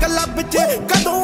club 'ਚ ਕਦੋਂ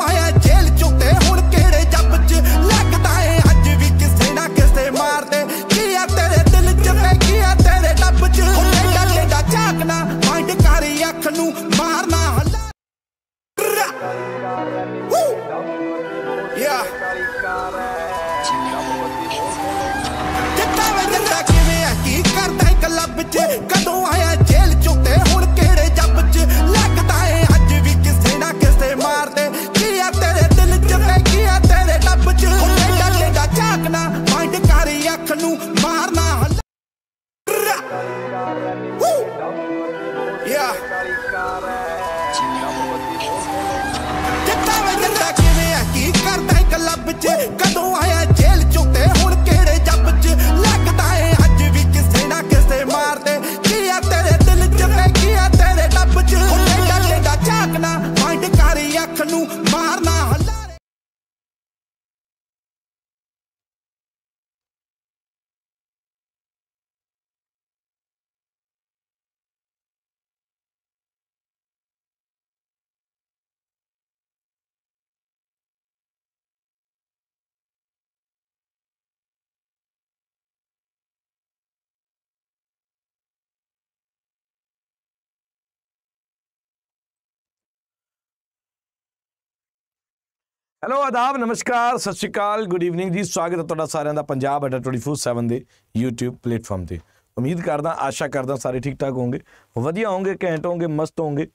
hello ਆਦਾਬ ਨਮਸਕਾਰ ਸਤਿ ਸ਼੍ਰੀ ਅਕਾਲ ਗੁੱਡ ਈਵਨਿੰਗ ਜੀ ਸਵਾਗਤ ਹੈ ਤੁਹਾਡਾ ਸਾਰਿਆਂ ਦਾ ਪੰਜਾਬ 24 247 ਦੇ YouTube ਪਲੇਟਫਾਰਮ ਤੇ ਉਮੀਦ ਕਰਦਾ ਆਸ਼ਾ ਕਰਦਾ ਸਾਰੇ ਠੀਕ ਠਾਕ ਹੋਵੋਗੇ ਵਧੀਆ ਹੋਵੋਗੇ ਘੈਂਟ ਹੋਵੋਗੇ ਮਸਤ ਹੋਵੋਗੇ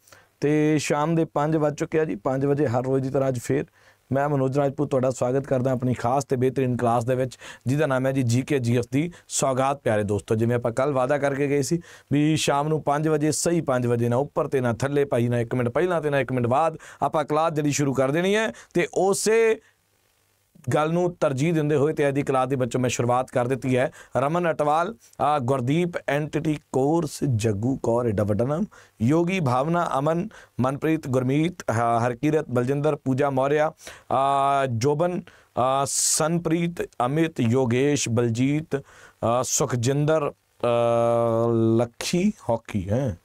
ਤੇ ਸ਼ਾਮ ਦੇ 5 ਵਜ ਚੁੱਕਿਆ ਜੀ 5 ਵਜੇ ਹਰ ਰੋਜ਼ ਦੀ ਤਰ੍ਹਾਂ ਅੱਜ ਫੇਰ ਮੈਂ ਮਨੋਜ ਰਾਜਪੂਤ ਤੁਹਾਡਾ ਸਵਾਗਤ ਕਰਦਾ ਆਪਣੀ ਖਾਸ ਤੇ ਬਿਹਤਰੀਨ ਕਲਾਸ ਦੇ ਵਿੱਚ ਜਿਹਦਾ ਨਾਮ ਹੈ ਜੀ ਜੀਕੇ ਜੀਐਸ ਦੀ ਸਵਾਗਤ ਪਿਆਰੇ ਦੋਸਤੋ ਜਿਵੇਂ ਆਪਾਂ ਕੱਲ ਵਾਦਾ ਕਰਕੇ ਗਏ ਸੀ ਵੀ ਸ਼ਾਮ ਨੂੰ 5 ਵਜੇ ਸਹੀ 5 ਵਜੇ ਨਾ ਉੱਪਰ ਤੇ ਨਾ ਥੱਲੇ ਭਾਈ ਨਾ 1 ਮਿੰਟ ਪਹਿਲਾਂ ਤੇ ਨਾ 1 ਮਿੰਟ ਬਾਅਦ ਆਪਾਂ ਕਲਾਸ ਜਿਹੜੀ ਸ਼ੁਰੂ ਕਰ ਦੇਣੀ ਹੈ ਤੇ ਉਸੇ ਗੱਲ ਨੂੰ ਤਰਜੀਹ ਦਿੰਦੇ ਹੋਏ ਤੇ ਅੱਜ ਦੀ ਕਲਾਸ ਦੇ ਬੱਚੋਂ ਮੈਂ ਸ਼ੁਰੂਆਤ ਕਰ ਦਿੱਤੀ ਹੈ ਰਮਨ ਅਟਵਾਲ ਗੁਰਦੀਪ ਐਂਟੀਟੀ ਕੋਰਸ ਜੱਗੂ ਕੌਰ ਏਡਾ ਵੱਡਾ ਨਾਮ ਯੋਗੀ ਭਾਵਨਾ ਅਮਨ ਮਨਪ੍ਰੀਤ ਗੁਰਮੀਤ ਹਰਕੀਰਤ ਬਲਜਿੰਦਰ ਪੂਜਾ ਮੌਰਿਆ ਜੋਬਨ ਸੰਪ੍ਰੀਤ ਅਮਿਤ ਯੋਗੇਸ਼ ਬਲਜੀਤ ਸੁਖਜਿੰਦਰ ਲੱਖੀ ਹਾਕੀ ਹੈ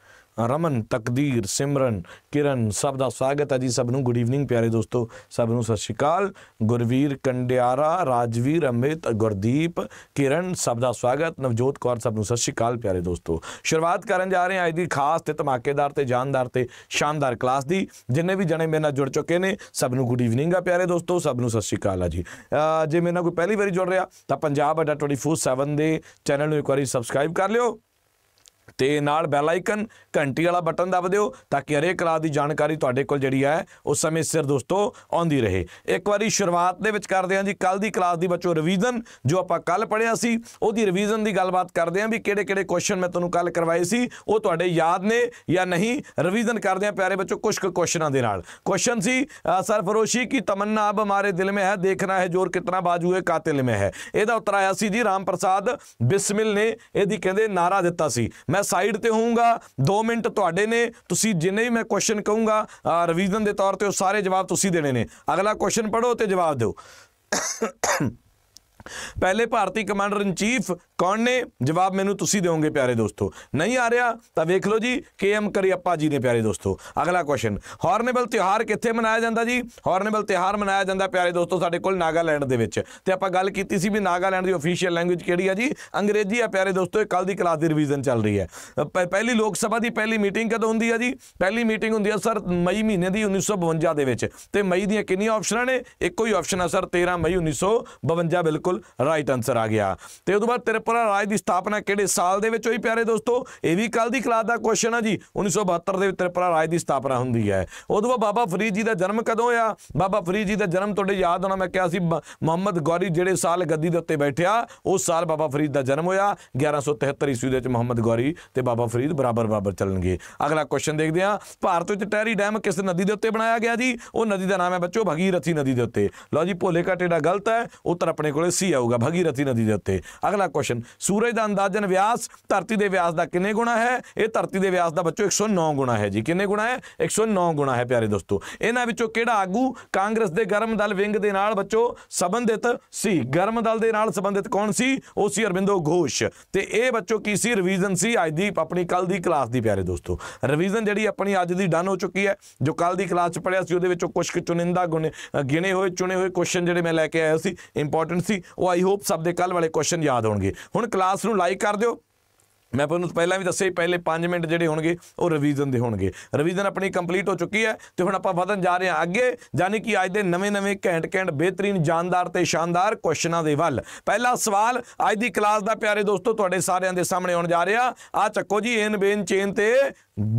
ਰਮਨ ਤਕਦੀਰ ਸਿਮਰਨ ਕਿਰਨ ਸਭ ਦਾ ਸਵਾਗਤ ਹੈ ਜੀ ਸਭ ਨੂੰ ਗੁੱਡ ਈਵਨਿੰਗ ਪਿਆਰੇ ਦੋਸਤੋ ਸਭ ਨੂੰ ਸਤਿ ਸ਼੍ਰੀ ਅਕਾਲ ਗੁਰਵੀਰ ਕੰਡਿਆਰਾ ਰਾਜਵੀਰ ਅਮਿਤ ਗੁਰਦੀਪ ਕਿਰਨ ਸਭ ਦਾ ਸਵਾਗਤ ਨਵਜੋਤ ਕੌਰ ਸਭ ਨੂੰ ਸਤਿ ਸ਼੍ਰੀ ਅਕਾਲ ਪਿਆਰੇ ਦੋਸਤੋ ਸ਼ੁਰੂਆਤ ਕਰਨ ਜਾ ਰਹੇ ਹਾਂ ਅੱਜ ਦੀ ਖਾਸ ਤੇ ਧਮਾਕੇਦਾਰ ਤੇ ਜਾਨਦਾਰ ਤੇ ਸ਼ਾਨਦਾਰ ਕਲਾਸ ਦੀ ਜਿੰਨੇ ਵੀ ਜਣੇ ਮੇਰੇ ਨਾਲ ਜੁੜ ਚੁੱਕੇ ਨੇ ਸਭ ਨੂੰ ਗੁੱਡ ਈਵਨਿੰਗ ਆ ਪਿਆਰੇ ਦੋਸਤੋ ਸਭ ਨੂੰ ਸਤਿ ਸ਼੍ਰੀ ਅਕਾਲ ਆ ਜੀ ਜੇ ਮੇਰੇ ਨਾਲ ਕੋਈ ਪਹਿਲੀ ਵਾਰੀ ਜੁੜ ਰਿਹਾ ਤਾਂ ਪੰਜਾਬ ਅਡਾ 24/7 ਦੇ ਚੈਨਲ ਨੂੰ ਇੱਕ ਵਾਰੀ ਸਬਸਕ੍ਰਾਈਬ ਕਰ ਲਿਓ ਤੇ ਨਾਲ ਬੈਲ ਆਈਕਨ ਘੰਟੀ ਵਾਲਾ ਬਟਨ ਦਬ ਦਿਓ ਤਾਂ ਕਿ ਹਰੇਕ ਕਲਾਸ ਦੀ ਜਾਣਕਾਰੀ ਤੁਹਾਡੇ ਕੋਲ ਜਿਹੜੀ ਹੈ ਉਸ ਸਮੇਂ ਸਿਰ ਦੋਸਤੋ ਆਉਂਦੀ ਰਹੇ ਇੱਕ ਵਾਰੀ ਸ਼ੁਰੂਆਤ ਦੇ ਵਿੱਚ ਕਰਦੇ ਹਾਂ ਜੀ ਕੱਲ ਦੀ ਕਲਾਸ ਦੀ ਬੱਚੋ ਰਿਵੀਜ਼ਨ ਜੋ ਆਪਾਂ ਕੱਲ ਪੜਿਆ ਸੀ ਉਹਦੀ ਰਿਵੀਜ਼ਨ ਦੀ ਗੱਲਬਾਤ ਕਰਦੇ ਹਾਂ ਵੀ ਕਿਹੜੇ ਕਿਹੜੇ ਕੁਐਸਚਨ ਮੈਂ ਤੁਹਾਨੂੰ ਕੱਲ ਕਰਵਾਏ ਸੀ ਉਹ ਤੁਹਾਡੇ ਯਾਦ ਨੇ ਜਾਂ ਨਹੀਂ ਰਿਵੀਜ਼ਨ ਕਰਦੇ ਹਾਂ ਪਿਆਰੇ ਬੱਚੋ ਕੁਝ ਕੁ ਕੁਐਸਚਨਾਂ ਦੇ ਨਾਲ ਕੁਐਸਚਨ ਸੀ ਸਰ ਫਰੋਸ਼ੀ ਕੀ ਤਮੰਨਾ ਅਬ ਹਮਾਰੇ ਦਿਲ ਮੇ ਹੈ ਦੇਖਣਾ ਹੈ ਜ਼ੋਰ ਕਿਤਨਾ ਬਾਜੂ ਹੈ ਕਾਤਿਲ ਮੇ ਹੈ ਇਹਦਾ ਉਤਰ ਆਇਆ ਸੀ ਜੀ ਰਾਮ ਪ੍ਰਸਾਦ ਬਿਸਮਿਲ ਨੇ ਇਹਦੀ ਕਹਿੰਦੇ ਨਾਰਾ ਦਿੱਤਾ ਸੀ ਮੈਂ ਸਾਈਡ ਤੇ ਹੋਊਗਾ 2 ਮਿੰਟ ਤੁਹਾਡੇ ਨੇ ਤੁਸੀਂ ਜਿੰਨੇ ਵੀ ਮੈਂ ਕੁਐਸਚਨ ਕਹੂੰਗਾ ਰਿਵੀਜ਼ਨ ਦੇ ਤੌਰ ਤੇ ਉਹ ਸਾਰੇ ਜਵਾਬ ਤੁਸੀਂ ਦੇਣੇ ਨੇ ਅਗਲਾ ਕੁਐਸਚਨ ਪੜੋ ਤੇ ਜਵਾਬ ਦਿਓ ਪਹਿਲੇ ਭਾਰਤੀ ਕਮਾਂਡਰ ਇਨ ਚੀਫ ਕੌਣ ਨੇ ਜਵਾਬ ਮੈਨੂੰ ਤੁਸੀਂ ਦਿਓਗੇ ਪਿਆਰੇ ਦੋਸਤੋ ਨਹੀਂ ਆ ਰਿਹਾ ਤਾਂ ਵੇਖ ਲਓ ਜੀ ਕੇ ਐਮ ਕਰੀਅੱਪਾ ਜੀ ਨੇ ਪਿਆਰੇ ਦੋਸਤੋ ਅਗਲਾ ਕੁਐਸਚਨ ਹਾਰਨੇਬਲ ਤਿਹਾਰ ਕਿੱਥੇ ਮਨਾਇਆ ਜਾਂਦਾ ਜੀ ਹਾਰਨੇਬਲ ਤਿਹਾਰ ਮਨਾਇਆ ਜਾਂਦਾ ਪਿਆਰੇ ਦੋਸਤੋ ਸਾਡੇ ਕੋਲ ਨਾਗਾਲੈਂਡ ਦੇ ਵਿੱਚ ਤੇ ਆਪਾਂ ਗੱਲ ਕੀਤੀ ਸੀ ਵੀ ਨਾਗਾਲੈਂਡ ਦੀ ਅਫੀਸ਼ੀਅਲ ਲੈਂਗੁਏਜ ਕਿਹੜੀ ਆ ਜੀ ਅੰਗਰੇਜ਼ੀ ਆ ਪਿਆਰੇ ਦੋਸਤੋ ਇਹ ਕੱਲ ਦੀ ਕਲਾਸ ਦੀ ਰਿਵੀਜ਼ਨ ਚੱਲ ਰਹੀ ਹੈ ਪਹਿਲੀ ਲੋਕ ਸਭਾ ਦੀ ਪਹਿਲੀ ਮੀਟਿੰਗ ਕਦੋਂ ਹੁੰਦੀ ਆ ਜੀ ਪਹਿਲੀ ਮੀਟਿੰਗ ਹੁੰਦੀ ਆ ਸਰ ਮਈ ਮਹੀਨੇ ਦੀ 1952 ਦੇ ਵਿੱਚ ਤੇ ਮਈ ਦੀਆਂ ਕਿੰਨੀਆਂ ਆਪਸ਼ਨਾਂ ਨੇ ਇੱਕੋ ਹੀ ਆਪਸ਼ਨ ਆ ਸਰ 13 ਮਈ 1952 ਬਿਲਕੁਲ ਰਾਈਟ ਆਨਸਰ ਆ ਗਿਆ ਤੇ ਉਸ ਤੋਂ ਬਾਅਦ ਪਰੰਪਰਾ ਰਾਜ ਦੀ ਸਥਾਪਨਾ ਕਿਹੜੇ ਸਾਲ ਦੇ ਵਿੱਚ ਹੋਈ ਪਿਆਰੇ ਦੋਸਤੋ ਇਹ ਵੀ ਕੱਲ ਦੀ ਕਲਾਸ ਦਾ ਕੁਐਸਚਨ ਆ ਜੀ 1972 ਦੇ ਵਿੱਚ ਤ੍ਰਿਪੁਰਾ ਰਾਜ ਦੀ ਸਥਾਪਨਾ ਹੁੰਦੀ ਹੈ ਉਦੋਂ ਬਾਅਦ ਬਾਬਾ ਫਰੀਦ ਜੀ ਦਾ ਜਨਮ ਕਦੋਂ ਹੋਇਆ ਬਾਬਾ ਫਰੀਦ ਜੀ ਦਾ ਜਨਮ ਤੁਹਾਡੇ ਯਾਦ ਹੋਣਾ ਮੈਂ ਕਿਹਾ ਸੀ ਮੁਹੰਮਦ ਗੌਰੀ ਜਿਹੜੇ ਸਾਲ ਗੱਦੀ ਦੇ ਉੱਤੇ ਬੈਠਿਆ ਉਸ ਸਾਲ ਬਾਬਾ ਫਰੀਦ ਦਾ ਜਨਮ ਹੋਇਆ 1173 ਈਸਵੀ ਦੇ ਵਿੱਚ ਮੁਹੰਮਦ ਗੌਰੀ ਤੇ ਬਾਬਾ ਫਰੀਦ ਬਰਾਬਰ ਬਰਾਬਰ ਚੱਲਣਗੇ ਅਗਲਾ ਕੁਐਸਚਨ ਦੇਖਦੇ ਹਾਂ ਭਾਰਤ ਵਿੱਚ ਟੈਰੀ ਡੈਮ ਕਿਸ ਨਦੀ ਦੇ ਉੱਤੇ ਬਣਾਇਆ ਗਿਆ ਜੀ ਉਹ ਨਦੀ ਦਾ ਨਾਮ ਹੈ ਬੱਚੋ ਭਗੀਰਥੀ ਨਦੀ ਦੇ ਉੱਤੇ ਲਓ ਜੀ ਭੋਲੇ ਘਾਟੇ ਦਾ ਗਲਤ ਹੈ ਉੱਤਰ ਆਪਣੇ ਕੋਲੇ ਸੀ ਆਊਗਾ ਭਗੀਰਥੀ ਨਦੀ ਦੇ ਉੱਤੇ ਅਗਲਾ ਕੁਐਸਚਨ ਦਿਨ ਸੂਰਜ ਦਾ ਅੰਦਾਜ਼ਨ ਵਿਆਸ ਧਰਤੀ ਦੇ ਵਿਆਸ ਦਾ ਕਿੰਨੇ ਗੁਣਾ ਹੈ ਇਹ ਧਰਤੀ ਦੇ ਵਿਆਸ ਦਾ ਬੱਚੋ 109 ਗੁਣਾ ਹੈ ਜੀ ਕਿੰਨੇ ਗੁਣਾ ਹੈ 109 ਗੁਣਾ ਹੈ ਪਿਆਰੇ ਦੋਸਤੋ ਇਹਨਾਂ ਵਿੱਚੋਂ ਕਿਹੜਾ ਆਗੂ ਕਾਂਗਰਸ ਦੇ ਗਰਮ ਦਲ ਵਿੰਗ ਦੇ ਨਾਲ ਬੱਚੋ ਸੰਬੰਧਿਤ ਸੀ ਗਰਮ ਦਲ ਦੇ ਨਾਲ ਸੰਬੰਧਿਤ ਕੌਣ ਸੀ ਉਹ ਸੀ ਅਰਵਿੰਦੋ ਘੋਸ਼ ਤੇ ਇਹ ਬੱਚੋ ਕੀ ਸੀ ਰਿਵੀਜ਼ਨ ਸੀ ਅੱਜ ਦੀ ਆਪਣੀ ਕੱਲ ਦੀ ਕਲਾਸ ਦੀ ਪਿਆਰੇ ਦੋਸਤੋ ਰਿਵੀਜ਼ਨ ਜਿਹੜੀ ਆਪਣੀ ਅੱਜ ਦੀ ਡਨ ਹੋ ਚੁੱਕੀ ਹੈ ਜੋ ਕੱਲ ਦੀ ਕਲਾਸ ਚ ਪੜਿਆ ਸੀ ਉਹਦੇ ਵਿੱਚੋਂ ਕੁਝ ਗੁਣ ਗਿਣੇ ਹੋਏ ਚੁਣੇ ਹੋਏ ਕੁਐਸਚਨ ਜਿਹੜੇ ਮੈਂ ਲੈ ਕੇ ਆਇਆ ਸੀ ਇੰਪੋਰਟੈਂਟ ਸੀ ਉਹ ਆਈ ਹੋਪ ਸਭ ਦੇ ਕੱਲ ਵਾਲੇ ਕੁਐਸਚਨ ਯਾਦ ਹੋਣਗੇ ਹੁਣ ਕਲਾਸ ਨੂੰ ਲਾਈਕ ਕਰ ਦਿਓ ਮੈਂ ਤੁਹਾਨੂੰ ਪਹਿਲਾਂ ਵੀ ਦੱਸਿਆ ਪਹਿਲੇ 5 ਮਿੰਟ ਜਿਹੜੇ ਹੋਣਗੇ ਉਹ ਰਿਵੀਜ਼ਨ ਦੇ ਹੋਣਗੇ ਰਿਵੀਜ਼ਨ ਆਪਣੀ ਕੰਪਲੀਟ ਹੋ ਚੁੱਕੀ ਹੈ ਤੇ ਹੁਣ ਆਪਾਂ ਵਧਣ ਜਾ ਰਹੇ ਹਾਂ ਅੱਗੇ ਯਾਨੀ ਕਿ ਅੱਜ ਦੇ ਨਵੇਂ-ਨਵੇਂ ਘੈਂਟ-ਘੈਂਟ ਬਿਹਤਰੀਨ ਜਾਨਦਾਰ ਤੇ ਸ਼ਾਨਦਾਰ ਕੁਐਸਚਨਾਂ ਦੇ ਵੱਲ ਪਹਿਲਾ ਸਵਾਲ ਅੱਜ ਦੀ ਕਲਾਸ ਦਾ ਪਿਆਰੇ ਦੋਸਤੋ ਤੁਹਾਡੇ ਸਾਰਿਆਂ ਦੇ ਸਾਹਮਣੇ ਆਉਣ ਜਾ ਰਿਹਾ ਆ ਚੱਕੋ ਜੀ ਇਹਨ ਬੇਨ ਚੇਨ ਤੇ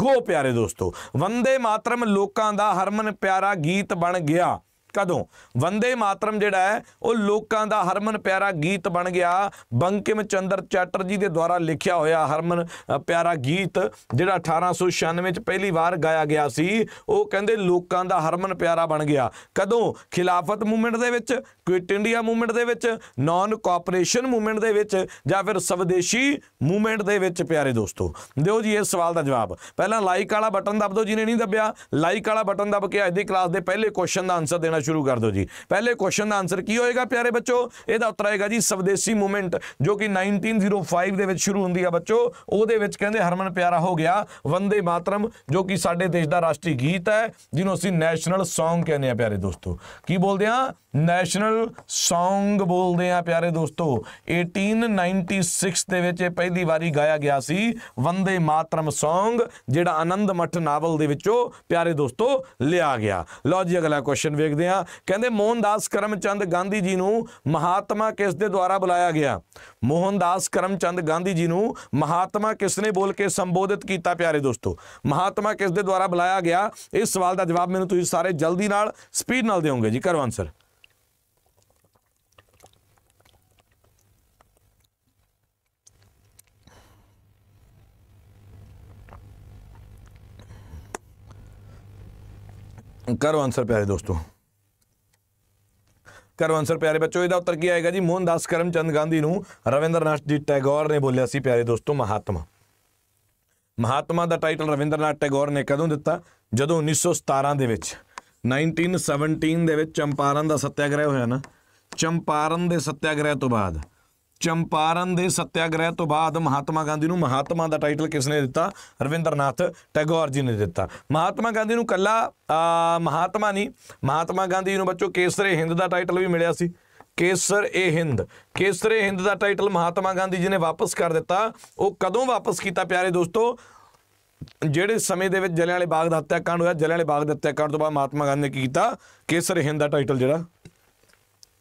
ਗੋ ਪਿਆਰੇ ਦੋਸਤੋ ਵੰਦੇ ਮਾਤਰਮ ਲੋਕਾਂ ਦਾ ਹਰਮਨ ਪਿਆਰਾ ਗੀਤ ਬਣ ਗਿਆ ਕਦੋਂ ਵੰਦੇ ਮਾਤਰਮ ਜਿਹੜਾ ਹੈ ਉਹ ਲੋਕਾਂ ਦਾ ਹਰਮਨ ਪਿਆਰਾ ਗੀਤ ਬਣ ਗਿਆ ਬੰਕਿਮ ਚੰਦਰ ਚੈਟਰਜੀ ਦੇ ਦੁਆਰਾ ਲਿਖਿਆ ਹੋਇਆ ਹਰਮਨ ਪਿਆਰਾ ਗੀਤ ਜਿਹੜਾ 1896 ਵਿੱਚ ਪਹਿਲੀ ਵਾਰ ਗਾਇਆ ਗਿਆ ਸੀ ਉਹ ਕਹਿੰਦੇ ਲੋਕਾਂ ਦਾ ਹਰਮਨ ਪਿਆਰਾ ਬਣ ਗਿਆ ਕਦੋਂ ਖਿਲਾਫਤ ਮੂਵਮੈਂਟ ਦੇ ਵਿੱਚ ਕੁਇਟ ਇੰਡੀਆ ਮੂਵਮੈਂਟ ਦੇ ਵਿੱਚ ਨਾਨ ਕੋਆਪਰੇਸ਼ਨ ਮੂਵਮੈਂਟ ਦੇ ਵਿੱਚ ਜਾਂ ਫਿਰ ਸਵਦੇਸ਼ੀ ਮੂਵਮੈਂਟ ਦੇ ਵਿੱਚ ਪਿਆਰੇ ਦੋਸਤੋ ਦਿਓ ਜੀ ਇਸ ਸਵਾਲ ਦਾ ਜਵਾਬ ਪਹਿਲਾਂ ਲਾਈਕ ਵਾਲਾ ਬਟਨ ਦਬ ਦਿਓ ਜਿਹਨੇ ਨਹੀਂ ਦੱਬਿਆ ਲਾਈਕ ਵਾਲਾ ਬਟਨ ਦਬ ਕੇ ਅੱਜ ਦੀ ਕਲਾਸ ਦੇ ਪਹਿਲੇ ਕੁਐਸਚਨ ਦਾ ਆਨਸਰ ਦੇਣਾ ਕਰਨਾ ਸ਼ੁਰੂ ਕਰ ਦਿਓ ਜੀ ਪਹਿਲੇ ਕੁਐਸਚਨ ਦਾ ਆਨਸਰ ਕੀ ਹੋਏਗਾ ਪਿਆਰੇ ਬੱਚੋ ਇਹਦਾ ਉੱਤਰ ਆਏਗਾ ਜੀ ਸਵਦੇਸੀ ਮੂਵਮੈਂਟ ਜੋ ਕਿ 1905 ਦੇ ਵਿੱਚ ਸ਼ੁਰੂ ਹੁੰਦੀ ਆ ਬੱਚੋ ਉਹਦੇ ਵਿੱਚ ਕਹਿੰਦੇ ਹਰਮਨ ਪਿਆਰਾ ਹੋ ਗਿਆ ਵੰਦੇ ਮਾਤਰਮ ਜੋ ਕਿ ਸਾਡੇ ਦੇਸ਼ ਦਾ ਰਾਸ਼ਟਰੀ ਗੀਤ ਹੈ ਜਿਹਨੂੰ ਅਸੀਂ ਨੈਸ਼ਨਲ Song ਕਹਿੰਦੇ ਆ ਪਿਆਰੇ ਦੋਸਤੋ ਕੀ ਬੋਲਦੇ ਆ ਨੈਸ਼ਨਲ Song ਬੋਲਦੇ ਆ ਪਿਆਰੇ ਦੋਸਤੋ 1896 ਦੇ ਵਿੱਚ ਇਹ ਪਹਿਲੀ ਵਾਰੀ ਗਾਇਆ ਗਿਆ ਸੀ ਵੰਦੇ ਮਾਤਰਮ Song ਜਿਹੜਾ ਆਨੰਦ ਮਠ ਨਾਵਲ ਦੇ ਵਿੱਚੋਂ ਪਿਆਰੇ ਦੋਸਤੋ ਲਿਆ ਗਿਆ ਲਓ ਜੀ ਅਗਲਾ ਕੁਐਸਚਨ ਵੇਖਦੇ ਆ ਕਹਿੰਦੇ ਮੋਹਨਦਾਸ ਕਰਮਚੰਦ ਗਾਂਧੀ ਜੀ ਨੂੰ ਮਹਾਤਮਾ ਕਿਸ ਦੇ ਦੁਆਰਾ ਬੁਲਾਇਆ ਗਿਆ ਮੋਹਨਦਾਸ ਕਰਮਚੰਦ ਗਾਂਧੀ ਜੀ ਨੂੰ ਮਹਾਤਮਾ ਕਿਸ ਨੇ ਬੋਲ ਕੇ ਸੰਬੋਧਿਤ ਕੀਤਾ ਪਿਆਰੇ ਦੋਸਤੋ ਮਹਾਤਮਾ ਕਿਸ ਦੇ ਦੁਆਰਾ ਬੁਲਾਇਆ ਗਿਆ ਇਸ ਸਵਾਲ ਦਾ ਜਵਾਬ ਮੈਨੂੰ ਤੁਸੀਂ ਸਾਰੇ ਜਲਦੀ ਨਾਲ ਸਪੀਡ ਨਾਲ ਦਿਓਗੇ ਜੀ ਕਰਵਾਨ ਸਰ करो आंसर प्यारे दोस्तों ਕਰੋ ਆਨਸਰ ਪਿਆਰੇ ਬੱਚੋ ਇਹਦਾ ਉੱਤਰ ਕੀ ਆਏਗਾ ਜੀ ਮੋਹਨਦਾਸ ਕਰਮਚੰਦ ਗਾਂਧੀ ਨੂੰ ਰਵਿੰਦਰਨਾਥ ਜੀ ਟੈਗੋਰ ਨੇ ਬੋਲਿਆ ਸੀ ਪਿਆਰੇ ਦੋਸਤੋ ਮਹਾਤਮਾ ਮਹਾਤਮਾ ਦਾ ਟਾਈਟਲ ਰਵਿੰਦਰਨਾਥ ਟੈਗੋਰ ਨੇ ਕਦੋਂ ਦਿੱਤਾ ਜਦੋਂ 1917 ਦੇ ਵਿੱਚ 1917 ਦੇ ਵਿੱਚ ਚੰਪਾਰਨ ਦਾ ਸੱਤਿਆਗ੍ਰਹਿ ਹੋਇਆ ਨਾ ਚੰਪਾਰਨ ਦੇ ਸੱਤਿਆਗ੍ਰਹਿ ਤੋਂ ਬਾਅਦ ਚੰਪਾਰਨ ਦੇ ਸਤਿਆਗ੍ਰਹਿ ਤੋਂ ਬਾਅਦ ਮਹਾਤਮਾ ਗਾਂਧੀ ਨੂੰ ਮਹਾਤਮਾ ਦਾ ਟਾਈਟਲ ਕਿਸ ਨੇ ਦਿੱਤਾ ਰਵਿੰਦਰਨਾਥ ਟੈਗੋਰ ਜੀ ਨੇ ਦਿੱਤਾ ਮਹਾਤਮਾ ਗਾਂਧੀ ਨੂੰ ਕੱਲਾ ਮਹਾਤਮਾ ਨਹੀਂ ਮਹਾਤਮਾ ਗਾਂਧੀ ਨੂੰ ਬੱਚੋ ਕੇਸਰੇ ਹਿੰਦ ਦਾ ਟਾਈਟਲ ਵੀ ਮਿਲਿਆ ਸੀ ਕੇਸਰ ਇਹ ਹਿੰਦ ਕੇਸਰੇ ਹਿੰਦ ਦਾ ਟਾਈਟਲ ਮਹਾਤਮਾ ਗਾਂਧੀ ਜੀ ਨੇ ਵਾਪਸ ਕਰ ਦਿੱਤਾ ਉਹ ਕਦੋਂ ਵਾਪਸ ਕੀਤਾ ਪਿਆਰੇ ਦੋਸਤੋ ਜਿਹੜੇ ਸਮੇਂ ਦੇ ਵਿੱਚ ਜਲਿਆਂ ਵਾਲੇ ਬਾਗ ਦਾ ਹੱਤਿਆਕਾਂਡ ਹੋਇਆ ਜਲਿਆਂ ਵਾਲੇ ਬਾਗ ਦਾ ਹੱਤਿਆਕਾਂਡ ਤੋਂ ਬਾਅਦ ਮਹਾਤਮਾ ਗਾਂਧੀ ਨੇ ਕੀ ਕੀਤਾ ਕੇਸਰ ਹਿੰਦ ਦਾ ਟਾਈਟਲ ਜਿਹੜਾ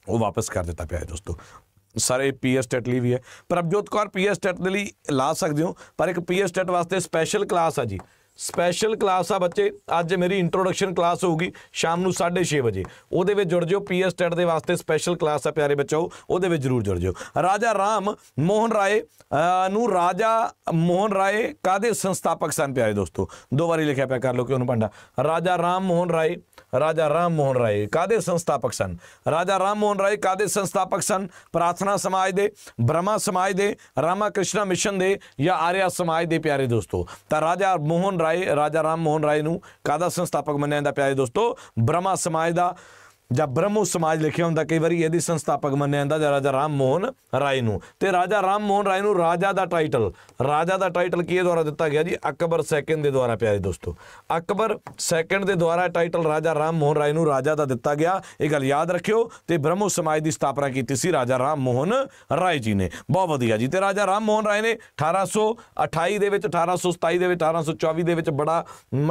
ਉਹ ਵਾਪਸ ਕਰ ਦਿੱਤਾ ਪਿਆਰੇ ਦੋਸਤੋ ਸਾਰੇ ਪੀਐਸ ਸਟੇਟ ਲਈ ਵੀ ਹੈ ਅਬਜੋਤ ਕੌਰ ਪੀਐਸ ਸਟੇਟ ਦੇ ਲਈ ਲਾ ਸਕਦੇ ਹੋ ਪਰ ਇੱਕ ਪੀਐਸ ਸਟੇਟ ਵਾਸਤੇ ਸਪੈਸ਼ਲ ਕਲਾਸ ਆ ਜੀ ਸਪੈਸ਼ਲ ਕਲਾਸ ਆ ਬੱਚੇ ਅੱਜ ਮੇਰੀ ਇੰਟਰੋਡਕਸ਼ਨ ਕਲਾਸ ਹੋਊਗੀ ਸ਼ਾਮ ਨੂੰ 6:30 ਵਜੇ ਉਹਦੇ ਵਿੱਚ ਜੁੜ ਜਿਓ ਪੀਐਸ ਸਟੇਟ ਦੇ ਵਾਸਤੇ ਸਪੈਸ਼ਲ ਕਲਾਸ ਆ ਪਿਆਰੇ ਬੱਚੋ ਉਹਦੇ ਵਿੱਚ ਜਰੂਰ ਜੁੜ ਜਿਓ ਰਾਜਾ ਰਾਮ ਮੋਹਨ ਰਾਏ ਨੂੰ ਰਾਜਾ ਮੋਹਨ ਰਾਏ ਕਾਦੇ ਸੰਸਥਾਪਕ ਸਨ ਪਿਆਰੇ ਦੋਸਤੋ ਦੋ ਵਾਰੀ ਲਿਖਿਆ ਪਿਆ ਕਰ ਲਓ ਕਿ ਉਹਨੂੰ ਪੰਡਾ ਰਾਜਾ ਰਾਮ ਮੋਹਨ ਰਾਏ ਰਾਜਾ ਰਾਮ ਮੋਹਨ ਰਾਏ ਕਾਦੇ ਸੰਸਥਾਪਕ ਸਨ ਰਾਜਾ ਰਾਮ ਮੋਹਨ ਰਾਏ ਕਾਦੇ ਸੰਸਥਾਪਕ ਸਨ ਪ੍ਰਾਰਥਨਾ ਸਮਾਜ ਦੇ ਬ੍ਰਹਮਾ ਸਮਾਜ ਦੇ ਰਾਮਾ ਕ੍ਰਿਸ਼ਨਾ ਮਿਸ਼ਨ ਦੇ ਜਾਂ ਆਰਿਆ ਸਮਾਜ ਦੇ ਪਿਆਰੇ ਦੋਸਤੋ ਤਾਂ ਰਾਜਾ ਮੋਹਨ ਰਾਏ ਰਾਜਾ ਰਾਮ ਮੋਹਨ ਰਾਏ ਨੂੰ ਕਾਦਾ ਸੰਸਥਾਪਕ ਮੰਨਿਆ ਜਾਂਦਾ ਪਿਆਰੇ ਦੋਸਤੋ ਬ੍ਰਹਮਾ ਸਮਾਜ ਦਾ ਜਾਂ ਬ੍ਰਹਮੋ ਸਮਾਜ ਲਿਖਿਆ ਹੁੰਦਾ ਕਈ ਵਾਰੀ ਇਹਦੀ ਸੰਸਥਾਪਕ ਮੰਨਿਆ ਜਾਂਦਾ ਜਾਂ ਰਾਜਾ ਰਾਮ ਮੋਹਨ ਰਾਏ ਨੂੰ ਤੇ ਰਾਜਾ ਰਾਮ ਮੋਹਨ ਰਾਏ ਨੂੰ ਰਾਜਾ ਦਾ ਟਾਈਟਲ ਰਾਜਾ ਦਾ ਟਾਈਟਲ ਇਹ ਦੁਆਰਾ ਦਿੱਤਾ ਗਿਆ ਜੀ ਅਕਬਰ ਸੈਕੰਡ ਦੇ ਦੁਆਰਾ ਪਿਆਰੇ ਦੋਸਤੋ ਅਕਬਰ ਸੈਕੰਡ ਦੇ ਦੁਆਰਾ ਟਾਈਟਲ ਰਾਜਾ ਰਾਮ ਮੋਹਨ ਰਾਏ ਨੂੰ ਰਾਜਾ ਦਾ ਦਿੱਤਾ ਗਿਆ ਇਹ ਗੱਲ ਯਾਦ ਰੱਖਿਓ ਤੇ ਬ੍ਰਹਮੋ ਸਮਾਜ ਦੀ ਸਥਾਪਨਾ ਕੀਤੀ ਸੀ ਰਾਜਾ ਰਾਮ ਮੋਹਨ ਰਾਏ ਜੀ ਨੇ ਬਹੁਤ ਵਧੀਆ ਜੀ ਤੇ ਰਾਜਾ ਰਾਮ ਮੋਹਨ ਰਾਏ ਨੇ 1828 ਦੇ ਵਿੱਚ 1827 ਦੇ ਵਿੱਚ 1824 ਦੇ ਵਿੱਚ ਬੜਾ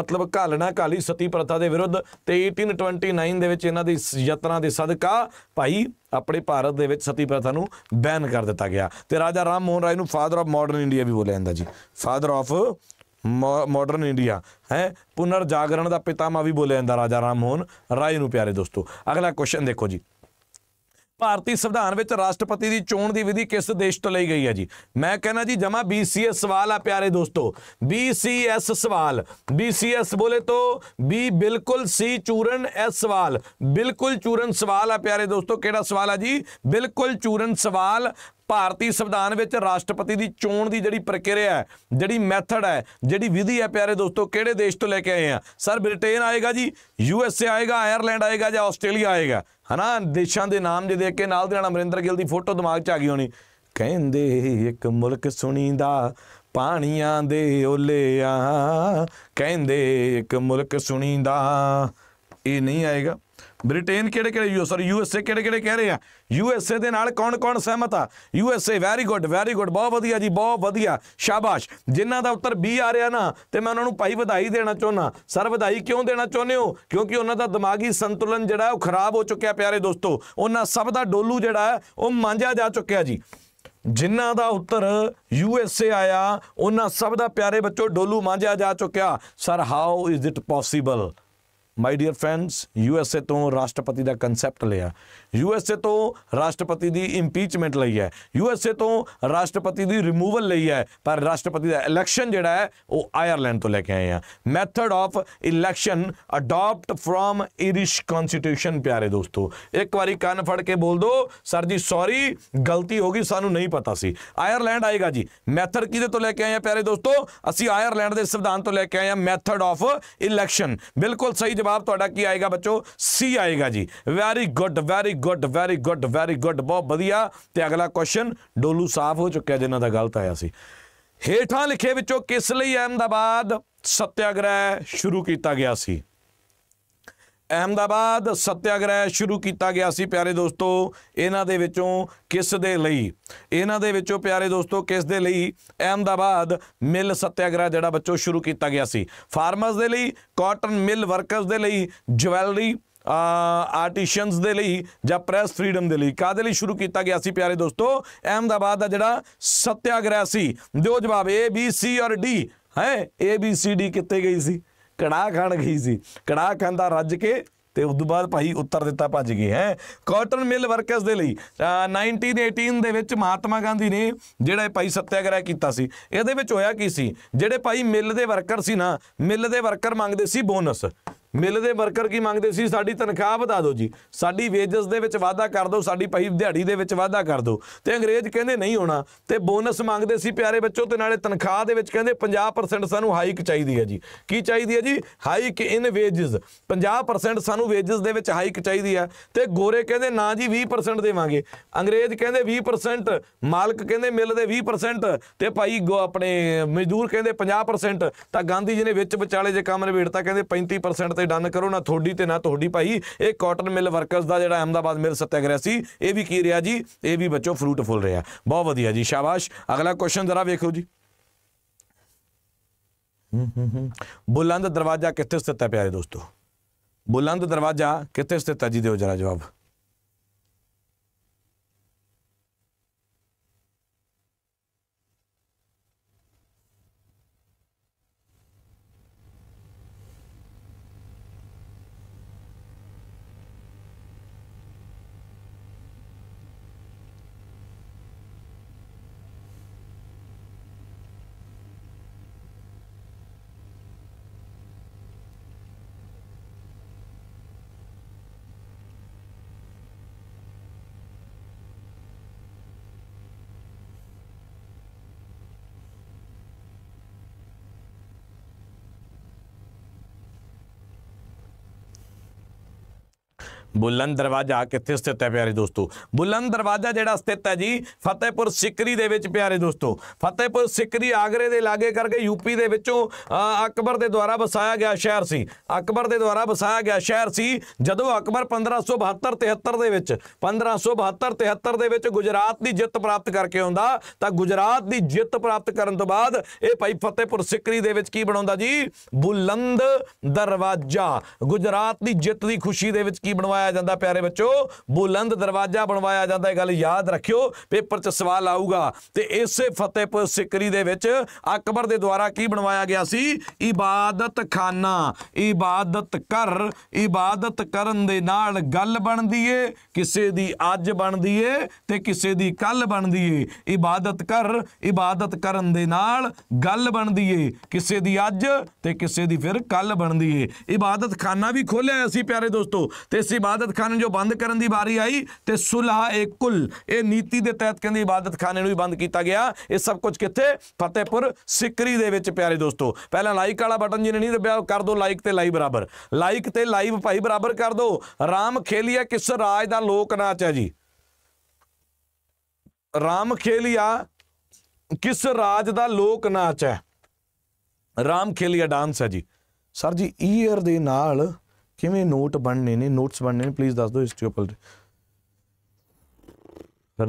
ਮਤਲਬ ਘਾਲਣਾ ਕਾਲੀ ਸਤੀ ਪ੍ਰਥਾ ਦੇ ਵਿਰੁੱਧ ਤੇ 1829 ਦੇ ਵਿੱਚ ਇਹਨਾਂ ਦੀ ਯਤਨਾਂ ਦੇ ਸਦਕਾ ਭਾਈ ਆਪਣੇ ਭਾਰਤ ਦੇ ਵਿੱਚ ਸਤੀ ਪ੍ਰਥਾ ਨੂੰ ਬੈਨ ਕਰ ਦਿੱਤਾ ਗਿਆ ਤੇ ਰਾਜਾ ਰਾਮ ਮੋਹਨ ਰਾਏ ਨੂੰ ਫਾਦਰ ਆਫ ਮਾਡਰਨ ਇੰਡੀਆ ਵੀ ਬੋਲਿਆ ਜਾਂਦਾ ਜੀ ਫਾਦਰ ਆਫ ਮਾਡਰਨ ਇੰਡੀਆ ਹੈ ਪੁਨਰ ਜਾਗਰਣ ਦਾ ਪਿਤਾਮਾ ਵੀ ਬੋਲਿਆ ਜਾਂਦਾ ਰਾਜਾ ਰਾਮ ਮੋਹਨ ਰਾਏ ਨੂੰ ਪਿਆਰੇ ਦੋਸਤੋ ਅਗਲਾ ਕੁਐਸਚਨ ਦੇਖੋ ਜੀ ਭਾਰਤੀ ਸੰਵਿਧਾਨ ਵਿੱਚ ਰਾਸ਼ਟਰਪਤੀ ਦੀ ਚੋਣ ਦੀ ਵਿਧੀ ਕਿਸ ਦੇਸ਼ ਤੋਂ ਲਈ ਗਈ ਹੈ ਜੀ ਮੈਂ ਕਹਿੰਦਾ ਜੀ ਜਮਾ BCS ਸਵਾਲ ਆ ਪਿਆਰੇ ਦੋਸਤੋ BCS ਸਵਾਲ BCS ਬੋਲੇ ਤੋ B ਬਿਲਕੁਲ C ਚੂਰਨ ਐਸ ਸਵਾਲ ਬਿਲਕੁਲ ਚੂਰਨ ਸਵਾਲ ਆ ਪਿਆਰੇ ਦੋਸਤੋ ਕਿਹੜਾ ਸਵਾਲ ਆ ਜੀ ਬਿਲਕੁਲ ਚੂਰਨ ਸਵਾਲ ਭਾਰਤੀ ਸੰਵਿਧਾਨ ਵਿੱਚ ਰਾਸ਼ਟਰਪਤੀ ਦੀ ਚੋਣ ਦੀ ਜਿਹੜੀ ਪ੍ਰਕਿਰਿਆ ਹੈ ਜਿਹੜੀ ਮੈਥਡ ਹੈ ਜਿਹੜੀ ਵਿਧੀ ਹੈ ਪਿਆਰੇ ਦੋਸਤੋ ਕਿਹੜੇ ਦੇਸ਼ ਤੋਂ ਲੈ ਕੇ ਆਏ ਆ ਸਰ ਬ੍ਰਿਟੇਨ ਆਏਗਾ ਜੀ ਯੂ ਐਸ ਏ ਆਏਗਾ ਆਇਰਲੈਂਡ ਆਏਗਾ ਜਾਂ ਆਸਟ੍ਰੇਲੀਆ ਆਏਗਾ ਹਨਾ ਦੇਸ਼ਾਂ ਦੇ ਨਾਮ ਜੇ ਦੇਖ ਕੇ ਨਾਲ ਦੇ ਨਾਲ ਅਮਰਿੰਦਰ ਗਿੱਲ ਦੀ ਫੋਟੋ ਦਿਮਾਗ 'ਚ ਆ ਗਈ ਹੋਣੀ ਕਹਿੰਦੇ ਇੱਕ ਮੁਲਕ ਸੁਣੀਦਾ ਪਾਣੀਆਂ ਦੇ ਓਲੇ ਆ ਕਹਿੰਦੇ ਇੱਕ ਮੁਲਕ ਸੁਣੀਦਾ ਇਹ ਨਹੀਂ ਆਏਗਾ ਬ੍ਰਿਟੇਨ ਕਿਹੜੇ ਕਿਹੜੇ ਯੂ ਸੌਰੀ ਯੂਐਸਏ ਕਿਹੜੇ ਕਿਹੜੇ ਕਹਿ ਰਹੇ ਆ ਯੂਐਸਏ ਦੇ ਨਾਲ ਕੌਣ ਕੌਣ ਸਹਿਮਤ ਆ USA very good very good ਬਹੁਤ ਵਧੀਆ ਜੀ ਬਹੁਤ ਵਧੀਆ ਸ਼ਾਬਾਸ਼ ਜਿਨ੍ਹਾਂ ਦਾ ਉੱਤਰ ਬੀ ਆ ਰਿਹਾ ਨਾ ਤੇ ਮੈਂ ਉਹਨਾਂ ਨੂੰ ਭਾਈ ਵਧਾਈ ਦੇਣਾ ਚਾਹੁੰਦਾ ਸਰ ਵਧਾਈ ਕਿਉਂ ਦੇਣਾ ਚਾਹੁੰਦੇ ਹੋ ਕਿਉਂਕਿ ਉਹਨਾਂ ਦਾ ਦਿਮਾਗੀ ਸੰਤੁਲਨ ਜਿਹੜਾ ਉਹ ਖਰਾਬ ਹੋ ਚੁੱਕਿਆ ਪਿਆਰੇ ਦੋਸਤੋ ਉਹਨਾਂ ਸਭ ਦਾ ਡੋਲੂ ਜਿਹੜਾ ਉਹ ਮਾਂਝਾ ਜਾ ਚੁੱਕਿਆ ਜੀ ਜਿਨ੍ਹਾਂ ਦਾ ਉੱਤਰ ਯੂਐਸਏ ਆਇਆ ਉਹਨਾਂ ਸਭ ਦਾ ਪਿਆਰੇ ਬੱਚੋ ਡੋਲੂ ਮਾਂਝਾ ਜਾ ਚੁੱਕਿਆ sir how is it possible my dear friends U S A ਤੋਂ ਰਾਸ਼ਟਰਪਤੀ ਦਾ ਕਨਸੈਪਟ ਲਿਆ ਯੂ ਐਸ ਏ ਤੋਂ ਰਾਸ਼ਟਰਪਤੀ ਦੀ ਇੰਪੀਚਮੈਂਟ ਲਈ ਹੈ ਯੂ ਐਸ ਏ ਤੋਂ ਰਾਸ਼ਟਰਪਤੀ ਦੀ ਰਿਮੂਵਲ ਲਈ ਹੈ ਪਰ ਰਾਸ਼ਟਰਪਤੀ ਦਾ ਇਲੈਕਸ਼ਨ ਜਿਹੜਾ ਹੈ ਉਹ ਆਇਰਲੈਂਡ ਤੋਂ ਲੈ ਕੇ ਆਏ ਆ method of election adopt from Irish constitution ਪਿਆਰੇ ਦੋਸਤੋ ਇੱਕ ਵਾਰੀ ਕੰਨ ਫੜ ਕੇ ਬੋਲ ਦੋ ਸਰ ਜੀ ਸੌਰੀ ਗਲਤੀ ਹੋ ਗਈ ਸਾਨੂੰ ਨਹੀਂ ਪਤਾ ਸੀ ਆਇਰਲੈਂਡ ਆਏਗਾ ਜੀ ਮੈਥਡ ਕਿਹਦੇ ਤੋਂ ਲੈ ਕੇ ਆਏ ਆ ਪਿਆਰੇ ਦੋਸਤੋ ਅਸੀਂ ਆਇਰਲੈਂਡ ਦੇ ਸੰਵਿਧਾਨ ਤੋਂ ਲੈ ਕੇ ਆਏ ਆ ਮੈਥਡ ਆਫ ਇਲੈਕਸ਼ਨ ਬਿਲਕੁਲ ਸਹੀ ਜਵਾਬ ਤੁਹਾਡਾ ਕੀ ਆਏਗਾ ਬੱਚੋ ਸੀ ਆਏਗਾ ਜੀ very good very good very good very good ਬਹੁਤ ਵਧੀਆ ਤੇ ਅਗਲਾ ਕੁਐਸਚਨ ਡੋਲੂ ਸਾਫ਼ ਹੋ ਚੁੱਕਿਆ ਜਿਨ੍ਹਾਂ ਦਾ ਗਲਤ ਆਇਆ ਸੀ ਹੇਠਾਂ ਲਿਖੇ ਵਿੱਚੋਂ ਕਿਸ ਲਈ ਅਹਮਦਾਬਾਦ ਸਤਿਆਗ੍ਰਹਿ ਸ਼ੁਰੂ ਕੀਤਾ ਗਿਆ ਸੀ ਅਹਿਮਦਾਬਾਦ ਸੱਤਿਆਗ੍ਰਹਿ ਸ਼ੁਰੂ ਕੀਤਾ ਗਿਆ ਸੀ ਪਿਆਰੇ ਦੋਸਤੋ ਇਹਨਾਂ ਦੇ ਵਿੱਚੋਂ ਕਿਸ ਦੇ ਲਈ ਇਹਨਾਂ ਦੇ ਵਿੱਚੋਂ ਪਿਆਰੇ ਦੋਸਤੋ ਕਿਸ ਦੇ ਲਈ ਅਹਿਮਦਾਬਾਦ ਮਿਲ ਸੱਤਿਆਗ੍ਰਹਿ ਜਿਹੜਾ ਬੱਚੋ ਸ਼ੁਰੂ ਕੀਤਾ ਗਿਆ ਸੀ ਫਾਰਮਰਸ ਦੇ ਲਈ ਕਾਟਨ ਮਿਲ ਵਰਕਰਸ ਦੇ ਲਈ ਜਵੈਲਰੀ ਆਰਟੀਸ਼ੀਅਨਸ ਦੇ ਲਈ ਜਾਂ ਪ੍ਰੈਸ ਫਰੀडम ਦੇ ਲਈ ਕਾਦੇ ਲਈ ਸ਼ੁਰੂ ਕੀਤਾ ਗਿਆ ਸੀ ਪਿਆਰੇ ਦੋਸਤੋ ਅਹਿਮਦਾਬਾਦ ਦਾ ਜਿਹੜਾ ਸੱਤਿਆਗ੍ਰਹਿ ਸੀ ਦਿਓ ਜਵਾਬ ਏ ਬੀ ਸੀ ਔਰ ਡੀ ਹੈ ਏ ਬੀ ਸੀ ਡੀ ਕਿੱਥੇ ਗਈ ਸੀ ਕੜਾ ਖਾਣ ਗਈ ਸੀ ਕੜਾ ਖਾਂਦਾ ਰੱਜ ਕੇ ਤੇ ਉਸ ਤੋਂ ਬਾਅਦ ਭਾਈ ਉੱਤਰ ਦਿੱਤਾ ਭੱਜ ਗਏ ਹੈ ਕਾਟਨ ਮਿਲ ਵਰਕਰਸ ਦੇ ਲਈ 1918 ਦੇ ਵਿੱਚ ਮਹਾਤਮਾ ਗਾਂਧੀ ਨੇ ਜਿਹੜਾ ਭਾਈ ਸੱਤਿਆਗ੍ਰਹਿ ਕੀਤਾ ਸੀ ਇਹਦੇ ਵਿੱਚ ਹੋਇਆ ਕੀ ਸੀ ਜਿਹੜੇ ਭਾਈ ਮਿਲ ਦੇ ਵਰਕਰ ਸੀ ਨਾ ਮਿਲ ਦੇ ਵਰਕਰ ਮੰਗਦੇ ਸੀ ਬੋਨਸ ਮਿਲ ਦੇ ਵਰਕਰ ਕੀ ਮੰਗਦੇ ਸੀ ਸਾਡੀ ਤਨਖਾਹ ਵਧਾ ਦਿਓ ਜੀ ਸਾਡੀ ਵੇਜਸ ਦੇ ਵਿੱਚ ਵਾਧਾ ਕਰ ਦਿਓ ਸਾਡੀ ਪਈ ਦਿਹਾੜੀ ਦੇ ਵਿੱਚ ਵਾਧਾ ਕਰ ਦਿਓ ਤੇ ਅੰਗਰੇਜ਼ ਕਹਿੰਦੇ ਨਹੀਂ ਹੋਣਾ ਤੇ ਬੋਨਸ ਮੰਗਦੇ ਸੀ ਪਿਆਰੇ ਬੱਚੋ ਤੇ ਨਾਲੇ ਤਨਖਾਹ ਦੇ ਵਿੱਚ ਕਹਿੰਦੇ 50% ਸਾਨੂੰ ਹਾਈਕ ਚਾਹੀਦੀ ਹੈ ਜੀ ਕੀ ਚਾਹੀਦੀ ਹੈ ਜੀ ਹਾਈਕ ਇਨ ਵੇਜਸ 50% ਸਾਨੂੰ ਵੇਜਸ ਦੇ ਵਿੱਚ ਹਾਈਕ ਚਾਹੀਦੀ ਹੈ ਤੇ ਗੋਰੇ ਕਹਿੰਦੇ ਨਾ ਜੀ 20% ਦੇਵਾਂਗੇ ਅੰਗਰੇਜ਼ ਕਹਿੰਦੇ 20% ਮਾਲਕ ਕਹਿੰਦੇ ਮਿਲ ਦੇ 20% ਤੇ ਭਾਈ ਆਪਣੇ ਮਜ਼ਦੂਰ ਕਹਿੰਦੇ 50% ਤਾਂ ਗਾਂਧੀ ਜੀ ਨੇ ਵਿੱਚ ਵਿਚਾਲੇ ਜੇ ਕੰਮ ਨਿਬੇੜਤਾ ਕਹਿੰਦੇ 35% ਤੇ ਡਨ ਕਰੋ ਨਾ ਥੋੜੀ ਤੇ ਨਾ ਤੁਹਾਡੀ ਭਾਈ ਇਹ ਕਾਟਨ ਮਿਲ ਵਰਕਰਸ ਦਾ ਜਿਹੜਾ ਅਹਮਦਾਬਾਦ ਮਿਲ ਸਤਿਆਗ੍ਰਹਿ ਸੀ ਇਹ ਵੀ ਕੀ ਰਿਹਾ ਜੀ ਇਹ ਵੀ ਬੱਚੋ ਫਰੂਟਫੁਲ ਰਿਹਾ ਬਹੁਤ ਵਧੀਆ ਜੀ ਸ਼ਾਬਾਸ਼ ਅਗਲਾ ਕੁਐਸਚਨ ਜ਼ਰਾ ਵੇਖੋ ਜੀ ਬੁਲੰਦ ਦਰਵਾਜ਼ਾ ਕਿੱਥੇ ਸਥਿਤ ਹੈ ਪਿਆਰੇ ਦੋਸਤੋ ਬੁਲੰਦ ਦਰਵਾਜ਼ਾ ਕਿੱਥੇ ਸਥਿਤ ਹੈ ਜੀ ਦਿਓ ਜਰਾ ਜਵਾਬ ਬੁਲੰਦ ਦਰਵਾਜ਼ਾ ਕਿੱਥੇ ਸਥਿਤ ਹੈ ਪਿਆਰੇ ਦੋਸਤੋ ਬੁਲੰਦ ਦਰਵਾਜ਼ਾ ਜਿਹੜਾ ਸਥਿਤ ਹੈ ਜੀ ਫਤਿਹਪੁਰ ਸਿਕਰੀ ਦੇ ਵਿੱਚ ਪਿਆਰੇ ਦੋਸਤੋ ਫਤਿਹਪੁਰ ਸਿਕਰੀ ਆਗਰੇ ਦੇ ਲਾਗੇ ਕਰਕੇ ਯੂਪੀ ਦੇ ਵਿੱਚੋਂ ਅਕਬਰ ਦੇ ਦੁਆਰਾ ਵਸਾਇਆ ਗਿਆ ਸ਼ਹਿਰ ਸੀ ਅਕਬਰ ਦੇ ਦੁਆਰਾ ਵਸਾਇਆ ਗਿਆ ਸ਼ਹਿਰ ਸੀ ਜਦੋਂ ਅਕਬਰ 1572-73 ਦੇ ਵਿੱਚ 1572-73 ਦੇ ਵਿੱਚ ਗੁਜਰਾਤ ਦੀ ਜਿੱਤ ਪ੍ਰਾਪਤ ਕਰਕੇ ਆਉਂਦਾ ਤਾਂ ਗੁਜਰਾਤ ਦੀ ਜਿੱਤ ਪ੍ਰਾਪਤ ਕਰਨ ਤੋਂ ਬਾਅਦ ਇਹ ਭਾਈ ਫਤਿਹਪੁਰ ਸਿਕਰੀ ਦੇ ਵਿੱਚ ਕੀ ਬਣਾਉਂਦਾ ਜੀ ਬੁਲੰਦ ਦਰਵਾਜ਼ਾ ਗੁਜਰਾਤ ਦੀ ਜਿੱਤ ਦੀ ਖੁਸ਼ੀ ਦੇ ਵਿੱਚ ਕੀ ਬਣਵਾਇਆ ਬਣਵਾਇਆ ਜਾਂਦਾ ਪਿਆਰੇ ਬੱਚੋ ਬੁਲੰਦ ਦਰਵਾਜ਼ਾ ਬਣਵਾਇਆ ਜਾਂਦਾ ਇਹ ਗੱਲ ਯਾਦ ਰੱਖਿਓ ਪੇਪਰ 'ਚ ਸਵਾਲ ਆਊਗਾ ਤੇ ਇਸੇ ਫਤਿਹਪੁਰ ਸਿਕਰੀ ਦੇ ਵਿੱਚ ਅਕਬਰ ਦੇ ਦੁਆਰਾ ਕੀ ਬਣਵਾਇਆ ਗਿਆ ਸੀ ਇਬਾਦਤ ਖਾਨਾ ਇਬਾਦਤ ਕਰ ਇਬਾਦਤ ਕਰਨ ਦੇ ਨਾਲ ਗੱਲ ਬਣਦੀ ਏ ਕਿਸੇ ਦੀ ਅੱਜ ਬਣਦੀ ਏ ਤੇ ਕਿਸੇ ਦੀ ਕੱਲ ਬਣਦੀ ਏ ਇਬਾਦਤ ਕਰ ਇਬਾਦਤ ਕਰਨ ਦੇ ਨਾਲ ਗੱਲ ਬਣਦੀ ਏ ਕਿਸੇ ਦੀ ਅੱਜ ਤੇ ਕਿਸੇ ਦੀ ਫਿਰ ਕੱਲ ਬਣਦੀ ਏ ਇਬਾਦਤ ਖਾਨਾ ਵੀ ਖੋਲਿਆ ਅਸੀਂ ਪਿਆਰੇ ਦੋਸਤੋ ਤੇ ਇਸ ਇਬਾਦਤ ਖਾਨੇ ਜੋ ਬੰਦ ਕਰਨ ਦੀ ਵਾਰੀ ਆਈ ਤੇ ਸੁਲਹਾ ਏ ਇਹ ਨੀਤੀ ਦੇ ਤਹਿਤ ਕਹਿੰਦੇ ਇਬਾਦਤ ਖਾਨੇ ਨੂੰ ਵੀ ਬੰਦ ਕੀਤਾ ਗਿਆ ਇਹ ਸਭ ਕੁਝ ਕਿੱਥੇ ਫਤਿਹਪੁਰ ਸਿਕਰੀ ਦੇ ਵਿੱਚ ਪਿਆਰੇ ਦੋਸਤੋ ਪਹਿਲਾਂ ਲਾਈਕ ਵਾਲਾ ਬਟਨ ਜਿਹਨੇ ਨਹੀਂ ਦਬਿਆ ਕਰ ਦਿਓ ਲਾਈਕ ਤੇ ਲਾਈਵ ਬਰਾਬਰ ਲਾਈਕ ਤੇ ਲਾਈਵ ਭਾਈ ਬਰਾਬਰ ਕਰ ਦਿਓ ਰਾਮ ਖੇਲੀਆ ਕਿਸ ਰਾਜ ਦਾ ਲੋਕ ਨਾਚ ਹੈ ਜੀ ਰਾਮ ਖੇਲੀਆ ਕਿਸ ਰਾਜ ਦਾ ਲੋਕ ਨਾਚ ਹੈ ਰਾਮ ਖੇਲੀਆ ਡਾਂਸ ਹੈ ਜੀ ਸਰ ਜੀ ਈਅਰ ਦੇ ਨਾਲ ਕਿਵੇਂ ਨੋਟ ਬਣਨੇ ਨੇ ਨੋਟਸ ਬਣਨੇ ਨੇ ਪਲੀਜ਼ ਦੱਸ ਦਿਓ ਹਿਸਟਰੀ ਉਪਰ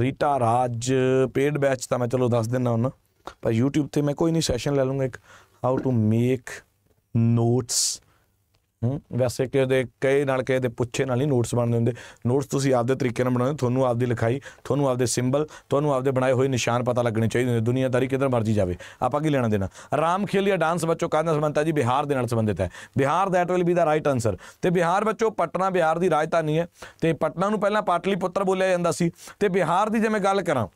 ਰੀਟਾ ਰਾਜ ਪੇਡ ਬੈਚ ਤਾਂ ਮੈਂ ਚਲੋ ਦੱਸ ਦਿੰਦਾ ਹੁਣ ਪਰ YouTube ਤੇ ਮੈਂ ਕੋਈ ਨਹੀਂ ਸੈਸ਼ਨ ਲੈ ਲੂੰਗਾ ਇੱਕ ਹਾਊ ਟੂ ਮੇਕ ਨੋਟਸ ਹੂੰ ਵੈਸੇ ਕਿ ਦੇ ਕਈ ਨਾਲ ਕਈ ਦੇ ਪੁੱਛੇ ਨਾਲ ਹੀ ਨੋਟਸ ਬਣਦੇ ਹੁੰਦੇ ਨੋਟਸ ਤੁਸੀਂ ਆਪਦੇ ਤਰੀਕੇ ਨਾਲ ਬਣਾਉਂਦੇ ਤੁਹਾਨੂੰ ਆਪਦੀ ਲਿਖਾਈ ਤੁਹਾਨੂੰ ਆਪਦੇ ਸਿੰਬਲ ਤੁਹਾਨੂੰ ਆਪਦੇ ਬਣਾਏ ਹੋਏ ਨਿਸ਼ਾਨ ਪਤਾ ਲੱਗਣੇ ਚਾਹੀਦੇ ਨੇ ਦੁਨੀਆਦਾਰੀ ਕਿਧਰ ਮਰਜੀ ਜਾਵੇ ਆਪਾਂ ਕੀ ਲੈਣਾ ਦੇਣਾ ਰਾਮ ਜਾਂ ਡਾਂਸ ਬੱਚੋ ਕਾਹਦਾ ਸੰਬੰਧਤਾ ਜੀ ਬਿਹਾਰ ਦੇ ਨਾਲ ਸੰਬੰਧਿਤ ਹੈ Bihar that will be the right answer ਤੇ ਬਿਹਾਰ ਬੱਚੋ ਪਟਨਾ ਬਿਹਾਰ ਦੀ ਰਾਜਧਾਨੀ ਹੈ ਤੇ ਪਟਨਾ ਨੂੰ ਪਹਿਲਾਂ ਪੁੱਤਰ ਬੋਲਿਆ ਜਾਂਦਾ ਸੀ ਤੇ ਬਿਹਾਰ ਦੀ ਜੇ ਮੈਂ ਗੱਲ ਕਰਾਂ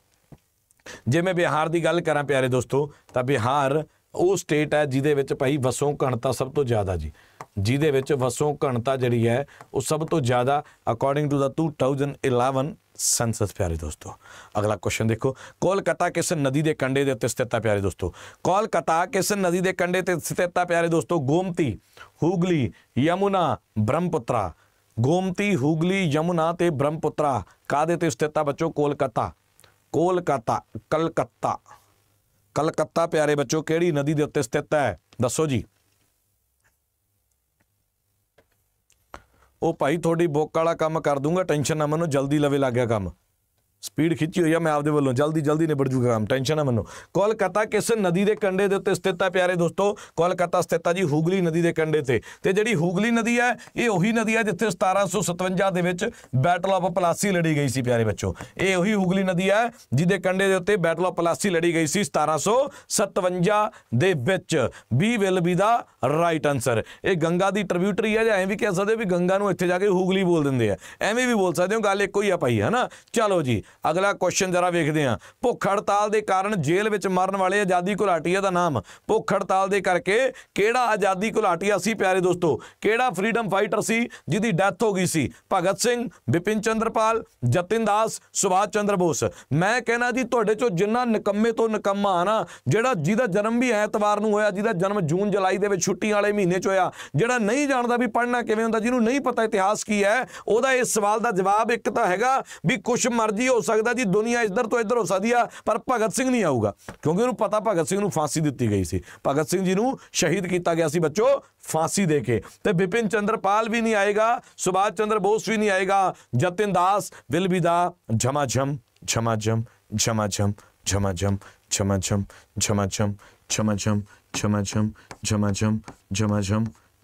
ਜੇ ਮੈਂ ਬਿਹਾਰ ਦੀ ਗੱਲ ਕਰਾਂ ਪਿਆਰੇ ਦੋਸਤੋ ਤਾਂ ਬਿਹਾਰ ਉਹ ਸਟੇਟ ਹੈ ਜਿਹਦੇ ਵਿੱਚ ਭਾਈ ਵਸੋਂ ਘਣਤਾ ਸਭ ਤੋਂ ਜ਼ਿਆਦਾ ਜੀ ਜਿਹਦੇ ਵਿੱਚ ਵਸੋਂ ਘਣਤਾ ਜਿਹੜੀ ਹੈ ਉਹ ਸਭ ਤੋਂ ਜ਼ਿਆਦਾ ਅਕੋਰਡਿੰਗ ਟੂ ਦਾ 2011 ਸੈਂਸਸ ਪਿਆਰੇ ਦੋਸਤੋ ਅਗਲਾ ਕੁਐਸਚਨ ਦੇਖੋ ਕੋਲਕਾਤਾ ਕਿਸ ਨਦੀ ਦੇ ਕੰਢੇ ਦੇ ਉੱਤੇ ਸਥਿਤ ਹੈ ਪਿਆਰੇ ਦੋਸਤੋ ਕੋਲਕਾਤਾ ਕਿਸ ਨਦੀ ਦੇ ਕੰਢੇ ਤੇ ਸਥਿਤ ਹੈ ਪਿਆਰੇ ਦੋਸਤੋ ਗੋਮਤੀ ਹੂਗਲੀ ਯਮੁਨਾ ਬ੍ਰਹਮਪੁੱਤਰਾ ਗੋਮਤੀ ਹੂਗਲੀ ਯਮੁਨਾ ਤੇ ਬ੍ਰਹਮਪੁੱਤਰਾ ਕਾਦੇ ਤੇ ਸਥਿਤ ਹੈ ਬੱਚੋ ਕੋਲਕਾਤਾ ਕੋਲਕਾਤਾ ਕਲਕੱਤਾ ਕਲਕੱਤਾ ਪਿਆਰੇ ਬੱਚੋ ਕਿਹੜੀ ਨਦੀ ਦੇ ਉੱਤੇ ਸਥਿਤ ਹੈ ਦੱਸੋ ਜੀ ਉਹ ਭਾਈ ਤੁਹਾਡੀ ਬੁੱਕ ਵਾਲਾ ਕੰਮ ਕਰ ਦੂੰਗਾ ਟੈਨਸ਼ਨ ਨਾ ਮੈਨੂੰ ਜਲਦੀ ਲਵੇ ਲੱਗ ਗਿਆ ਕੰਮ ਸਪੀਡ ਖਿੱਚੀ ਹੋਈ ਆ ਮੈਂ ਆਪਦੇ ਵੱਲੋਂ ਜਲਦੀ ਜਲਦੀ ਨਿਬੜ ਜੂਗਾ ਕੰਮ ਟੈਨਸ਼ਨ ਨਾ ਮੰਨੋ ਕੋਲਕਾਤਾ ਕਿਸ ਨਦੀ ਦੇ ਕੰਢੇ ਦੇ ਉੱਤੇ ਸਥਿਤ ਹੈ ਪਿਆਰੇ ਦੋਸਤੋ ਕੋਲਕਾਤਾ ਸਥਿਤ ਹੈ ਜੀ ਹੂਗਲੀ ਨਦੀ ਦੇ ਕੰਢੇ ਤੇ ਤੇ ਜਿਹੜੀ ਹੂਗਲੀ ਨਦੀ ਹੈ ਇਹ ਉਹੀ ਨਦੀ ਹੈ ਜਿੱਥੇ 1757 ਦੇ ਵਿੱਚ ਬੈਟਲ ਆਫ ਪਲਾਸੀ ਲੜੀ ਗਈ ਸੀ ਪਿਆਰੇ ਬੱਚੋ ਇਹ ਉਹੀ ਹੂਗਲੀ ਨਦੀ ਹੈ ਜਿਹਦੇ ਕੰਢੇ ਦੇ ਉੱਤੇ ਬੈਟਲ ਆਫ ਪਲਾਸੀ ਲੜੀ ਗਈ ਸੀ 1757 ਦੇ ਵਿੱਚ B will be the right answer ਇਹ ਗੰਗਾ ਦੀ ਟ੍ਰਿਬਿਊਟਰੀ ਹੈ ਜਾਂ ਐਵੇਂ ਵੀ ਕਹਿ ਸਕਦੇ ਵੀ ਗੰਗਾ ਨੂੰ ਇੱਥੇ ਜਾ ਕੇ ਹੂਗਲੀ ਬੋਲ ਦਿੰਦੇ ਆ ਐਵੇਂ ਵੀ ਬੋਲ ਸਕਦੇ ਹੋ ਗੱਲ ਇੱਕੋ ਹੀ ਆ ਭਾਈ ਹਨਾ ਚਲੋ ਜੀ ਅਗਲਾ ਕੁਐਸਚਨ ਜਰਾ ਵੇਖਦੇ ਹਾਂ ਭੁੱਖ ਹੜਤਾਲ ਦੇ ਕਾਰਨ ਜੇਲ੍ਹ ਵਿੱਚ ਮਰਨ ਵਾਲੇ ਆਜ਼ਾਦੀ ਘੁਲਾਟੀਆ ਦਾ ਨਾਮ ਭੁੱਖ ਹੜਤਾਲ ਦੇ ਕਰਕੇ ਕਿਹੜਾ ਆਜ਼ਾਦੀ ਘੁਲਾਟੀਆ ਸੀ ਪਿਆਰੇ ਦੋਸਤੋ ਕਿਹੜਾ ਫਰੀडम ਫਾਈਟਰ ਸੀ ਜਿਹਦੀ ਡੈਥ ਹੋ ਗਈ ਸੀ ਭਗਤ ਸਿੰਘ ਵਿਪਿਨ ਚੰਦਰਪਾਲ ਜਤਿਨ ਦਾਸ ਸੁਭਾਸ਼ ਚੰਦਰ ਬੋਸ ਮੈਂ ਕਹਿੰਦਾ ਜੀ ਤੁਹਾਡੇ ਚੋਂ ਜਿੰਨਾ ਨਿਕੰਮੇ ਤੋਂ ਨਿਕੰਮਾ ਆ ਨਾ ਜਿਹੜਾ ਜਿਹਦਾ ਜਨਮ ਵੀ ਐਤਵਾਰ ਨੂੰ ਹੋਇਆ ਜਿਹਦਾ ਜਨਮ ਜੂਨ ਜੁਲਾਈ ਦੇ ਵਿੱਚ ਛੁੱਟੀਆਂ ਵਾਲੇ ਮਹੀਨੇ 'ਚ ਹੋਇਆ ਜਿਹੜਾ ਨਹੀਂ ਜਾਣਦਾ ਵੀ ਪੜ੍ਹਨਾ ਕਿਵੇਂ ਹੁੰਦਾ ਜਿਹਨੂੰ ਨਹੀਂ ਪਤਾ ਇਤਿਹਾਸ ਕੀ ਹੈ ਉਹਦਾ ਇਸ ਸਵਾਲ ਦਾ ਜਵਾਬ ਇੱਕ ਤਾਂ ਹੈਗਾ ਵੀ ਕੁਛ ਮਰਜ਼ੀ ਹੋ ਸਕਦਾ ਜੀ ਦੁਨੀਆ ਇਧਰ ਤੋਂ ਇਧਰ ਹੋ ਸਕਦੀ ਆ ਪਰ ਭਗਤ ਸਿੰਘ ਨਹੀਂ ਆਊਗਾ ਕਿਉਂਕਿ ਉਹਨੂੰ ਪਤਾ ਭਗਤ ਸਿੰਘ ਨੂੰ ਫਾਂਸੀ ਦਿੱਤੀ ਗਈ ਸੀ ਭਗਤ ਸਿੰਘ ਜੀ ਨੂੰ ਸ਼ਹੀਦ ਕੀਤਾ ਗਿਆ ਸੀ ਬੱਚੋ ਫਾਂਸੀ ਦੇ ਕੇ ਤੇ ਵਿਪਿਨ ਚੰਦਰਪਾਲ ਵੀ ਨਹੀਂ ਆਏਗਾ ਸੁਭਾਸ਼ ਚੰਦਰ ਬੋਸ ਵੀ ਨਹੀਂ ਆਏਗਾ Jatin Das will be the ਝਮ ਝਮਾ ਝਮ ਝਮਾ ਝਮ ਝਮਾ ਝਮ ਝਮਾ ਝਮ ਝਮਾ ਝਮ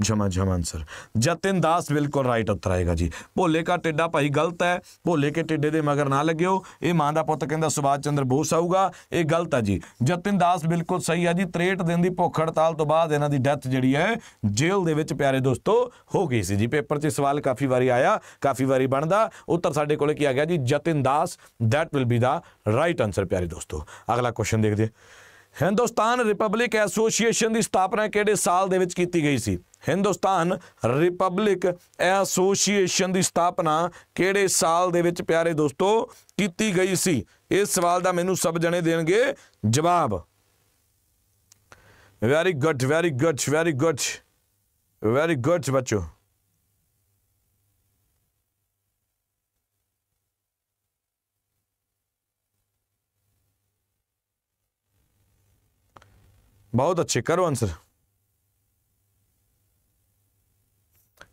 ਜਮਾ ਜਮਾ ਅਨਸਰ ਜਤਿਨ ਦਾਸ ਬਿਲਕੁਲ ਰਾਈਟ ਉੱਤਰ ਆਏਗਾ ਜੀ ਭੋਲੇ ਕਾ ਟਿੱਡਾ ਭਾਈ ਗਲਤ ਹੈ ਭੋਲੇ ਕੇ ਟਿੱਡੇ ਦੇ ਮਗਰ ਨਾ ਲੱਗਿਓ ਇਹ ਮਾਂ ਦਾ ਪੁੱਤ ਕਹਿੰਦਾ ਸੁਭਾਸ਼ ਚੰਦਰ ਬੋਸ ਆਊਗਾ ਇਹ ਗਲਤ ਹੈ ਜੀ ਜਤਿਨ ਦਾਸ ਬਿਲਕੁਲ ਸਹੀ ਹੈ ਜੀ 63 ਦਿਨ ਦੀ ਭੁੱਖ ਹੜਤਾਲ ਤੋਂ ਬਾਅਦ ਇਹਨਾਂ ਦੀ ਡੈਥ ਜਿਹੜੀ ਹੈ ਜੇਲ੍ਹ ਦੇ ਵਿੱਚ ਪਿਆਰੇ ਦੋਸਤੋ ਹੋ ਗਈ ਸੀ ਜੀ ਪੇਪਰ 'ਚ ਸਵਾਲ ਕਾਫੀ ਵਾਰੀ ਆਇਆ ਕਾਫੀ ਵਾਰੀ ਬਣਦਾ ਉੱਤਰ ਸਾਡੇ ਕੋਲੇ ਕੀ ਆ ਗਿਆ ਜੀ Jatin Das that will be the right answer ਪਿਆਰੇ ਦੋਸਤੋ ਅਗਲਾ ਕੁਐਸਚਨ ਦੇਖਦੇ ਹਾਂ ਹਿੰਦੁਸਤਾਨ ਰਿਪਬਲਿਕ ਐਸੋਸੀਏਸ਼ਨ ਦੀ ਸਥਾਪਨਾ ਕਿਹੜੇ ਸਾਲ ਦੇ ਵਿੱਚ ਕੀਤੀ ਗਈ ਸੀ ਹਿੰਦੁਸਤਾਨ ਰਿਪਬਲਿਕ ਐਸੋਸੀਏਸ਼ਨ ਦੀ ਸਥਾਪਨਾ ਕਿਹੜੇ ਸਾਲ ਦੇ ਵਿੱਚ ਪਿਆਰੇ ਦੋਸਤੋ ਕੀਤੀ ਗਈ ਸੀ ਇਸ ਸਵਾਲ ਦਾ ਮੈਨੂੰ ਸਭ ਜਣੇ ਦੇਣਗੇ ਜਵਾਬ very good very good very good very good ਬੱਚੋ ਬਹੁਤ ਅੱਛੇ ਕਰੋ ਆਨਸਰ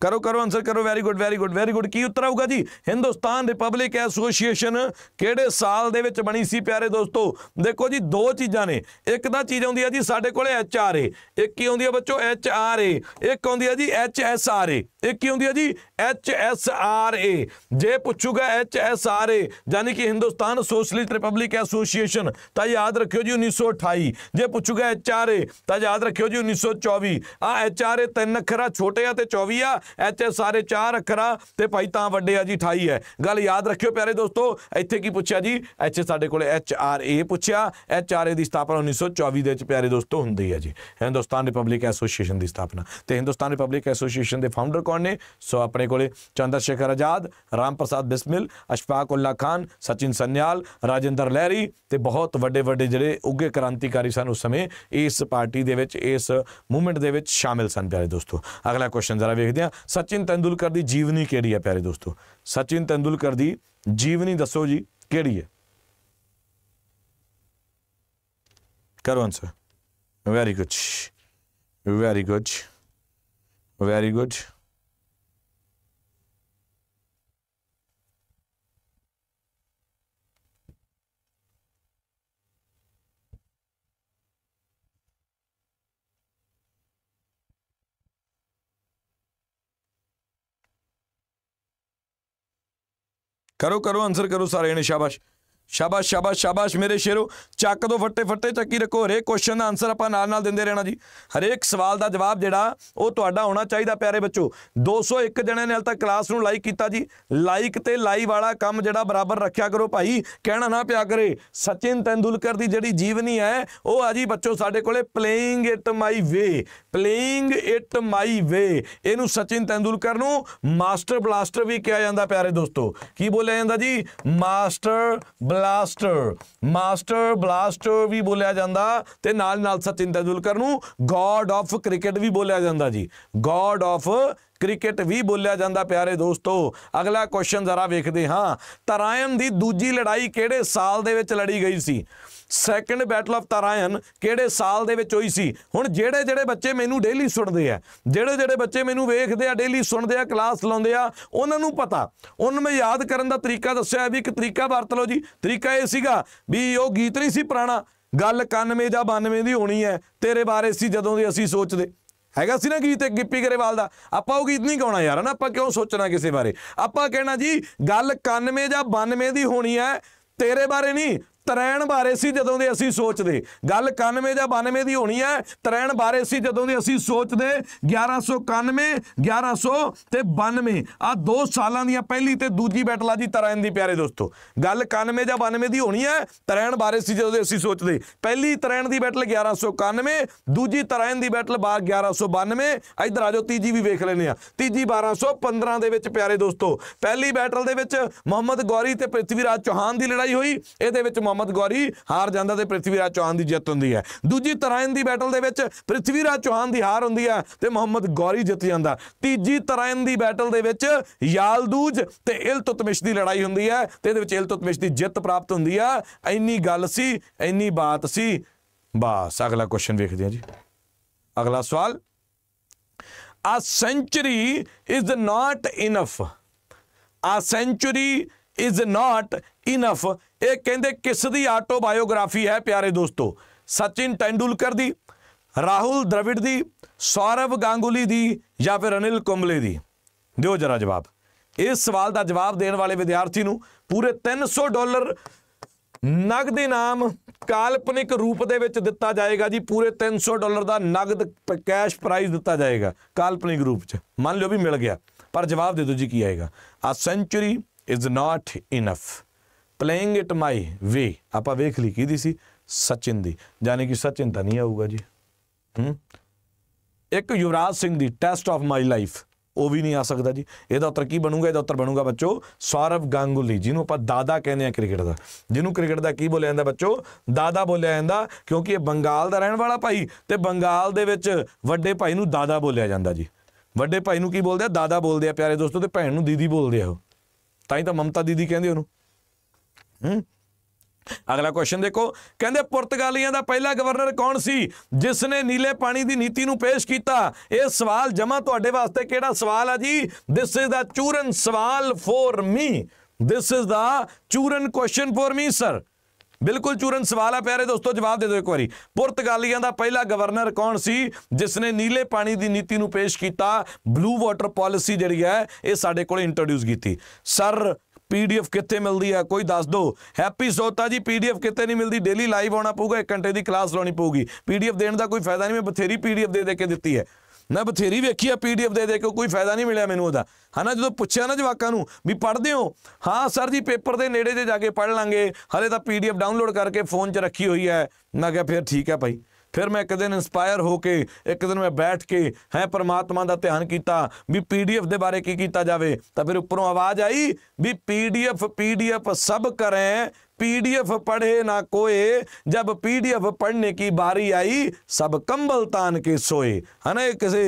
ਕਰੋ ਕਰੋ ਆਨਸਰ ਕਰੋ very good very good very good ਕੀ ਉੱਤਰ ਆਊਗਾ ਜੀ ਹਿੰਦੁਸਤਾਨ ਰਿਪਬਲਿਕ ਐਸੋਸੀਏਸ਼ਨ ਕਿਹੜੇ ਸਾਲ ਦੇ ਵਿੱਚ ਬਣੀ ਸੀ ਪਿਆਰੇ ਦੋਸਤੋ ਦੇਖੋ ਜੀ ਦੋ ਚੀਜ਼ਾਂ ਨੇ ਇੱਕ ਤਾਂ ਚੀਜ਼ ਆਉਂਦੀ ਹੈ ਜੀ ਸਾਡੇ ਕੋਲੇ ਐਚ ਆਰ ਏ ਇੱਕ ਕੀ ਆਉਂਦੀ ਹੈ ਬੱਚੋ ਐਚ ਆਰ ਏ ਇੱਕ ਆਉਂਦੀ ਹੈ ਜੀ ਐਚ ਐਸ ਆਰ ਏ ਇੱਕ ਕੀ ਆਉਂਦੀ ਹੈ ਜੀ ਐਚ ਐਸ ਆਰ ਏ ਜੇ ਪੁੱਛੂਗਾ ਐਚ ਐਸ ਆਰ ਏ ਯਾਨੀ ਕਿ ਹਿੰਦੁਸਤਾਨ ਸੋਸ਼ਲਿਸਟ ਰਿਪਬਲਿਕ ਐਸੋਸੀਏਸ਼ਨ ਤਾਂ ਯਾਦ ਰੱਖਿਓ ਜੀ 1928 ਜੇ ਪੁੱਛੂਗਾ ਐਚ ਆਰ ਏ ਤਾਂ ਯਾਦ ਰੱਖਿਓ ਜੀ 1924 ਆ ਐਚ ਆਰ ਏ ਤਿੰਨ ਅੱਖਰਾਂ ਛੋਟੇ ਆ ਤੇ 24 ਆ ਇੱਥੇ ਸਾਰੇ ਚਾਰ ਅੱਖਰਾਂ ਤੇ ਭਾਈ ਤਾਂ ਵੱਡੇ ਆ ਜੀ 28 ਹੈ ਗੱਲ ਯਾਦ ਰੱਖਿਓ ਪਿਆਰੇ ਦੋਸਤੋ ਇੱਥੇ ਕੀ ਪੁੱਛਿਆ ਜੀ ਇੱਥੇ ਸਾਡੇ ਕੋਲੇ ਐਚ ਆਰ ਏ ਪੁੱਛਿਆ ਐਚ ਆਰ ਏ ਦੀ ਸਥਾਪਨਾ 1924 ਦੇ ਵਿੱਚ ਪਿਆਰੇ ਦੋਸਤੋ ਹੁੰਦੀ ਹੈ ਜੀ ਹਿੰਦੁਸਤਾਨ ਰਿਪਬਲਿਕ ਐਸੋਸੀਏਸ਼ਨ ਦੀ ਸਥਾਪਨਾ ਤੇ ਹਿੰਦੁਸਤਾਨ ਰਿਪਬਲਿਕ ਐਸੋਸੀਏਸ਼ਨ ਦੇ ਫਾਊਂਡਰ ਕੌਣ ਨੇ ਸੋ ਆਪਣੇ ਕੋਲੇ ਚੰਦਰ ਸ਼ੇਖਰ ਆਜ਼ਾਦ ਰਾਮ ਪ੍ਰਸਾਦ ਬਿਸਮਿਲ ਅਸ਼ਫਾਕ ਉੱਲਾ ਖਾਨ ਸਚਿਨ ਸੰਨਿਆਲ ਰਾਜਿੰਦਰ ਲਹਿਰੀ ਤੇ ਬਹੁਤ ਵੱਡੇ ਵੱਡੇ ਜਿਹੜੇ ਉੱਗੇ ਕ੍ਰਾਂਤੀਕਾਰੀ ਸਨ ਉਸ ਸਮੇਂ ਇਸ ਪਾਰਟੀ ਦੇ ਵਿੱਚ ਇਸ ਮੂਵਮੈਂਟ ਦੇ ਵਿੱਚ ਸ਼ਾਮਿਲ ਸਨ ਪਿਆਰੇ ਦੋਸਤੋ ਅਗਲਾ ਕੁਐਸਚਨ ਜ਼ਰਾ ਵੇਖਦੇ ਹਾਂ ਸਚਿਨ ਤੈਂਦੁਲਕਰ ਦੀ ਜੀਵਨੀ ਕਿਹੜੀ ਹੈ ਪਿਆਰੇ ਦੋਸਤੋ ਸਚਿਨ ਤੈਂਦੁਲਕਰ ਦੀ ਜੀਵਨੀ ਦੱਸੋ ਜੀ ਕਿਹੜੀ ਹੈ ਕਰੋ answer very good very good very good ਕਰੋ ਕਰੋ ਆਨਸਰ ਕਰੋ ਸਾਰੇ ਨੇ ਸ਼ਾਬਾਸ਼ ਸ਼ਾਬਾਸ਼ ਸ਼ਾਬਾਸ਼ ਸ਼ਾਬਾਸ਼ ਮੇਰੇ ਸ਼ੇਰੋ ਚੱਕ ਦੋ ਫੱਟੇ ਫੱਟੇ ਚੱਕੀ ਰੱਖੋ ਹਰੇਕ ਕੁਐਸਚਨ ਦਾ ਆਨਸਰ ਆਪਾਂ ਨਾਲ ਨਾਲ ਦਿੰਦੇ ਰਹਿਣਾ ਜੀ ਹਰੇਕ ਸਵਾਲ ਦਾ ਜਵਾਬ ਜਿਹੜਾ ਉਹ ਤੁਹਾਡਾ ਹੋਣਾ ਚਾਹੀਦਾ ਪਿਆਰੇ ਬੱਚੋ 201 ਜਣਿਆਂ ਨੇ ਹਾਲ ਤੱਕ ਕਲਾਸ ਨੂੰ ਲਾਈਕ ਕੀਤਾ ਜੀ ਲਾਈਕ ਤੇ ਲਾਈ ਵਾਲਾ ਕੰਮ ਜਿਹੜਾ ਬਰਾਬਰ ਰੱਖਿਆ ਕਰੋ ਭਾਈ ਕਹਿਣਾ ਨਾ ਪਿਆ ਕਰੇ ਸਚਿਨ ਤੈਂਦੁਲਕਰ ਦੀ ਜਿਹੜੀ ਜੀਵਨੀ ਹੈ ਉਹ ਆ ਜੀ ਬੱਚੋ ਸਾਡੇ ਕੋਲੇ playing it my way playing it my way ਇਹਨੂੰ ਸਚਿਨ ਤੈਂਦੁਲਕਰ ਨੂੰ ਮਾਸਟਰ ਬਲਾਸਟਰ ਵੀ ਕਿਹਾ ਜਾਂਦਾ ਪਿਆਰੇ ਦੋਸਤੋ ਕੀ ਬੋਲਿਆ ਜਾਂਦਾ ਜੀ ਮਾਸਟਰ ਬਲਾਸਟਰ ਮਾਸਟਰ ਬਲਾਸਟਰ ਵੀ ਬੋਲਿਆ ਜਾਂਦਾ ਤੇ ਨਾਲ ਨਾਲ ਸਚਿਨ ਤੇਂਦੁਲਕਰ ਨੂੰ ਗੋਡ ਆਫ ਕ੍ਰਿਕਟ ਵੀ ਬੋਲਿਆ ਜਾਂਦਾ ਜੀ ਗੋਡ ਆਫ ਕ੍ਰਿਕਟ ਵੀ ਬੋਲਿਆ ਜਾਂਦਾ ਪਿਆਰੇ ਦੋਸਤੋ ਅਗਲਾ ਕੁਐਸਚਨ ਜ਼ਰਾ ਵੇਖਦੇ ਹਾਂ ਤਰਾਇਮ ਦੀ ਦੂਜੀ ਲੜਾਈ ਕਿਹੜੇ ਸਾਲ ਦੇ ਵਿੱਚ ਲੜੀ ਗਈ ਸੀ ਸੈਕੰਡ ਬੈਟਲ ਆਫ ਤਰਾਇਨ ਕਿਹੜੇ ਸਾਲ ਦੇ ਵਿੱਚ ਹੋਈ ਸੀ ਹੁਣ ਜਿਹੜੇ ਜਿਹੜੇ ਬੱਚੇ ਮੈਨੂੰ ਡੇਲੀ ਸੁਣਦੇ ਆ ਜਿਹੜੇ ਜਿਹੜੇ ਬੱਚੇ ਮੈਨੂੰ ਵੇਖਦੇ ਆ ਡੇਲੀ ਸੁਣਦੇ ਆ ਕਲਾਸ ਲਾਉਂਦੇ ਆ ਉਹਨਾਂ ਨੂੰ ਪਤਾ ਉਹਨਾਂ ਨੂੰ ਯਾਦ ਕਰਨ ਦਾ ਤਰੀਕਾ ਦੱਸਿਆ ਵੀ ਇੱਕ ਤਰੀਕਾ ਵਰਤ ਲਓ ਜੀ ਤਰੀਕਾ ਇਹ ਸੀਗਾ ਵੀ ਉਹ ਗੀਤ ਨਹੀਂ ਸੀ ਪੁਰਾਣਾ ਗੱਲ 91 ਜਾਂ 92 ਦੀ ਹੋਣੀ ਹੈ ਤੇਰੇ ਬਾਰੇ ਸੀ ਜਦੋਂ ਦੀ ਅਸੀਂ ਸੋਚਦੇ ਹੈਗਾ ਸੀ ਨਾ ਗੀਤ ਇੱਕ ਗਿੱਪੀ ਗਰੇਵਾਲ ਦਾ ਆਪਾਂ ਉਹ ਗੀਤ ਨਹੀਂ ਗਾਉਣਾ ਯਾਰ ਨਾ ਆਪਾਂ ਕਿਉਂ ਸੋਚਣਾ ਕਿਸੇ ਬਾਰੇ ਆਪਾਂ ਕਹਿਣਾ ਜੀ ਗੱਲ 91 ਜਾਂ 92 ਦੀ ਹੋਣੀ ਹੈ ਤੇਰੇ ਬਾਰੇ ਨਹੀਂ ਤਰੈਣ ਬਾਰੇ ਸੀ ਜਦੋਂ ਦੇ ਅਸੀਂ ਸੋਚਦੇ ਗੱਲ 91 ਜਾਂ 92 ਦੀ ਹੋਣੀ ਹੈ ਤਰੈਣ ਬਾਰੇ ਸੀ ਜਦੋਂ ਦੇ ਅਸੀਂ ਸੋਚਦੇ 1191 1100 ਤੇ 92 ਆ ਦੋ ਸਾਲਾਂ ਦੀਆਂ ਪਹਿਲੀ ਤੇ ਦੂਜੀ ਬੈਟਲ ਆ ਜੀ ਤਰੈਣ ਦੀ ਪਿਆਰੇ ਦੋਸਤੋ ਗੱਲ 91 ਜਾਂ 92 ਦੀ ਹੋਣੀ ਹੈ ਤਰੈਣ ਬਾਰੇ ਸੀ ਜਦੋਂ ਦੇ ਅਸੀਂ ਸੋਚਦੇ ਪਹਿਲੀ ਤਰੈਣ ਦੀ ਬੈਟਲ 1191 ਦੂਜੀ ਤਰੈਣ ਦੀ ਬੈਟਲ 1192 ਇਧਰ ਆ ਜਾਓ ਤੀਜੀ ਵੀ ਵੇਖ ਲੈਨੇ ਆ ਤੀਜੀ 1215 ਦੇ ਵਿੱਚ ਪਿਆਰੇ ਦੋਸਤੋ ਪਹਿਲੀ ਬੈਟਲ ਦੇ ਵਿੱਚ ਮੁਹੰਮਦ ਗੌਰੀ ਤੇ ਰਾਜ ਚੌਹਾਨ ਦੀ ਲੜਾਈ ਹੋਈ ਇਹਦੇ ਵਿੱਚ ਮੁਹੰਮਦ ਗੌਰੀ ਹਾਰ ਜਾਂਦਾ ਤੇ ਪ੍ਰਿਥਵੀ ਰਾਜ ਚੌਹਾਨ ਦੀ ਜਿੱਤ ਹੁੰਦੀ ਹੈ ਦੂਜੀ ਤਰਾਇਨ ਦੀ ਬੈਟਲ ਦੇ ਵਿੱਚ ਪ੍ਰਿਥਵੀ ਰਾਜ ਚੌਹਾਨ ਦੀ ਹਾਰ ਹੁੰਦੀ ਹੈ ਤੇ ਮੁਹੰਮਦ ਗੌਰੀ ਜਿੱਤ ਜਾਂਦਾ ਤੀਜੀ ਤਰਾਇਨ ਦੀ ਬੈਟਲ ਦੇ ਵਿੱਚ ਯਾਲਦੂਜ ਤੇ ਇਲਤੁਤਮਿਸ਼ ਦੀ ਲੜਾਈ ਹੁੰਦੀ ਹੈ ਤੇ ਇਹਦੇ ਵਿੱਚ ਇਲਤੁਤਮਿਸ਼ ਦੀ ਜਿੱਤ ਪ੍ਰਾਪਤ ਹੁੰਦੀ ਆ ਇੰਨੀ ਗੱਲ ਸੀ ਇੰਨੀ ਬਾਤ ਸੀ ਬਸ ਅਗਲਾ ਕੁਐਸਚਨ ਵੇਖਦੇ ਹਾਂ ਜੀ ਅਗਲਾ ਸਵਾਲ a century is not enough a century is not enough ਇਹ ਕਹਿੰਦੇ ਕਿਸ ਦੀ ਆਟੋਬਾਇਓਗ੍ਰਾਫੀ ਹੈ ਪਿਆਰੇ ਦੋਸਤੋ ਸਚਿਨ ਟੈਂਡੂਲਕਰ ਦੀ ਰਾਹੁਲ ਦ੍ਰਵਿੜ ਦੀ ਸੌਰਵ ਗਾਂਗੁਲੀ ਦੀ ਜਾਂ ਫਿਰ ਅਨਿਲ ਕੁੰਬਲੇ ਦੀ ਦਿਓ ਜਰਾ ਜਵਾਬ ਇਸ ਸਵਾਲ ਦਾ ਜਵਾਬ ਦੇਣ ਵਾਲੇ ਵਿਦਿਆਰਥੀ ਨੂੰ ਪੂਰੇ 300 ਡਾਲਰ ਨਗਦ ਇਨਾਮ ਕਾਲਪਨਿਕ ਰੂਪ ਦੇ ਵਿੱਚ ਦਿੱਤਾ ਜਾਏਗਾ ਜੀ ਪੂਰੇ 300 ਡਾਲਰ ਦਾ ਨਗਦ ਕੈਸ਼ ਪ੍ਰਾਈਜ਼ ਦਿੱਤਾ ਜਾਏਗਾ ਕਾਲਪਨਿਕ ਰੂਪ 'ਚ ਮੰਨ ਲਿਓ ਵੀ ਮਿਲ ਗਿਆ ਪਰ ਜਵਾਬ ਦੇ ਦਿਓ ਜੀ ਕੀ ਆਏਗਾ ਆ century is not enough playing it my way ਆਪਾਂ ਵੇਖ ਲਈ ਦੀ ਸੀ ਸਚਿਨ ਦੀ ਯਾਨੀ ਕਿ ਸਚਿਨ ਤਾਂ ਨਹੀਂ ਆਊਗਾ ਜੀ ਹੂੰ ਇੱਕ ਯੁਵਰਾਜ ਸਿੰਘ ਦੀ ਟੈਸਟ ਆਫ ਮਾਈ ਲਾਈਫ ਉਹ ਵੀ ਨਹੀਂ ਆ ਸਕਦਾ ਜੀ ਇਹਦਾ ਉੱਤਰ ਕੀ ਬਣੂਗਾ ਇਹਦਾ ਉੱਤਰ ਬਣੂਗਾ ਬੱਚੋ ਸੌਰਵ ਗਾਂਗੁਲੀ ਜਿਹਨੂੰ ਆਪਾਂ ਦਾਦਾ ਕਹਿੰਦੇ ਆ ਕ੍ਰਿਕਟ ਦਾ ਜਿਹਨੂੰ ਕ੍ਰਿਕਟ ਦਾ ਕੀ ਬੋਲਿਆ ਜਾਂਦਾ ਬੱਚੋ ਦਾਦਾ ਬੋਲਿਆ ਜਾਂਦਾ ਕਿਉਂਕਿ ਇਹ ਬੰਗਾਲ ਦਾ ਰਹਿਣ ਵਾਲਾ ਭਾਈ ਤੇ ਬੰਗਾਲ ਦੇ ਵਿੱਚ ਵੱਡੇ ਭਾਈ ਨੂੰ ਦਾਦਾ ਬੋਲਿਆ ਜਾਂਦਾ ਜੀ ਵੱਡੇ ਭਾਈ ਨੂੰ ਕੀ ਬੋਲਦੇ ਆ ਦਾਦਾ ਬੋਲਦੇ ਆ ਪਿਆਰੇ ਦੋਸਤੋ ਤੇ ਭੈਣ ਨੂੰ ਦੀਦੀ ਬੋਲਦੇ ਆ ਉਹ ਤਾਂ ਹੀ ਤਾਂ ਮਮਤਾ ਦੀਦੀ ਕਹਿੰਦੇ ਉਹਨੂੰ ਅਗਲਾ ਕੁਐਸਚਨ ਦੇਖੋ ਕਹਿੰਦੇ ਪੁਰਤਗਾਲੀਆਂ ਦਾ ਪਹਿਲਾ ਗਵਰਨਰ ਕੌਣ ਸੀ ਜਿਸ ਨੇ ਨੀਲੇ ਪਾਣੀ ਦੀ ਨੀਤੀ ਨੂੰ ਪੇਸ਼ ਕੀਤਾ ਇਹ ਸਵਾਲ ਜਮਾ ਤੁਹਾਡੇ ਵਾਸਤੇ ਕਿਹੜਾ ਸਵਾਲ ਆ ਜੀ ਥਿਸ ਇਜ਼ ਦਾ ਚੂਰਨ ਸਵਾਲ for me this is the churan question for me sir ਬਿਲਕੁਲ ਚੂਰਨ ਸਵਾਲ ਆ ਪਿਆਰੇ ਦੋਸਤੋ ਜਵਾਬ ਦੇ ਦਿਓ ਇੱਕ ਵਾਰੀ ਪੁਰਤਗਾਲੀਆਂ ਦਾ ਪਹਿਲਾ ਗਵਰਨਰ ਕੌਣ ਸੀ ਜਿਸ ਨੇ ਨੀਲੇ ਪਾਣੀ ਦੀ ਨੀਤੀ ਨੂੰ ਪੇਸ਼ ਕੀਤਾ ਬਲੂ ਵਾਟਰ ਪਾਲਿਸੀ ਜਿਹੜੀ ਹੈ ਇਹ ਸਾਡੇ ਕੋਲ ਇੰਟਰੋਡਿਊਸ ਕੀਤੀ ਸਰ ਪੀਡੀਐਫ ਕਿੱਥੇ ਮਿਲਦੀ ਆ ਕੋਈ ਦੱਸ ਦੋ ਹੈਪੀ ਸੋਤਾ ਜੀ ਪੀਡੀਐਫ ਕਿੱਥੇ ਨਹੀਂ ਮਿਲਦੀ ਡੇਲੀ ਲਾਈਵ ਆਉਣਾ ਪਊਗਾ 1 ਘੰਟੇ ਦੀ ਕਲਾਸ ਲਾਉਣੀ ਪਊਗੀ ਪੀਡੀਐਫ ਦੇਣ ਦਾ ਕੋਈ ਫਾਇਦਾ ਨਹੀਂ ਮੈਂ ਬਥੇਰੀ ਪੀਡੀਐਫ ਦੇ ਦੇ ਕੇ ਦਿੱਤੀ ਹੈ ਮੈਂ ਬਥੇਰੀ ਵੇਖੀ ਆ ਪੀਡੀਐਫ ਦੇ ਦੇ ਕੇ ਕੋਈ ਫਾਇਦਾ ਨਹੀਂ ਮਿਲਿਆ ਮੈਨੂੰ ਉਹਦਾ ਹਨਾ ਜਦੋਂ ਪੁੱਛਿਆ ਨਾ ਜਵਾਕਾਂ ਨੂੰ ਵੀ ਪੜਦੇ ਹੋ ਹਾਂ ਸਰ ਜੀ ਪੇਪਰ ਦੇ ਨੇੜੇ ਤੇ ਜਾ ਕੇ ਪੜ ਲਾਂਗੇ ਹਲੇ ਤਾਂ ਪੀਡੀਐਫ ਡਾਊਨਲੋਡ ਕਰਕੇ ਫੋਨ 'ਚ ਰੱਖੀ ਹੋਈ ਹੈ ਮੈਂ ਕਿਹਾ ਫਿਰ ਠੀਕ ਹੈ ਭਾਈ ਫਿਰ ਮੈਂ ਇੱਕ ਦਿਨ ਇਨਸਪਾਇਰ ਹੋ ਕੇ ਇੱਕ ਦਿਨ ਮੈਂ ਬੈਠ ਕੇ ਹੈ ਪਰਮਾਤਮਾ ਦਾ ਧਿਆਨ ਕੀਤਾ ਵੀ ਪੀਡੀਐਫ ਦੇ ਬਾਰੇ ਕੀ ਕੀਤਾ ਜਾਵੇ ਤਾਂ ਫਿਰ ਉੱਪਰੋਂ ਆਵਾਜ਼ ਆਈ ਵੀ ਪੀਡੀਐਫ ਪੀਡੀਐਫ ਸਭ ਕਰੇ पीडीएफ पढ़े ना कोए जब पीडीएफ पढ़ने की बारी आई ਸਭ ਕੰਬਲ ਤਾਨ ਕੇ ਸੋਏ ਹਨਾ ਇਹ ਕਿਸੇ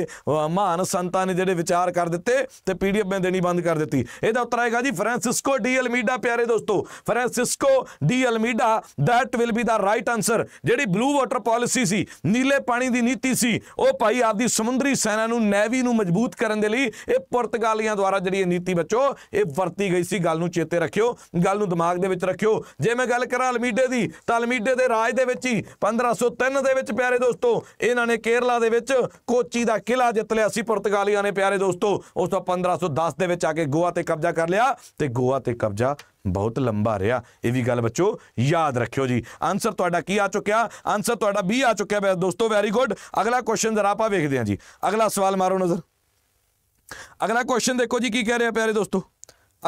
ਮਹਾਨ ਸੰਤਾਂ ਨੇ ਜਿਹੜੇ ਵਿਚਾਰ ਕਰ ਦਿੱਤੇ ਤੇ ਪੀਡੀਐਫ ਮੈਂ ਦੇਣੀ ਬੰਦ ਕਰ ਦਿੱਤੀ ਇਹਦਾ ਉੱਤਰ ਆਏਗਾ ਜੀ ਫ੍ਰਾਂਸਿਸਕੋ ਡੀ ਅਲਮੀਡਾ ਪਿਆਰੇ ਦੋਸਤੋ Francisco de Almeida that will be the right answer ਜਿਹੜੀ ਬਲੂ ਵਾਟਰ ਪਾਲਿਸੀ ਸੀ ਨੀਲੇ ਪਾਣੀ ਦੀ ਨੀਤੀ ਸੀ ਉਹ ਭਾਈ ਆਪਦੀ ਸਮੁੰਦਰੀ ਸੈਨਾ ਨੂੰ ਨੇਵੀ ਨੂੰ ਮਜ਼ਬੂਤ ਕਰਨ ਦੇ ਲਈ ਇਹ ਪੁਰਤਗਾਲੀਆਂ ਦੁਆਰਾ ਜਿਹੜੀ ਇਹ ਨੀਤੀ ਬੱਚੋ ਇਹ ਵਰਤੀ ਗਈ ਸੀ ਗੱਲ ਨੂੰ ਚੇਤੇ ਰੱਖਿਓ ਗੱਲ ਨੂੰ ਦਿਮਾਗ ਦੇ ਵਿੱਚ ਰੱਖਿਓ ਜੇ ਮੈਂ ਗੱਲ ਕਰਾਂ ਅਲਮੀਡੇ ਦੀ ਤਾਂ ਅਲਮੀਡੇ ਦੇ ਰਾਜ ਦੇ ਵਿੱਚ ਹੀ 1503 ਦੇ ਵਿੱਚ ਪਿਆਰੇ ਦੋਸਤੋ ਇਹਨਾਂ ਨੇ ਕੇਰਲਾ ਦੇ ਵਿੱਚ ਕੋਚੀ ਦਾ ਕਿਲਾ ਜਿੱਤ ਲਿਆ ਸੀ ਪੁਰਤਗਾਲੀਆਂ ਨੇ ਪਿਆਰੇ ਦੋਸਤੋ ਉਸ ਤੋਂ 1510 ਦੇ ਵਿੱਚ ਆ ਕੇ ਗੋਆ ਤੇ ਕਬਜ਼ਾ ਕਰ ਲਿਆ ਤੇ ਗੋਆ ਤੇ ਕਬਜ਼ਾ ਬਹੁਤ ਲੰਬਾ ਰਿਹਾ ਇਹ ਵੀ ਗੱਲ ਬੱਚੋ ਯਾਦ ਰੱਖਿਓ ਜੀ ਆਨਸਰ ਤੁਹਾਡਾ ਕੀ ਆ ਚੁੱਕਿਆ ਆਨਸਰ ਤੁਹਾਡਾ B ਆ ਚੁੱਕਿਆ ਹੈ ਦੋਸਤੋ ਵੈਰੀ ਗੁੱਡ ਅਗਲਾ ਕੁਐਸਚਨ ਜ਼ਰਾ ਆਪਾਂ ਵੇਖਦੇ ਹਾਂ ਜੀ ਅਗਲਾ ਸਵਾਲ ਮਾਰੋ ਨਜ਼ਰ ਅਗਲਾ ਕੁਐਸਚਨ ਦੇਖੋ ਜੀ ਕੀ ਕਹਿ ਰਿਹਾ ਪਿਆਰੇ ਦੋਸਤੋ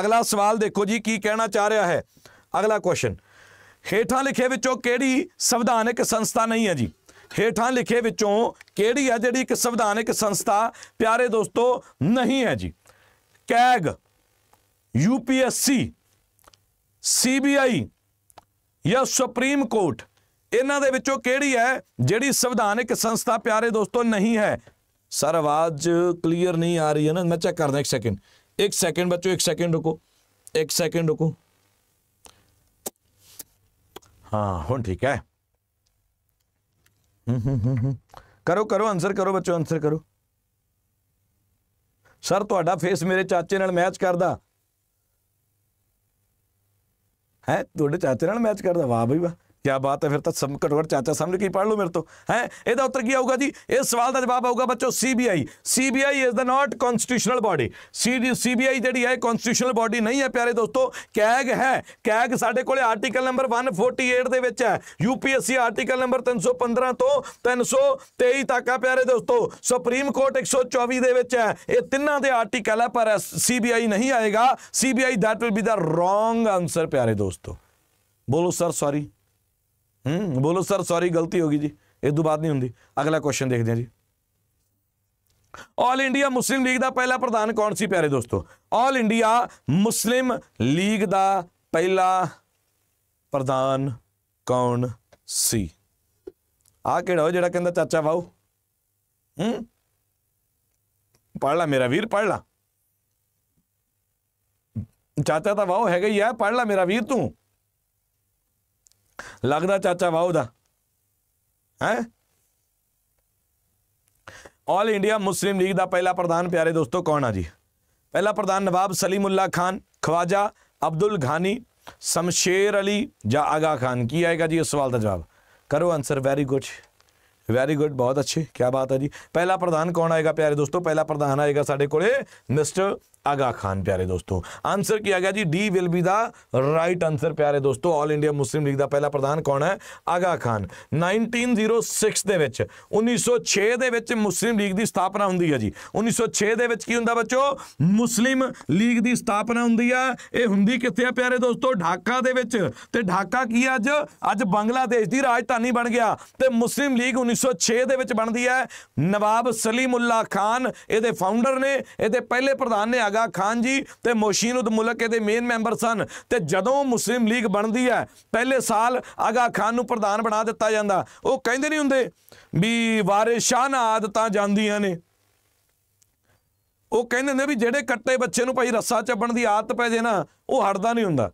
ਅਗਲਾ ਸਵਾਲ ਦੇਖੋ ਜੀ ਕੀ ਕਹਿਣਾ ਚਾਹ ਰਿਹਾ ਹੈ ਅਗਲਾ ਕੁਐਸਚਨ ਹੇਠਾਂ ਲਿਖੇ ਵਿੱਚੋਂ ਕਿਹੜੀ ਸੰਵਿਧਾਨਿਕ ਸੰਸਥਾ ਨਹੀਂ ਹੈ ਜੀ ਹੇਠਾਂ ਲਿਖੇ ਵਿੱਚੋਂ ਕਿਹੜੀ ਹੈ ਜਿਹੜੀ ਇੱਕ ਸੰਵਿਧਾਨਿਕ ਸੰਸਥਾ ਪਿਆਰੇ ਦੋਸਤੋ ਨਹੀਂ ਹੈ ਜੀ ਕੈਗ ਯੂਪੀਐਸਸੀ ਸੀਬੀਆਈ ਜਾਂ ਸੁਪਰੀਮ ਕੋਰਟ ਇਹਨਾਂ ਦੇ ਵਿੱਚੋਂ ਕਿਹੜੀ ਹੈ ਜਿਹੜੀ ਸੰਵਿਧਾਨਿਕ ਸੰਸਥਾ ਪਿਆਰੇ ਦੋਸਤੋ ਨਹੀਂ ਹੈ ਸਰ ਆਵਾਜ਼ ਕਲੀਅਰ ਨਹੀਂ ਆ ਰਹੀ ਹੈ ਨਾ ਮੈਂ ਚੈੱਕ ਕਰਦਾ ਇੱਕ ਸੈਕਿੰਡ ਇੱਕ ਸੈਕਿੰਡ ਬੱਚੋ ਇੱਕ ਸੈਕਿੰਡ ਰੁਕੋ ਇੱਕ ਸੈਕਿੰਡ ਰੁਕੋ ਹਾਂ ਹੁਣ ठीक है ਕਰੋ ਕਰੋ ਆਨਸਰ ਕਰੋ ਬੱਚੋ ਆਨਸਰ ਕਰੋ ਸਰ ਤੁਹਾਡਾ ਫੇਸ ਮੇਰੇ ਚਾਚੇ ਨਾਲ ਮੈਚ ਕਰਦਾ ਹੈ ਤੁਹਾਡੇ ਚਾਚੇ ਨਾਲ ਮੈਚ ਕਰਦਾ ਵਾਹ ਬਈ ਵਾਹ ਕੀ ਬਾਤ ਹੈ ਫਿਰ ਤਾਂ ਸਮ ਘਟਵਰ ਚਾਚਾ ਸਮਝ ਕੇ ਪੜ੍ਹ ਲਓ ਮੇਰੇ ਤੋਂ ਹੈ ਇਹਦਾ ਉੱਤਰ ਕੀ ਆਊਗਾ ਜੀ ਇਸ ਸਵਾਲ ਦਾ ਜਵਾਬ ਆਊਗਾ ਬੱਚੋ CBI CBI is the not constitutional body CBI ਜਿਹੜੀ ਹੈ ਕਨਸਟੀਟਿਊਸ਼ਨਲ ਬਾਡੀ ਨਹੀਂ ਹੈ ਪਿਆਰੇ ਦੋਸਤੋ ਕੈਗ ਹੈ ਕੈਗ ਸਾਡੇ ਕੋਲੇ ਆਰਟੀਕਲ ਨੰਬਰ 148 ਦੇ ਵਿੱਚ ਹੈ ਯੂਪੀਐਸਸੀ ਆਰਟੀਕਲ ਨੰਬਰ 315 ਤੋਂ 323 ਤੱਕ ਆ ਪਿਆਰੇ ਦੋਸਤੋ ਸੁਪਰੀਮ ਕੋਰਟ 124 ਦੇ ਵਿੱਚ ਹੈ ਇਹ ਤਿੰਨਾਂ ਦੇ ਆਰਟੀਕਲ ਹੈ ਪਰ ਸੀਬੀਆਈ ਨਹੀਂ ਆਏਗਾ CBI that will be the wrong answer ਪਿਆਰੇ ਦੋਸਤੋ ਬੋਲੋ ਸਰ ਸੌਰੀ ਹੂੰ ਬੋਲੋ ਸਰ ਸੌਰੀ ਗਲਤੀ ਹੋ ਗਈ ਜੀ ਇਸ ਤੋਂ ਬਾਅਦ ਨਹੀਂ ਹੁੰਦੀ ਅਗਲਾ ਕੁਐਸਚਨ ਦੇਖਦੇ ਹਾਂ ਜੀ ਆਲ ਇੰਡੀਆ ਮੁਸਲਿਮ ਲੀਗ ਦਾ ਪਹਿਲਾ ਪ੍ਰਧਾਨ ਕੌਣ ਸੀ ਪਿਆਰੇ ਦੋਸਤੋ ਆਲ ਇੰਡੀਆ ਮੁਸਲਿਮ ਲੀਗ ਦਾ ਪਹਿਲਾ ਪ੍ਰਧਾਨ ਕੌਣ ਸੀ ਆ ਕਿਹੜਾ ਹੋ ਜਿਹੜਾ ਕਹਿੰਦਾ ਚਾਚਾ ਵਾਓ ਹੂੰ ਪੜ ਲੈ ਮੇਰਾ ਵੀਰ ਪੜ ਲੈ ਚਾਚਾ ਤਾਂ ਵਾਓ ਹੈਗਾ ਹੀ ਆ ਪੜ ਲੈ ਮੇਰਾ ਵੀਰ ਤੂੰ ਲੱਗਦਾ ਚਾਚਾ ਵਾਹ ਉਹਦਾ ਹੈ ਆਲ ਇੰਡੀਆ ਮੁਸਲਿਮ ਲੀਗ ਦਾ ਪਹਿਲਾ ਪ੍ਰਧਾਨ ਪਿਆਰੇ ਦੋਸਤੋ ਕੌਣ ਆ ਜੀ ਪਹਿਲਾ ਪ੍ਰਧਾਨ ਨਵਾਬ ਸਲੀਮੁੱਲਾ ਖਾਨ ਖਵਾਜਾ ਅਬਦੁਲ ਘਾਨੀ ਸਮਸ਼ੇਰ ਅਲੀ ਜਾਂ ਆਗਾ ਖਾਨ ਕੀ ਆਏਗਾ ਜੀ ਇਸ ਸਵਾਲ ਦਾ ਜਵਾਬ ਕਰੋ answer very good very good ਬਹੁਤ ਅੱਛੇ ਕੀ ਬਾਤ ਹੈ ਜੀ ਪਹਿਲਾ ਪ੍ਰਧਾਨ ਕੌਣ ਆਏਗਾ ਪਿਆਰੇ ਦੋਸਤੋ ਪਹਿਲਾ ਪ੍ਰਧਾਨ ਆਏਗਾ ਸਾਡੇ ਕੋਲੇ ਮਿਸਟਰ ਖਾਨ ਪਿਆਰੇ ਦੋਸਤੋ ਆਨਸਰ ਕੀ ਆ ਗਿਆ ਜੀ D will be the right answer ਪਿਆਰੇ ਦੋਸਤੋ 올 ਇੰਡੀਆ ਮੁਸਲਿਮ ਲੀਗ ਦਾ ਪਹਿਲਾ ਪ੍ਰਧਾਨ ਕੌਣ ਹੈ ਆਗਾ ਖਾਨ 1906 ਦੇ ਵਿੱਚ 1906 ਦੇ ਵਿੱਚ ਮੁਸਲਿਮ ਲੀਗ ਦੀ ਸਥਾਪਨਾ ਹੁੰਦੀ ਹੈ ਜੀ 1906 ਦੇ ਵਿੱਚ ਕੀ ਹੁੰਦਾ ਬੱਚੋ ਮੁਸਲਿਮ ਲੀਗ ਦੀ ਸਥਾਪਨਾ ਹੁੰਦੀ ਆ ਇਹ ਹੁੰਦੀ ਕਿੱਥੇ ਆ ਪਿਆਰੇ ਦੋਸਤੋ ਢਾਕਾ ਦੇ ਵਿੱਚ ਤੇ ਢਾਕਾ ਕੀ ਅੱਜ ਅੱਜ ਬੰਗਲਾਦੇਸ਼ ਦੀ ਰਾਜਧਾਨੀ ਬਣ ਗਿਆ ਤੇ ਮੁਸਲਿਮ ਲੀਗ 19 1906 ਦੇ ਵਿੱਚ ਬਣਦੀ ਹੈ ਨਵਾਬ ਸਲੀਮੁੱਲਾ ਖਾਨ ਇਹਦੇ ਫਾਊਂਡਰ ਨੇ ਇਹਦੇ ਪਹਿਲੇ ਪ੍ਰਧਾਨ ਨੇ ਆਗਾ ਖਾਨ ਜੀ ਤੇ ਮੋਸ਼ੀਨੁਦ ਮੁਲਕ ਇਹਦੇ ਮੇਨ ਮੈਂਬਰ ਸਨ ਤੇ ਜਦੋਂ ਮੁਸਲਿਮ ਲੀਗ ਬਣਦੀ ਹੈ ਪਹਿਲੇ ਸਾਲ ਆਗਾ ਖਾਨ ਨੂੰ ਪ੍ਰਧਾਨ ਬਣਾ ਦਿੱਤਾ ਜਾਂਦਾ ਉਹ ਕਹਿੰਦੇ ਨਹੀਂ ਹੁੰਦੇ ਵੀ ਵਾਰਿਸ ਸ਼ਾਹ ਨਾਲ ਆਦਤਾਂ ਜਾਂਦੀਆਂ ਨੇ ਉਹ ਕਹਿੰਦੇ ਨੇ ਵੀ ਜਿਹੜੇ ਕੱਟੇ ਬੱਚੇ ਨੂੰ ਭਾਈ ਰੱਸਾ ਚੱਬਣ ਦੀ ਆਦਤ ਪੈ ਜੇ ਨਾ ਉਹ ਹਟਦਾ ਨਹੀਂ ਹੁੰਦਾ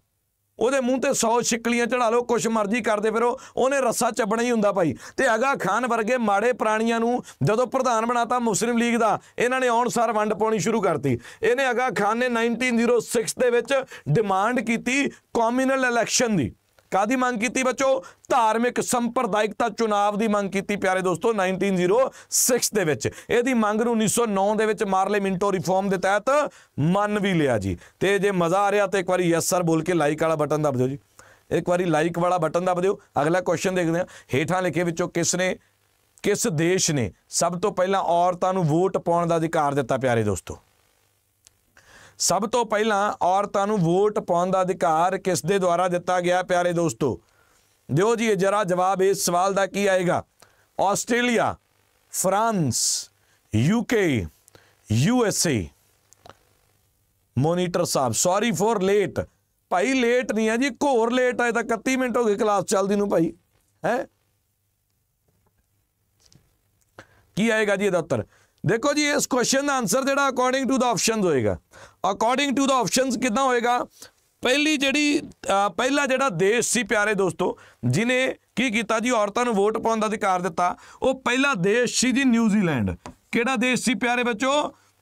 ਉਹਦੇ ਮੂੰਹ ਤੇ 100 ਛਿਕਲੀਆਂ ਚੜਾ ਲਓ ਕੁਛ ਮਰਜ਼ੀ ਕਰਦੇ ਫਿਰੋ ਉਹਨੇ ਰੱਸਾ ਚੱਬਣਾ ਹੀ ਹੁੰਦਾ ਭਾਈ ਤੇ ਅਗਾ ਖਾਨ ਵਰਗੇ ਮਾੜੇ ਪ੍ਰਾਣੀਆਂ ਨੂੰ ਜਦੋਂ ਪ੍ਰਧਾਨ ਬਣਾਤਾ ਮੁਸਲਿਮ ਲੀਗ ਦਾ ਇਹਨਾਂ ਨੇ ਔਨਸਾਰ ਵੰਡ ਪਾਉਣੀ ਸ਼ੁਰੂ ਕਰਤੀ ਇਹਨੇ ਅਗਾ ਖਾਨ ਨੇ 1906 ਦੇ ਵਿੱਚ ਡਿਮਾਂਡ ਕੀਤੀ ਕਮਿਊਨਲ ਇਲੈਕਸ਼ਨ ਦੀ ਕਾਦੀ ਮੰਗ ਕੀਤੀ ਬੱਚੋ ਧਾਰਮਿਕ ਸੰਪਰਦਾਇਕਤਾ ਚੋਣਾਂ ਦੀ ਮੰਗ ਕੀਤੀ ਪਿਆਰੇ ਦੋਸਤੋ 1906 ਦੇ ਵਿੱਚ ਇਹਦੀ ਮੰਗ ਨੂੰ 1909 ਦੇ ਵਿੱਚ ਮਾਰਲੇ ਮਿੰਟੋ ਰਿਫਾਰਮ ਦੇ ਤਹਿਤ ਮੰਨ ਵੀ ਲਿਆ ਜੀ ਤੇ ਜੇ ਮਜ਼ਾ ਆ ਰਿਹਾ ਤੇ ਇੱਕ ਵਾਰੀ ਯੈਸ ਸਰ ਬੋਲ ਕੇ ਲਾਈਕ ਵਾਲਾ ਬਟਨ ਦਬ ਦਿਓ ਜੀ ਇੱਕ ਵਾਰੀ ਲਾਈਕ ਵਾਲਾ ਬਟਨ ਦਬ ਦਿਓ ਅਗਲਾ ਕੁਐਸਚਨ ਦੇਖਦੇ ਹਾਂ ਹੇਠਾਂ ਲਿਖੇ ਵਿੱਚੋਂ ਕਿਸ ਨੇ ਕਿਸ ਦੇਸ਼ ਨੇ ਸਭ ਤੋਂ ਪਹਿਲਾਂ ਔਰਤਾਂ ਨੂੰ ਵੋਟ ਪਾਉਣ ਦਾ ਅਧਿਕਾਰ ਦਿੱਤਾ ਪਿਆਰੇ ਦੋਸਤੋ ਸਭ ਤੋਂ ਪਹਿਲਾਂ ਔਰਤਾਂ ਨੂੰ ਵੋਟ ਪਾਉਣ ਦਾ ਅਧਿਕਾਰ ਕਿਸ ਦੇ ਦੁਆਰਾ ਦਿੱਤਾ ਗਿਆ ਪਿਆਰੇ ਦੋਸਤੋ ਦਿਓ ਜੀ ਜਰਾ ਜਵਾਬ ਇਸ ਸਵਾਲ ਦਾ ਕੀ ਆਏਗਾ Australia France UK USA monitor ਸਾਹਿਬ ਸੌਰੀ ਫॉर ਲੇਟ ਭਾਈ ਲੇਟ ਨਹੀਂ ਹੈ ਜੀ ਘੋਰ ਲੇਟ ਹੈ ਤਾਂ 31 ਮਿੰਟ ਹੋ ਗਏ ਕਲਾਸ ਚੱਲਦੀ ਨੂੰ ਭਾਈ ਹੈ ਕੀ ਆਏਗਾ ਜੀ ਇਹਦਾ ਉੱਤਰ ਦੇਖੋ ਜੀ ਇਸ ਕੁਐਸਚਨ ਦਾ ਆਨਸਰ ਜਿਹੜਾ ਅਕੋਰਡਿੰਗ ਟੂ ਦਾ ਆਪਸ਼ਨਸ ਹੋਏਗਾ ਅਕੋਰਡਿੰਗ ਟੂ ਦਾ ਆਪਸ਼ਨਸ ਕਿਦਾਂ ਹੋਏਗਾ ਪਹਿਲੀ ਜਿਹੜੀ ਪਹਿਲਾ ਜਿਹੜਾ ਦੇਸ਼ ਸੀ ਪਿਆਰੇ ਦੋਸਤੋ ਜਿਨੇ ਕੀ ਕੀਤਾ ਜੀ ਔਰਤਾਂ ਨੂੰ ਵੋਟ ਪਾਉਣ ਦਾ ਅਧਿਕਾਰ ਦਿੱਤਾ ਉਹ ਪਹਿਲਾ ਦੇਸ਼ ਸੀ ਜੀ ਨਿਊਜ਼ੀਲੈਂਡ ਕਿਹੜਾ ਦੇਸ਼ ਸੀ ਪਿਆਰੇ ਬੱਚੋ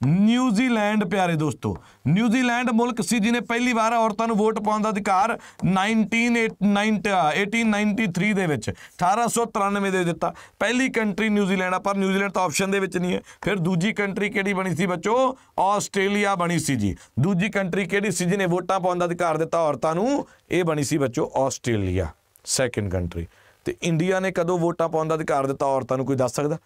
ਨਿਊਜ਼ੀਲੈਂਡ ਪਿਆਰੇ ਦੋਸਤੋ ਨਿਊਜ਼ੀਲੈਂਡ ਮੁਲਕ ਸੀ ਜਿਹਨੇ ਪਹਿਲੀ ਵਾਰ ਔਰਤਾਂ ਨੂੰ ਵੋਟ ਪਾਉਣ ਦਾ ਅਧਿਕਾਰ 1893 ਦੇ ਵਿੱਚ 1893 ਦੇ ਦਿੱਤਾ ਪਹਿਲੀ ਕੰਟਰੀ ਨਿਊਜ਼ੀਲੈਂਡ ਆ ਪਰ ਨਿਊਜ਼ੀਲੈਂਡ ਤਾਂ ਆਪਸ਼ਨ ਦੇ ਵਿੱਚ ਨਹੀਂ ਹੈ ਫਿਰ ਦੂਜੀ ਕੰਟਰੀ ਕਿਹੜੀ ਬਣੀ ਸੀ ਬੱਚੋ ਆਸਟ੍ਰੇਲੀਆ ਬਣੀ ਸੀ ਜੀ ਦੂਜੀ ਕੰਟਰੀ ਕਿਹੜੀ ਸੀ ਜਿਹਨੇ ਵੋਟਾਂ ਪਾਉਣ ਦਾ ਅਧਿਕਾਰ ਦਿੱਤਾ ਔਰਤਾਂ ਨੂੰ ਇਹ ਬਣੀ ਸੀ ਬੱਚੋ ਆਸਟ੍ਰੇਲੀਆ ਸੈਕੰਡ ਕੰਟਰੀ ਤੇ ਇੰਡੀਆ ਨੇ ਕਦੋਂ ਵੋਟਾਂ ਪਾਉਣ ਦਾ ਅਧਿਕਾਰ ਦਿੱਤਾ ਔਰਤਾਂ ਨੂੰ ਕੋਈ ਦੱਸ ਸਕਦਾ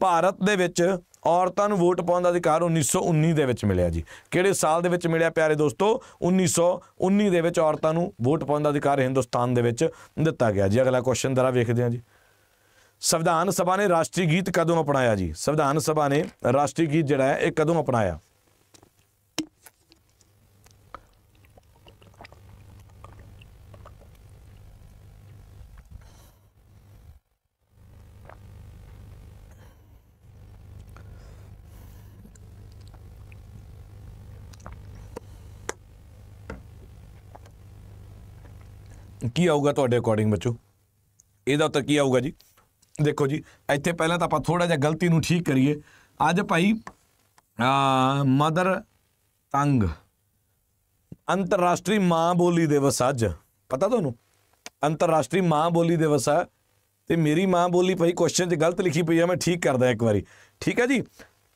ਭਾਰਤ ਦੇ ਵਿੱਚ ਔਰਤਾਂ ਨੂੰ ਵੋਟ ਪਾਉਣ ਦਾ ਅਧਿਕਾਰ 1919 ਦੇ ਵਿੱਚ ਮਿਲਿਆ ਜੀ ਕਿਹੜੇ ਸਾਲ ਦੇ ਵਿੱਚ ਮਿਲਿਆ ਪਿਆਰੇ ਦੋਸਤੋ 1919 ਦੇ ਵਿੱਚ ਔਰਤਾਂ ਨੂੰ ਵੋਟ ਪਾਉਣ ਦਾ ਅਧਿਕਾਰ ਹਿੰਦੁਸਤਾਨ ਦੇ ਵਿੱਚ ਦਿੱਤਾ ਗਿਆ ਜੀ ਅਗਲਾ ਕੁਐਸਚਨ ਦਰਾ ਵੇਖਦੇ ਹਾਂ ਜੀ ਸੰਵਿਧਾਨ ਸਭਾ ਨੇ ਰਾਸ਼ਟਰੀ ਗੀਤ ਕਦੋਂ ਅਪਣਾਇਆ ਜੀ ਸੰਵਿਧਾਨ ਸਭਾ ਨੇ ਰਾਸ਼ਟਰੀ ਗੀਤ ਜਿਹੜਾ ਹੈ ਇਹ ਕਦੋਂ ਅਪਣਾਇਆ ਕੀ ਆਊਗਾ ਤੁਹਾਡੇ ਅਕੋਰਡਿੰਗ ਬੱਚੋ ਇਹਦਾ ਉੱਤਰ ਕੀ ਆਊਗਾ ਜੀ ਦੇਖੋ ਜੀ ਇੱਥੇ ਪਹਿਲਾਂ ਤਾਂ ਆਪਾਂ ਥੋੜਾ ਜਿਹਾ ਗਲਤੀ ਨੂੰ ਠੀਕ ਕਰੀਏ ਅੱਜ ਭਾਈ ਮਦਰ ਤੰਗ ਅੰਤਰਰਾਸ਼ਟਰੀ ਮਾਂ ਬੋਲੀ ਦਿਵਸ ਅੱਜ ਪਤਾ ਤੁਹਾਨੂੰ ਅੰਤਰਰਾਸ਼ਟਰੀ ਮਾਂ ਬੋਲੀ ਦਿਵਸ ਆ ਤੇ ਮੇਰੀ ਮਾਂ ਬੋਲੀ ਭਾਈ ਕੁਐਸਚਨ 'ਚ ਗਲਤ ਲਿਖੀ ਪਈ ਆ ਮੈਂ ਠੀਕ ਕਰਦਾ ਇੱਕ ਵਾਰੀ ਠੀਕ ਹੈ ਜੀ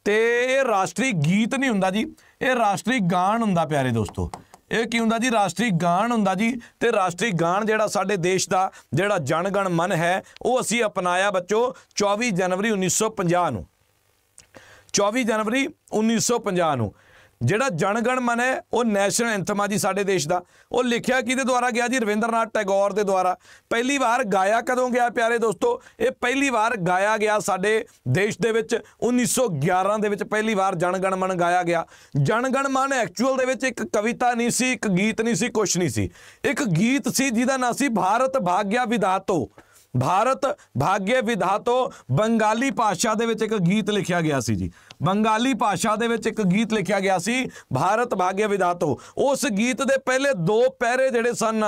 ਤੇ ਇਹ ਰਾਸ਼ਟਰੀ ਗੀਤ ਨਹੀਂ ਹੁੰਦਾ ਜੀ ਇਹ ਰਾਸ਼ਟਰੀ ਗਾਣ ਹੁੰਦਾ ਪਿਆਰੇ ਦੋਸਤੋ ਇਹ ਕੀ ਹੁੰਦਾ ਜੀ ਰਾਸ਼ਟਰੀ ਗਾਣ ਹੁੰਦਾ ਜੀ ਤੇ ਰਾਸ਼ਟਰੀ ਗਾਣ ਜਿਹੜਾ ਸਾਡੇ ਦੇਸ਼ ਦਾ ਜਿਹੜਾ ਜਨ ਗਣ ਮਨ ਹੈ ਉਹ ਅਸੀਂ ਅਪਣਾਇਆ ਬੱਚੋ 24 ਜਨਵਰੀ 1950 ਨੂੰ 24 ਜਨਵਰੀ 1950 ਨੂੰ ਜਿਹੜਾ ਜਨਗਣ ਮਨ ਹੈ ਉਹ ਨੈਸ਼ਨਲ ਐਂਥਮ ਆ ਜੀ ਸਾਡੇ ਦੇਸ਼ ਦਾ ਉਹ ਲਿਖਿਆ ਕਿਹਦੇ ਦੁਆਰਾ ਗਿਆ ਜੀ ਰਵਿੰਦਰਨਾਥ ਟੈਗੋਰ ਦੇ ਦੁਆਰਾ ਪਹਿਲੀ ਵਾਰ ਗਾਇਆ ਕਦੋਂ ਗਿਆ ਪਿਆਰੇ ਦੋਸਤੋ ਇਹ ਪਹਿਲੀ ਵਾਰ ਗਾਇਆ ਗਿਆ ਸਾਡੇ ਦੇਸ਼ ਦੇ ਵਿੱਚ 1911 ਦੇ ਵਿੱਚ ਪਹਿਲੀ ਵਾਰ ਜਨਗਣ ਮਨ ਗਾਇਆ ਗਿਆ ਜਨਗਣ ਮਨ ਐਕਚੁਅਲ ਦੇ ਵਿੱਚ ਇੱਕ ਕਵਿਤਾ ਨਹੀਂ ਸੀ ਇੱਕ ਗੀਤ ਨਹੀਂ ਸੀ ਕੁਝ ਨਹੀਂ ਸੀ ਇੱਕ ਗੀਤ ਸੀ ਜਿਹਦਾ ਨਾਂ ਸੀ ਭਾਰਤ ਭਾਗਿਆ ਵਿਦਾਤੋ ਭਾਰਤ ਭਾਗਿਆ ਵਿਦਾਤੋ ਬੰਗਾਲੀ ਭਾਸ਼ਾ ਦੇ ਵਿੱਚ ਇੱਕ ਗੀਤ ਲਿਖਿਆ ਗਿਆ ਸੀ ਜੀ ਬੰਗਾਲੀ ਭਾਸ਼ਾ ਦੇ ਵਿੱਚ ਇੱਕ ਗੀਤ ਲਿਖਿਆ ਗਿਆ ਸੀ ਭਾਰਤ ਭਾਗਯ ਵਿਦਾਤੋ ਉਸ ਗੀਤ ਦੇ ਪਹਿਲੇ ਦੋ ਪੈਰੇ ਜਿਹੜੇ ਸਨ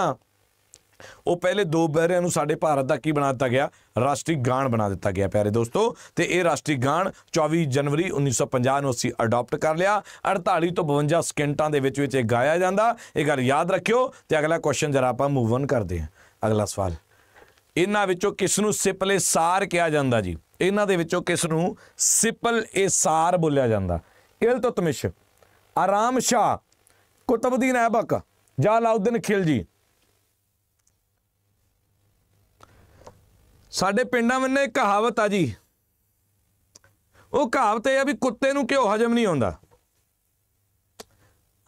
ਉਹ ਪਹਿਲੇ ਦੋ ਬਹਿਰਿਆਂ ਨੂੰ ਸਾਡੇ ਭਾਰਤ ਦਾ ਕੀ ਬਣਾ ਦਿੱਤਾ ਗਿਆ ਰਾਸ਼ਟਰੀ ਗਾਣ ਬਣਾ ਦਿੱਤਾ ਗਿਆ ਪਿਆਰੇ ਦੋਸਤੋ ਤੇ ਇਹ ਰਾਸ਼ਟਰੀ ਗਾਣ 24 ਜਨਵਰੀ 1950 ਨੂੰ ਅਸੀਂ ਅਡਾਪਟ ਕਰ ਲਿਆ 48 ਤੋਂ 52 ਸਕਿੰਟਾਂ ਦੇ ਵਿੱਚ ਵਿੱਚ ਇਹ ਗਾਇਆ ਜਾਂਦਾ ਇਹ ਗੱਲ ਯਾਦ ਰੱਖਿਓ ਤੇ ਅਗਲਾ ਕੁਐਸਚਨ ਜਰਾ ਆਪਾਂ ਮੂਵ ਔਨ ਕਰਦੇ ਹਾਂ ਅਗਲਾ ਸਵਾਲ ਇਹਨਾਂ ਵਿੱਚੋਂ ਕਿਸ ਨੂੰ ਸਿਪਲੇ ਸਾਰ ਕਿਹਾ ਜਾਂਦਾ ਜੀ ਇਹਨਾਂ ਦੇ ਵਿੱਚੋਂ ਕਿਸ ਨੂੰ ਸਿਪਲ ਇਸਾਰ ਬੋਲਿਆ ਜਾਂਦਾ ਇਲਤਤਮਿਸ਼ ਆਰਾਮ ਸ਼ਾ ਕੁਤਬਦੀਨ ਐਬਕ ਜਾਂ ਲਾਉਦਨ ਖਿਲਜੀ ਸਾਡੇ ਪਿੰਡਾਂ ਵਿੱਚ ਇੱਕ ਕਹਾਵਤ ਆ ਜੀ ਉਹ ਕਹਾਵਤ ਇਹ ਆ ਵੀ ਕੁੱਤੇ ਨੂੰ ਕਿਉਂ ਹਜਮ ਨਹੀਂ ਆਉਂਦਾ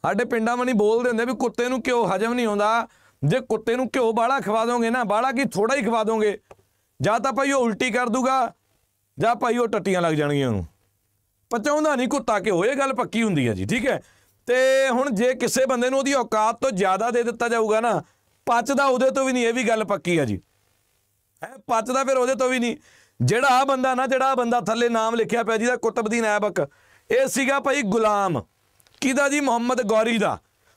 ਸਾਡੇ ਪਿੰਡਾਂ ਵਿੱਚ ਬੋਲਦੇ ਹੁੰਦੇ ਵੀ ਕੁੱਤੇ ਨੂੰ ਕਿਉਂ ਹਜਮ ਨਹੀਂ ਆਉਂਦਾ ਜੇ ਕੁੱਤੇ ਨੂੰ ਘਿਓ ਬਾਲਾ ਖਵਾ ਦੋਗੇ ਨਾ ਬਾਲਾ ਕੀ ਥੋੜਾ ਹੀ ਖਵਾ ਦੋਗੇ ਜਾਂ ਤਾਂ ਭਾਈ ਉਹ ਉਲਟੀ ਕਰ ਦੂਗਾ ਜਾਂ ਭਾਈ ਉਹ ਟੱਟੀਆਂ ਲੱਗ ਜਾਣਗੀਆਂ ਉਹਨੂੰ ਪਚਾਉਂਦਾ ਨਹੀਂ ਕੁੱਤਾ ਕਿ ਹੋਏ ਗੱਲ ਪੱਕੀ ਹੁੰਦੀ ਹੈ ਜੀ ਠੀਕ ਹੈ ਤੇ ਹੁਣ ਜੇ ਕਿਸੇ ਬੰਦੇ ਨੂੰ ਉਹਦੀ ਔਕਾਤ ਤੋਂ ਜ਼ਿਆਦਾ ਦੇ ਦਿੱਤਾ ਜਾਊਗਾ ਨਾ ਪਚਦਾ ਉਹਦੇ ਤੋਂ ਵੀ ਨਹੀਂ ਇਹ ਵੀ ਗੱਲ ਪੱਕੀ ਹੈ ਜੀ ਹੈ ਪਚਦਾ ਫਿਰ ਉਹਦੇ ਤੋਂ ਵੀ ਨਹੀਂ ਜਿਹੜਾ ਆ ਬੰਦਾ ਨਾ ਜਿਹੜਾ ਆ ਬੰਦਾ ਥੱਲੇ ਨਾਮ ਲਿਖਿਆ ਪਿਆ ਜੀ ਦਾ ਕੁਤਬਦੀਨ ਐਬਕ ਇਹ ਸੀਗਾ ਭਾਈ ਗੁਲਾਮ ਕਿਹਦਾ ਜੀ ਮੁਹੰਮਦ ਗੌਰੀ ਦਾ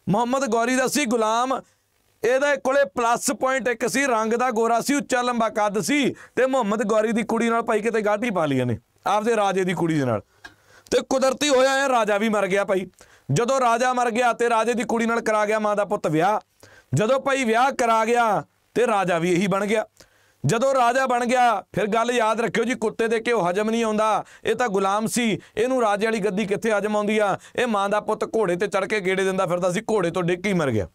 ਮੁਹੰਮਦ ਗੌਰੀ ਦਾ ਸੀ ਗੁਲਾਮ ਇਹਦੇ ਕੋਲੇ ਪਲੱਸ ਪੁਆਇੰਟ ਇੱਕ ਸੀ ਰੰਗ ਦਾ ਗੋਰਾ ਸੀ ਉੱਚਾ ਲੰਬਾ ਕੱਦ ਸੀ ਤੇ ਮੁਹੰਮਦ ਗੌਰੀ ਦੀ ਕੁੜੀ ਨਾਲ ਭਾਈ ਕਿਤੇ ਗਾਢੀ ਪਾ ਲਈਆਂ ਨੇ ਆਪਦੇ ਰਾਜੇ ਦੀ ਕੁੜੀ ਦੇ ਨਾਲ ਤੇ ਕੁਦਰਤੀ ਹੋਇਆ ਇਹ ਰਾਜਾ ਵੀ ਮਰ ਗਿਆ ਭਾਈ ਜਦੋਂ ਰਾਜਾ ਮਰ ਗਿਆ ਤੇ ਰਾਜੇ ਦੀ ਕੁੜੀ ਨਾਲ ਕਰਾ ਗਿਆ ਮਾਂ ਦਾ ਪੁੱਤ ਵਿਆਹ ਜਦੋਂ ਭਾਈ ਵਿਆਹ ਕਰਾ ਗਿਆ ਤੇ ਰਾਜਾ ਵੀ ਇਹੀ ਬਣ ਗਿਆ ਜਦੋਂ ਰਾਜਾ ਬਣ ਗਿਆ ਫਿਰ ਗੱਲ ਯਾਦ ਰੱਖਿਓ ਜੀ ਕੁੱਤੇ ਦੇ ਘਿਓ ਹਜਮ ਨਹੀਂ ਆਉਂਦਾ ਇਹ ਤਾਂ ਗੁਲਾਮ ਸੀ ਇਹਨੂੰ ਰਾਜੇ ਵਾਲੀ ਗੱਦੀ ਕਿੱਥੇ ਹਜਮ ਆਉਂਦੀ ਆ ਇਹ ਮਾਂ ਦਾ ਪੁੱਤ ਘੋੜੇ ਤੇ ਚੜ ਕੇ ਗੇੜੇ ਦਿੰਦਾ ਫਿਰਦਾ ਸੀ ਘੋੜੇ ਤੋਂ ਡਿੱਗ ਕੇ ਮਰ ਗਿਆ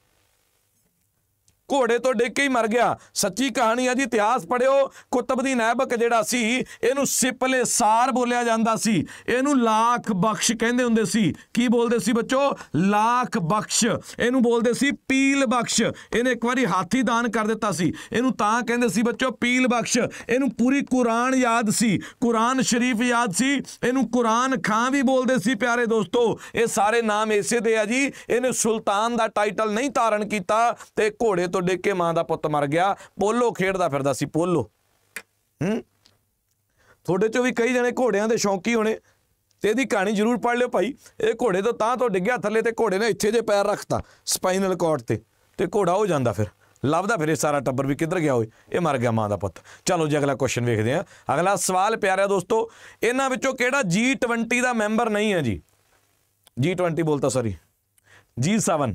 ਘੋੜੇ ਤੋਂ ਡਿੱਗ ਕੇ ਹੀ ਮਰ ਗਿਆ ਸੱਚੀ ਕਹਾਣੀ ਆ ਜੀ ਇਤਿਹਾਸ ਪੜਿਓ ਕੁਤਬ ਦੀ ਜਿਹੜਾ ਸੀ ਇਹਨੂੰ ਸਿਪਲੇ ਸਾਰ ਬੋਲਿਆ ਜਾਂਦਾ ਸੀ ਇਹਨੂੰ ਲਾਖ ਬਖਸ਼ ਕਹਿੰਦੇ ਹੁੰਦੇ ਸੀ ਕੀ ਬੋਲਦੇ ਸੀ ਬੱਚੋ ਲਾਖ ਬਖਸ਼ ਇਹਨੂੰ ਬੋਲਦੇ ਸੀ ਪੀਲ ਬਖਸ਼ ਇਹਨੇ ਇੱਕ ਵਾਰੀ ਹਾਥੀ ਦਾਨ ਕਰ ਦਿੱਤਾ ਸੀ ਇਹਨੂੰ ਤਾਂ ਕਹਿੰਦੇ ਸੀ ਬੱਚੋ ਪੀਲ ਬਖਸ਼ ਇਹਨੂੰ ਪੂਰੀ ਕੁਰਾਨ ਯਾਦ ਸੀ ਕੁਰਾਨ ਸ਼ਰੀਫ ਯਾਦ ਸੀ ਇਹਨੂੰ ਕੁਰਾਨ ਖਾਂ ਵੀ ਬੋਲਦੇ ਸੀ ਪਿਆਰੇ ਦੋਸਤੋ ਇਹ ਸਾਰੇ ਨਾਮ ਇਸੇ ਦੇ ਆ ਜੀ ਇਹਨੇ ਸੁਲਤਾਨ ਦਾ ਟਾਈਟਲ ਨਹੀਂ ਧਾਰਨ ਕੀਤਾ ਤੇ ਘੋੜੇ ਤੋਂ ਡਿੱਗ ਕੇ ਮਾਂ ਦਾ ਪੁੱਤ ਮਰ ਗਿਆ ਪੋਲੋ ਖੇਡਦਾ ਫਿਰਦਾ ਸੀ ਪੋਲੋ ਹੂੰ ਤੁਹਾਡੇ ਚੋਂ ਵੀ ਕਈ ਜਣੇ ਘੋੜਿਆਂ ਦੇ ਸ਼ੌਂਕੀ ਹੋਣੇ ਤੇ ਇਹਦੀ ਕਹਾਣੀ ਜ਼ਰੂਰ ਪੜ੍ਹ ਲਿਓ ਭਾਈ ਇਹ ਘੋੜੇ ਤੋਂ ਤਾਂ ਤੋਂ ਡਿੱਗਿਆ ਥੱਲੇ ਤੇ ਘੋੜੇ ਨੇ ਇੱਥੇ ਜੇ ਪੈਰ ਰੱਖਤਾ ਸਪਾਈਨਲ ਕਾਰਡ ਤੇ ਤੇ ਘੋੜਾ ਹੋ ਜਾਂਦਾ ਫਿਰ ਲੱਭਦਾ ਫਿਰ ਇਹ ਸਾਰਾ ਟੱਬਰ ਵੀ ਕਿੱਧਰ ਗਿਆ ਹੋਏ ਇਹ ਮਰ ਗਿਆ ਮਾਂ ਦਾ ਪੁੱਤ ਚਲੋ ਜੀ ਅਗਲਾ ਕੁਐਸਚਨ ਵੇਖਦੇ ਆ ਅਗਲਾ ਸਵਾਲ ਪਿਆਰਿਆ ਦੋਸਤੋ ਇਹਨਾਂ ਵਿੱਚੋਂ ਕਿਹੜਾ G20 ਦਾ ਮੈਂਬਰ ਨਹੀਂ ਹੈ ਜੀ G20 ਬੋਲਤਾ ਸੌਰੀ G7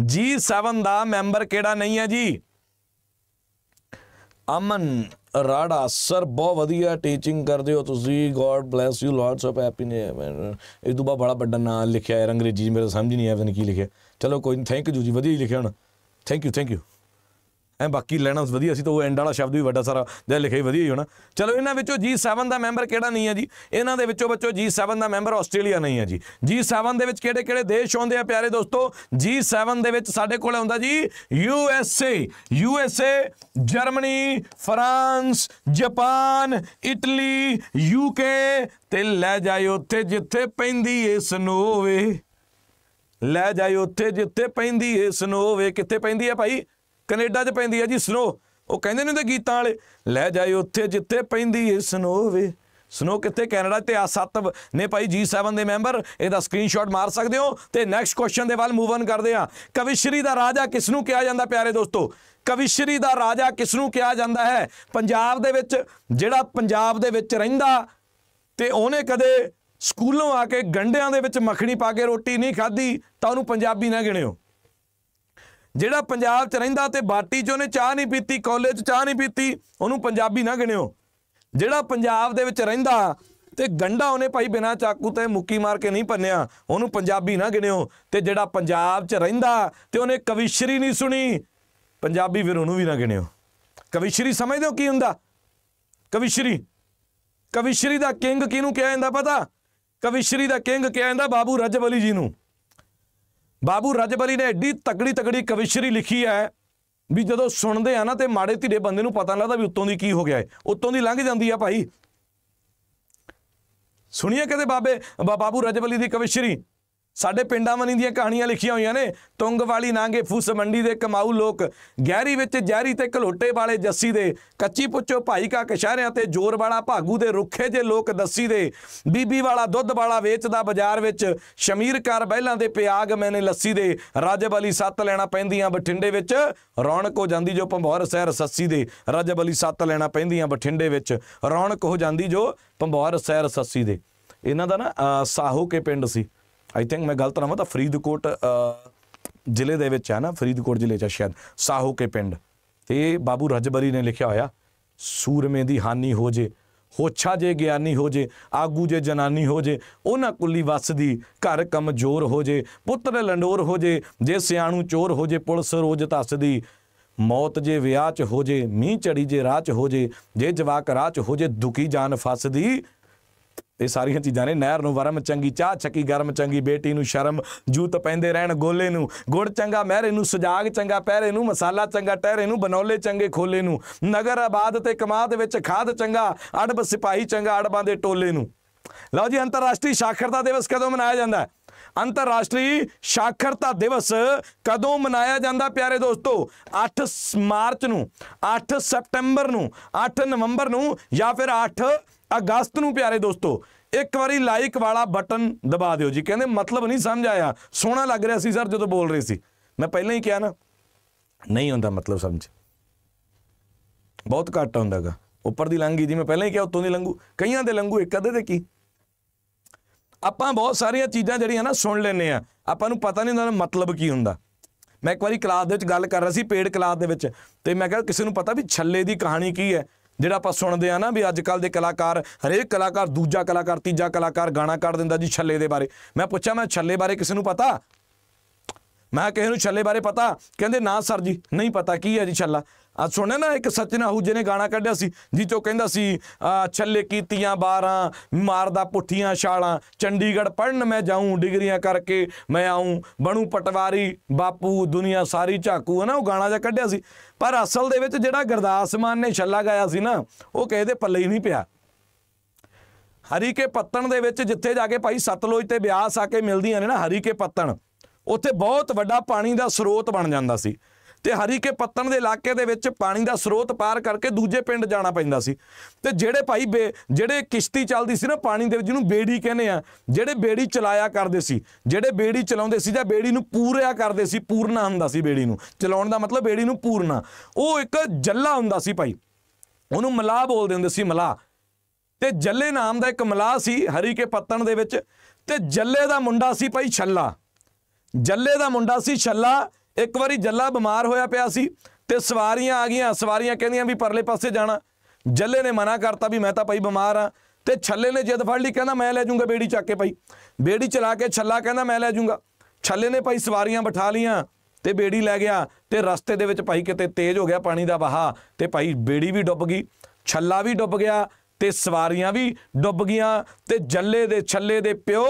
G7 ਦਾ ਮੈਂਬਰ ਕਿਹੜਾ ਨਹੀਂ ਹੈ ਜੀ ਅਮਨ ਰਾੜਾ ਸਰ ਬਹੁਤ ਵਧੀਆ ਟੀਚਿੰਗ ਕਰਦੇ ਹੋ ਤੁਸੀਂ God bless you lots of happiness ਇਹ ਦੁਬਾ ਬੜਾ ਵੱਡਾ ਨਾਮ ਲਿਖਿਆ ਹੈ ਅੰਗਰੇਜ਼ੀ ਮੇਰੇ ਸਮਝ ਨਹੀਂ ਆਇਆ ਪਤਾ ਕੀ ਲਿਖਿਆ ਚਲੋ ਕੋਈ ਥੈਂਕ ਯੂ ਜੀ ਵਧੀਆ ਹੀ ਲਿਖਿਆ ਹੁਣ ਥੈਂਕ ਯੂ ਥੈਂਕ ਯੂ ਐ ਬਾਕੀ ਲੈਣਾ ਵਧੀਆ ਸੀ ਤਾਂ ਉਹ ਐਂਡ ਵਾਲਾ ਸ਼ਬਦ ਵੀ ਵੱਡਾ ਸਾਰਾ ਦੇ ਲਿਖਿਆ ਹੀ ਵਧੀਆ ਹੀ ਹੋਣਾ ਚਲੋ ਇਹਨਾਂ ਵਿੱਚੋਂ ਜੀ 7 ਦਾ ਮੈਂਬਰ ਕਿਹੜਾ ਨਹੀਂ ਹੈ ਜੀ ਇਹਨਾਂ ਦੇ ਵਿੱਚੋਂ ਬੱਚੋ ਜੀ 7 ਦਾ ਮੈਂਬਰ ਆਸਟ੍ਰੇਲੀਆ ਨਹੀਂ ਹੈ ਜੀ ਜੀ 7 ਦੇ ਵਿੱਚ ਕਿਹੜੇ ਕਿਹੜੇ ਦੇਸ਼ ਆਉਂਦੇ ਆ ਪਿਆਰੇ ਦੋਸਤੋ ਜੀ 7 ਦੇ ਵਿੱਚ ਸਾਡੇ ਕੋਲ ਆਉਂਦਾ ਜੀ U U S A S A Germany France Japan Italy U K ਤੇ ਲੈ ਜਾਏ ਉੱਥੇ ਜਿੱਥੇ ਪੈਂਦੀ ਏ ਸਨੋਵੇ ਲੈ ਜਾਏ ਉੱਥੇ ਜਿੱਥੇ ਪੈਂਦੀ ਏ ਸਨੋਵੇ ਕਿੱਥੇ ਪੈਂਦੀ ਆ ਭਾਈ ਕੈਨੇਡਾ 'ਚ ਪੈਂਦੀ ਆ ਜੀ ਸਨੋ ਉਹ ਕਹਿੰਦੇ ਨੇ ਉਹਦੇ ਗੀਤਾਂ ਵਾਲੇ ਲੈ ਜਾਏ ਉੱਥੇ ਜਿੱਥੇ ਪੈਂਦੀ ਏ ਸਨੋ ਵੇ ਸਨੋ ਕਿੱਥੇ ਕੈਨੇਡਾ ਤੇ ਆ ਸੱਤ ਨੇ ਭਾਈ ਜੀ 7 ਦੇ ਮੈਂਬਰ ਇਹਦਾ ਸਕਰੀਨਸ਼ਾਟ ਮਾਰ ਸਕਦੇ ਹੋ ਤੇ ਨੈਕਸਟ ਕੁਐਸਚਨ ਦੇ ਵੱਲ ਮੂਵ ਆਨ ਕਰਦੇ ਆ ਕਵਿਸ਼ਰੀ ਦਾ ਰਾਜਾ ਕਿਸ ਨੂੰ ਕਿਹਾ ਜਾਂਦਾ ਪਿਆਰੇ ਦੋਸਤੋ ਕਵਿਸ਼ਰੀ ਦਾ ਰਾਜਾ ਕਿਸ ਨੂੰ ਕਿਹਾ ਜਾਂਦਾ ਹੈ ਪੰਜਾਬ ਦੇ ਵਿੱਚ ਜਿਹੜਾ ਪੰਜਾਬ ਦੇ ਵਿੱਚ ਰਹਿੰਦਾ ਤੇ ਉਹਨੇ ਕਦੇ ਸਕੂਲੋਂ ਆ ਕੇ ਗੰਡਿਆਂ ਦੇ ਵਿੱਚ ਮੱਖਣੀ ਪਾ ਕੇ ਰੋਟੀ ਨਹੀਂ ਖਾਧੀ ਤਾਂ ਉਹਨੂੰ ਪੰਜਾਬੀ ਨਾ ਗਿਣਿਓ ਜਿਹੜਾ ਪੰਜਾਬ 'ਚ ਰਹਿੰਦਾ ਤੇ ਬਾਟੀ 'ਚ ਉਹਨੇ ਚਾਹ ਨਹੀਂ ਪੀਤੀ ਕਾਲਜ 'ਚ ਚਾਹ ਨਹੀਂ ਪੀਤੀ ਉਹਨੂੰ ਪੰਜਾਬੀ ਨਾ ਗਿਣਿਓ ਜਿਹੜਾ ਪੰਜਾਬ ਦੇ ਵਿੱਚ ਰਹਿੰਦਾ ਤੇ ਗੰਡਾ ਉਹਨੇ ਭਾਈ ਬਿਨਾ ਚਾਕੂ ਤੇ ਮੁੱਕੀ ਮਾਰ ਕੇ ਨਹੀਂ ਪੰਨਿਆ ਉਹਨੂੰ ਪੰਜਾਬੀ ਨਾ ਗਿਣਿਓ ਤੇ ਜਿਹੜਾ ਪੰਜਾਬ 'ਚ ਰਹਿੰਦਾ ਤੇ ਉਹਨੇ ਕਵਿਸ਼ਰੀ ਨਹੀਂ ਸੁਣੀ ਪੰਜਾਬੀ ਫਿਰ ਉਹਨੂੰ ਵੀ ਨਾ ਗਿਣਿਓ ਕਵਿਸ਼ਰੀ ਸਮਝਦੇ ਹੋ ਕੀ ਹੁੰਦਾ ਕਵਿਸ਼ਰੀ ਕਵਿਸ਼ਰੀ ਦਾ ਕਿੰਗ ਕਿਹਨੂੰ ਕਿਹਾ ਜਾਂਦਾ ਪਤਾ ਕਵਿਸ਼ਰੀ ਦਾ ਕਿੰਗ ਕਿਹਾ ਜਾਂਦਾ ਬਾਬੂ ਰਜਵਲੀ ਜੀ ਨੂੰ ਬਾਬੂ ਰਜਬਲੀ ਨੇ ਐਡੀ ਤਕੜੀ ਤਕੜੀ ਕਵਿਸ਼ਰੀ ਲਿਖੀ ਹੈ ਵੀ ਜਦੋਂ ਸੁਣਦੇ ਆ ਨਾ ਤੇ ਮਾੜੇ ਧੀਰੇ ਬੰਦੇ ਨੂੰ ਪਤਾ ਨਹੀਂ ਲੱਗਦਾ ਵੀ ਉੱਤੋਂ ਦੀ ਕੀ ਹੋ ਗਿਆ ਹੈ ਉੱਤੋਂ ਦੀ ਲੰਘ ਜਾਂਦੀ ਆ ਭਾਈ ਸੁਣੀਏ ਕਦੇ ਬਾਬੇ ਬਾਬੂ ਰਜਬਲੀ ਦੀ ਕਵਿਸ਼ਰੀ ਸਾਡੇ ਪਿੰਡਾਂ ਵਾਲੀ ਦੀਆਂ ਕਹਾਣੀਆਂ ਲਿਖੀਆਂ ਹੋਈਆਂ ਨੇ ਤੁੰਗ ਵਾਲੀ ਨਾਂਗੇ ਫੂਸ ਮੰਡੀ ਦੇ ਕਮਾਊ ਲੋਕ ਗਹਿਰੀ ਵਿੱਚ ਜ਼ਹਿਰੀ ਤੇ ਘਲੋਟੇ ਵਾਲੇ ਜੱਸੀ ਦੇ ਕੱਚੀ ਪੁੱਚੋ ਭਾਈ ਕਾ ਕਸ਼ਹਿਰਿਆਂ ਤੇ ਜੋਰ ਵਾਲਾ ਭਾਗੂ ਦੇ ਰੁੱਖੇ ਜੇ ਲੋਕ ਦੱਸੀ ਦੇ ਬੀਬੀ ਵਾਲਾ ਦੁੱਧ ਵਾਲਾ ਵੇਚਦਾ ਬਾਜ਼ਾਰ ਵਿੱਚ ਸ਼ਮੀਰਕਾਰ ਬਹਿਲਾਂ ਦੇ ਪਿਆਗ ਮੈਨੇ ਲੱਸੀ ਦੇ ਰਾਜਬਲੀ ਅਲੀ ਸੱਤ ਲੈਣਾ ਪੈਂਦੀਆਂ ਬਠਿੰਡੇ ਵਿੱਚ ਰੌਣਕ ਹੋ ਜਾਂਦੀ ਜੋ ਪੰਭੌਰ ਸ਼ਹਿਰ ਸੱਸੀ ਦੇ ਰਾਜਬਲੀ ਅਲੀ ਸੱਤ ਲੈਣਾ ਪੈਂਦੀਆਂ ਬਠਿੰਡੇ ਵਿੱਚ ਰੌਣਕ ਹੋ ਜਾਂਦੀ ਜੋ ਪੰਭੌਰ ਸ਼ਹਿਰ ਸੱਸੀ ਦੇ ਇਹਨਾਂ ਦਾ ਨਾ ਸਾਹੋ ਕੇ ਪਿੰਡ ਸੀ ਆਈ ਥਿੰਕ ਮੈਂ ਗਲਤ ਨਾ ਹਾਂ ਤਾਂ ਫਰੀਦਕੋਟ ਜ਼ਿਲ੍ਹੇ ਦੇ ਵਿੱਚ ਹੈ ਨਾ ਫਰੀਦਕੋਟ ਜ਼ਿਲ੍ਹੇ 'ਚ ਸ਼ਾਇਦ ਸਾਹੋ ਕੇ ਪਿੰਡ ਤੇ ਬਾਬੂ ਰਜਬਰੀ ਨੇ ਲਿਖਿਆ ਹੋਇਆ ਸੂਰਮੇ ਦੀ ਹਾਨੀ ਹੋ ਜੇ ਹੋਛਾ ਜੇ ਗਿਆਨੀ ਹੋ ਜੇ ਆਗੂ ਜੇ ਜਨਾਨੀ ਹੋ ਜੇ ਉਹਨਾਂ ਕੁੱਲੀ ਵਸਦੀ ਘਰ ਕਮਜ਼ੋਰ ਹੋ ਜੇ ਪੁੱਤਰ ਲੰਡੋਰ ਹੋ ਜੇ ਜੇ ਸਿਆਣੂ ਚੋਰ ਹੋ ਜੇ ਪੁਲਿਸ ਰੋਜ ਤਸਦੀ ਮੌਤ ਜੇ ਵਿਆਹ ਚ ਹੋ ਜੇ ਮੀਂਹ ਚੜੀ ਜੇ ਰਾਹ ਚ ਹੋ ਜੇ ਜੇ ਜਵਾਕ ਰਾਹ ਚ ਹੋ ਜੇ ਦੁਖੀ ਜਾਨ ਫਸਦੀ ਇਹ ਸਾਰੀਆਂ ਚੀਜ਼ਾਂ ਨੇ ਨਹਿਰ ਨੂੰ ਵਰਮ ਚੰਗੀ ਚਾਹ ਛੱਕੀ ਗਰਮ ਚੰਗੀ ਬੇਟੀ ਨੂੰ ਸ਼ਰਮ ਜੂਤ ਪੈਂਦੇ ਰਹਿਣ ਗੋਲੇ ਨੂੰ ਗੁੜ ਚੰਗਾ ਮਹਿਰੇ ਨੂੰ ਸੁਜਾਗ ਚੰਗਾ ਪਹਿਰੇ ਨੂੰ ਮਸਾਲਾ ਚੰਗਾ ਟਹਿਰੇ ਨੂੰ ਬਨੌਲੇ ਚੰਗੇ ਖੋਲੇ ਨੂੰ ਨਗਰ ਆਬਾਦ ਤੇ ਕਮਾਦ ਵਿੱਚ ਖਾਦ ਚੰਗਾ ਅੜਬ ਸਿਪਾਹੀ ਚੰਗਾ ਅੜਬਾਂ ਦੇ ਟੋਲੇ ਨੂੰ ਲਓ ਜੀ ਅੰਤਰਰਾਸ਼ਟਰੀ ਸਾਖਰਤਾ ਦਿਵਸ ਕਦੋਂ ਮਨਾਇਆ ਜਾਂਦਾ ਹੈ ਅੰਤਰਰਾਸ਼ਟਰੀ ਸਾਖਰਤਾ ਦਿਵਸ ਕਦੋਂ ਮਨਾਇਆ ਜਾਂਦਾ ਪਿਆਰੇ ਦੋਸਤੋ 8 ਮਾਰਚ ਨੂੰ 8 ਸਪਟੈਂਬਰ ਨੂੰ 8 ਨਵੰਬਰ ਨੂੰ ਜਾਂ ਫਿਰ 8 ਅਗਸਤ ਨੂੰ ਪਿਆਰੇ ਦੋਸਤੋ ਇੱਕ ਵਾਰੀ ਲਾਈਕ ਵਾਲਾ ਬਟਨ ਦਬਾ ਦਿਓ ਜੀ ਕਹਿੰਦੇ ਮਤਲਬ ਨਹੀਂ ਸਮਝ ਆਇਆ ਸੋਹਣਾ ਲੱਗ ਰਿਹਾ ਸੀ ਸਰ ਜਦੋਂ ਬੋਲ ਰਹੇ ਸੀ ਮੈਂ ਪਹਿਲਾਂ ਹੀ ਕਿਹਾ ਨਾ ਨਹੀਂ ਹੁੰਦਾ ਮਤਲਬ ਸਮਝ ਬਹੁਤ ਘੱਟ ਹੁੰਦਾਗਾ ਉੱਪਰ ਦੀ ਲੰਗੀ ਜੀ ਮੈਂ ਪਹਿਲਾਂ ਹੀ ਕਿਹਾ ਉੱਤੋਂ ਦੀ ਲੰਗੂ ਕਈਆਂ ਦੇ ਲੰਗੂ ਇੱਕ ਅੱਧੇ ਤੇ ਕੀ ਆਪਾਂ ਬਹੁਤ ਸਾਰੀਆਂ ਚੀਜ਼ਾਂ ਜਿਹੜੀਆਂ ਨਾ ਸੁਣ ਲੈਨੇ ਆ ਆਪਾਂ ਨੂੰ ਪਤਾ ਨਹੀਂ ਹੁੰਦਾ ਮਤਲਬ ਕੀ ਹੁੰਦਾ ਮੈਂ ਇੱਕ ਵਾਰੀ ਕਲਾਸ ਦੇ ਵਿੱਚ ਗੱਲ ਕਰ ਰਿਹਾ ਸੀ ਪੇੜ ਕਲਾਸ ਦੇ ਵਿੱਚ ਤੇ ਮੈਂ ਕਿਹਾ ਕਿਸੇ ਨੂੰ ਪਤਾ ਵੀ ਛੱਲੇ ਦੀ ਕਹਾਣੀ ਕੀ ਹੈ ਜਿਹੜਾ ਆਪਾਂ ਸੁਣਦੇ ਆ ਨਾ ਵੀ ਅੱਜ ਕੱਲ ਦੇ ਕਲਾਕਾਰ ਹਰੇਕ ਕਲਾਕਾਰ ਦੂਜਾ ਕਲਾਕਾਰ ਤੀਜਾ ਕਲਾਕਾਰ ਗਾਣਾ ਕੱਢ ਦਿੰਦਾ ਜੀ ਛੱਲੇ ਦੇ ਬਾਰੇ ਮੈਂ ਪੁੱਛਿਆ ਮੈਂ ਛੱਲੇ ਬਾਰੇ ਕਿਸੇ ਨੂੰ ਪਤਾ ਮੈਂ ਕਿਸੇ ਨੂੰ ਛੱਲੇ ਬਾਰੇ ਪਤਾ ਕਹਿੰਦੇ ਨਾ ਸਰ ਜੀ ਨਹੀਂ ਪਤਾ ਕੀ ਹੈ ਜੀ ਛੱਲਾ ਆ ਸੁਣਿਆ ਨਾ ਇੱਕ ਸਚਿਨ ਹੂਜੇ ਨੇ ਗਾਣਾ ਕੱਢਿਆ ਸੀ ਜੀ ਚੋ ਕਹਿੰਦਾ ਸੀ ਛੱਲੇ ਕੀਤੀਆਂ 12 ਮਾਰਦਾ ਪੁੱਠੀਆਂ ਛਾਲਾਂ ਚੰਡੀਗੜ੍ਹ ਪੜਨ ਮੈਂ ਜਾਉਂ ਡਿਗਰੀਆਂ ਕਰਕੇ ਮੈਂ ਆਉਂ ਬਣੂ ਪਟਵਾਰੀ ਬਾਪੂ ਦੁਨੀਆ ਸਾਰੀ ਝਾਕੂ ਹੈ ਨਾ ਉਹ ਗਾਣਾ ਜਾ ਕੱਢਿਆ ਸੀ ਪਰ ਅਸਲ ਦੇ ਵਿੱਚ ਜਿਹੜਾ ਗਰਦਾਸ ਮਾਨ ਨੇ ਛੱਲਾ ਗਾਇਆ ਸੀ ਨਾ ਉਹ ਕਿਸੇ ਦੇ ਪੱਲੇ ਹੀ ਨਹੀਂ ਪਿਆ ਹਰੀ ਕੇ ਪੱਤਣ ਦੇ ਵਿੱਚ ਜਿੱਥੇ ਜਾ ਕੇ ਭਾਈ ਸਤਲੋਜ ਤੇ ਬਿਆਸ ਆ ਕੇ ਮਿਲਦੀਆਂ ਨੇ ਨਾ ਹਰੀ ਕੇ ਪੱਤਣ ਉੱਥੇ ਬਹੁਤ ਵੱਡਾ ਪਾਣੀ ਦਾ ਸਰੋਤ ਬਣ ਜਾਂਦਾ ਸੀ ਤੇ ਹਰੀਕੇ ਪੱਤਣ ਦੇ ਇਲਾਕੇ ਦੇ ਵਿੱਚ ਪਾਣੀ ਦਾ ਸਰੋਤ ਪਾਰ ਕਰਕੇ ਦੂਜੇ ਪਿੰਡ ਜਾਣਾ ਪੈਂਦਾ ਸੀ ਤੇ ਜਿਹੜੇ ਭਾਈ ਜਿਹੜੇ ਕਿਸ਼ਤੀ ਚੱਲਦੀ ਸੀ ਨਾ ਪਾਣੀ ਦੇ ਵਿੱਚ ਜਿਹਨੂੰ ਬੇੜੀ ਕਹਿੰਦੇ ਆ ਜਿਹੜੇ ਬੇੜੀ ਚਲਾਇਆ ਕਰਦੇ ਸੀ ਜਿਹੜੇ ਬੇੜੀ ਚਲਾਉਂਦੇ ਸੀ ਜਾਂ ਬੇੜੀ ਨੂੰ ਪੂਰਿਆ ਕਰਦੇ ਸੀ ਪੂਰਨਾ ਹੁੰਦਾ ਸੀ ਬੇੜੀ ਨੂੰ ਚਲਾਉਣ ਦਾ ਮਤਲਬ ਬੇੜੀ ਨੂੰ ਪੂਰਨਾ ਉਹ ਇੱਕ ਜੱਲਾ ਹੁੰਦਾ ਸੀ ਭਾਈ ਉਹਨੂੰ ਮਲਾ ਬੋਲਦੇ ਹੁੰਦੇ ਸੀ ਮਲਾ ਤੇ ਜੱਲੇ ਨਾਮ ਦਾ ਇੱਕ ਮਲਾ ਸੀ ਹਰੀਕੇ ਪੱਤਣ ਦੇ ਵਿੱਚ ਤੇ ਜੱਲੇ ਦਾ ਮੁੰਡਾ ਸੀ ਭਾਈ ਛੱਲਾ ਜੱਲੇ ਦਾ ਮੁੰਡਾ ਸੀ ਛੱਲਾ ਇੱਕ ਵਾਰੀ ਜੱਲਾ ਬਿਮਾਰ ਹੋਇਆ ਪਿਆ ਸੀ ਤੇ ਸਵਾਰੀਆਂ ਆ ਗਈਆਂ ਸਵਾਰੀਆਂ ਕਹਿੰਦੀਆਂ ਵੀ ਪਰਲੇ ਪਾਸੇ ਜਾਣਾ ਜੱਲੇ ਨੇ ਮਨਾ ਕਰਤਾ ਵੀ ਮੈਂ ਤਾਂ ਪਈ ਬਿਮਾਰ ਆ ਤੇ ਛੱਲੇ ਨੇ ਜਿੱਦ ਫੜ ਲਈ ਕਹਿੰਦਾ ਮੈਂ ਲੈ ਜਾਊਂਗਾ ਬੇੜੀ ਚੱਕ ਕੇ ਪਈ ਬੇੜੀ ਚਲਾ ਕੇ ਛੱਲਾ ਕਹਿੰਦਾ ਮੈਂ ਲੈ ਜਾਊਂਗਾ ਛੱਲੇ ਨੇ ਪਈ ਸਵਾਰੀਆਂ ਬਿਠਾ ਲੀਆਂ ਤੇ ਬੇੜੀ ਲੈ ਗਿਆ ਤੇ ਰਸਤੇ ਦੇ ਵਿੱਚ ਭਾਈ ਕਿਤੇ ਤੇਜ਼ ਹੋ ਗਿਆ ਪਾਣੀ ਦਾ ਵਹਾ ਤੇ ਭਾਈ ਬੇੜੀ ਵੀ ਡੁੱਬ ਗਈ ਛੱਲਾ ਵੀ ਡੁੱਬ ਗਿਆ ਤੇ ਸਵਾਰੀਆਂ ਵੀ ਡੁੱਬ ਗਈਆਂ ਤੇ ਜੱਲੇ ਦੇ ਛੱਲੇ ਦੇ ਪਿਓ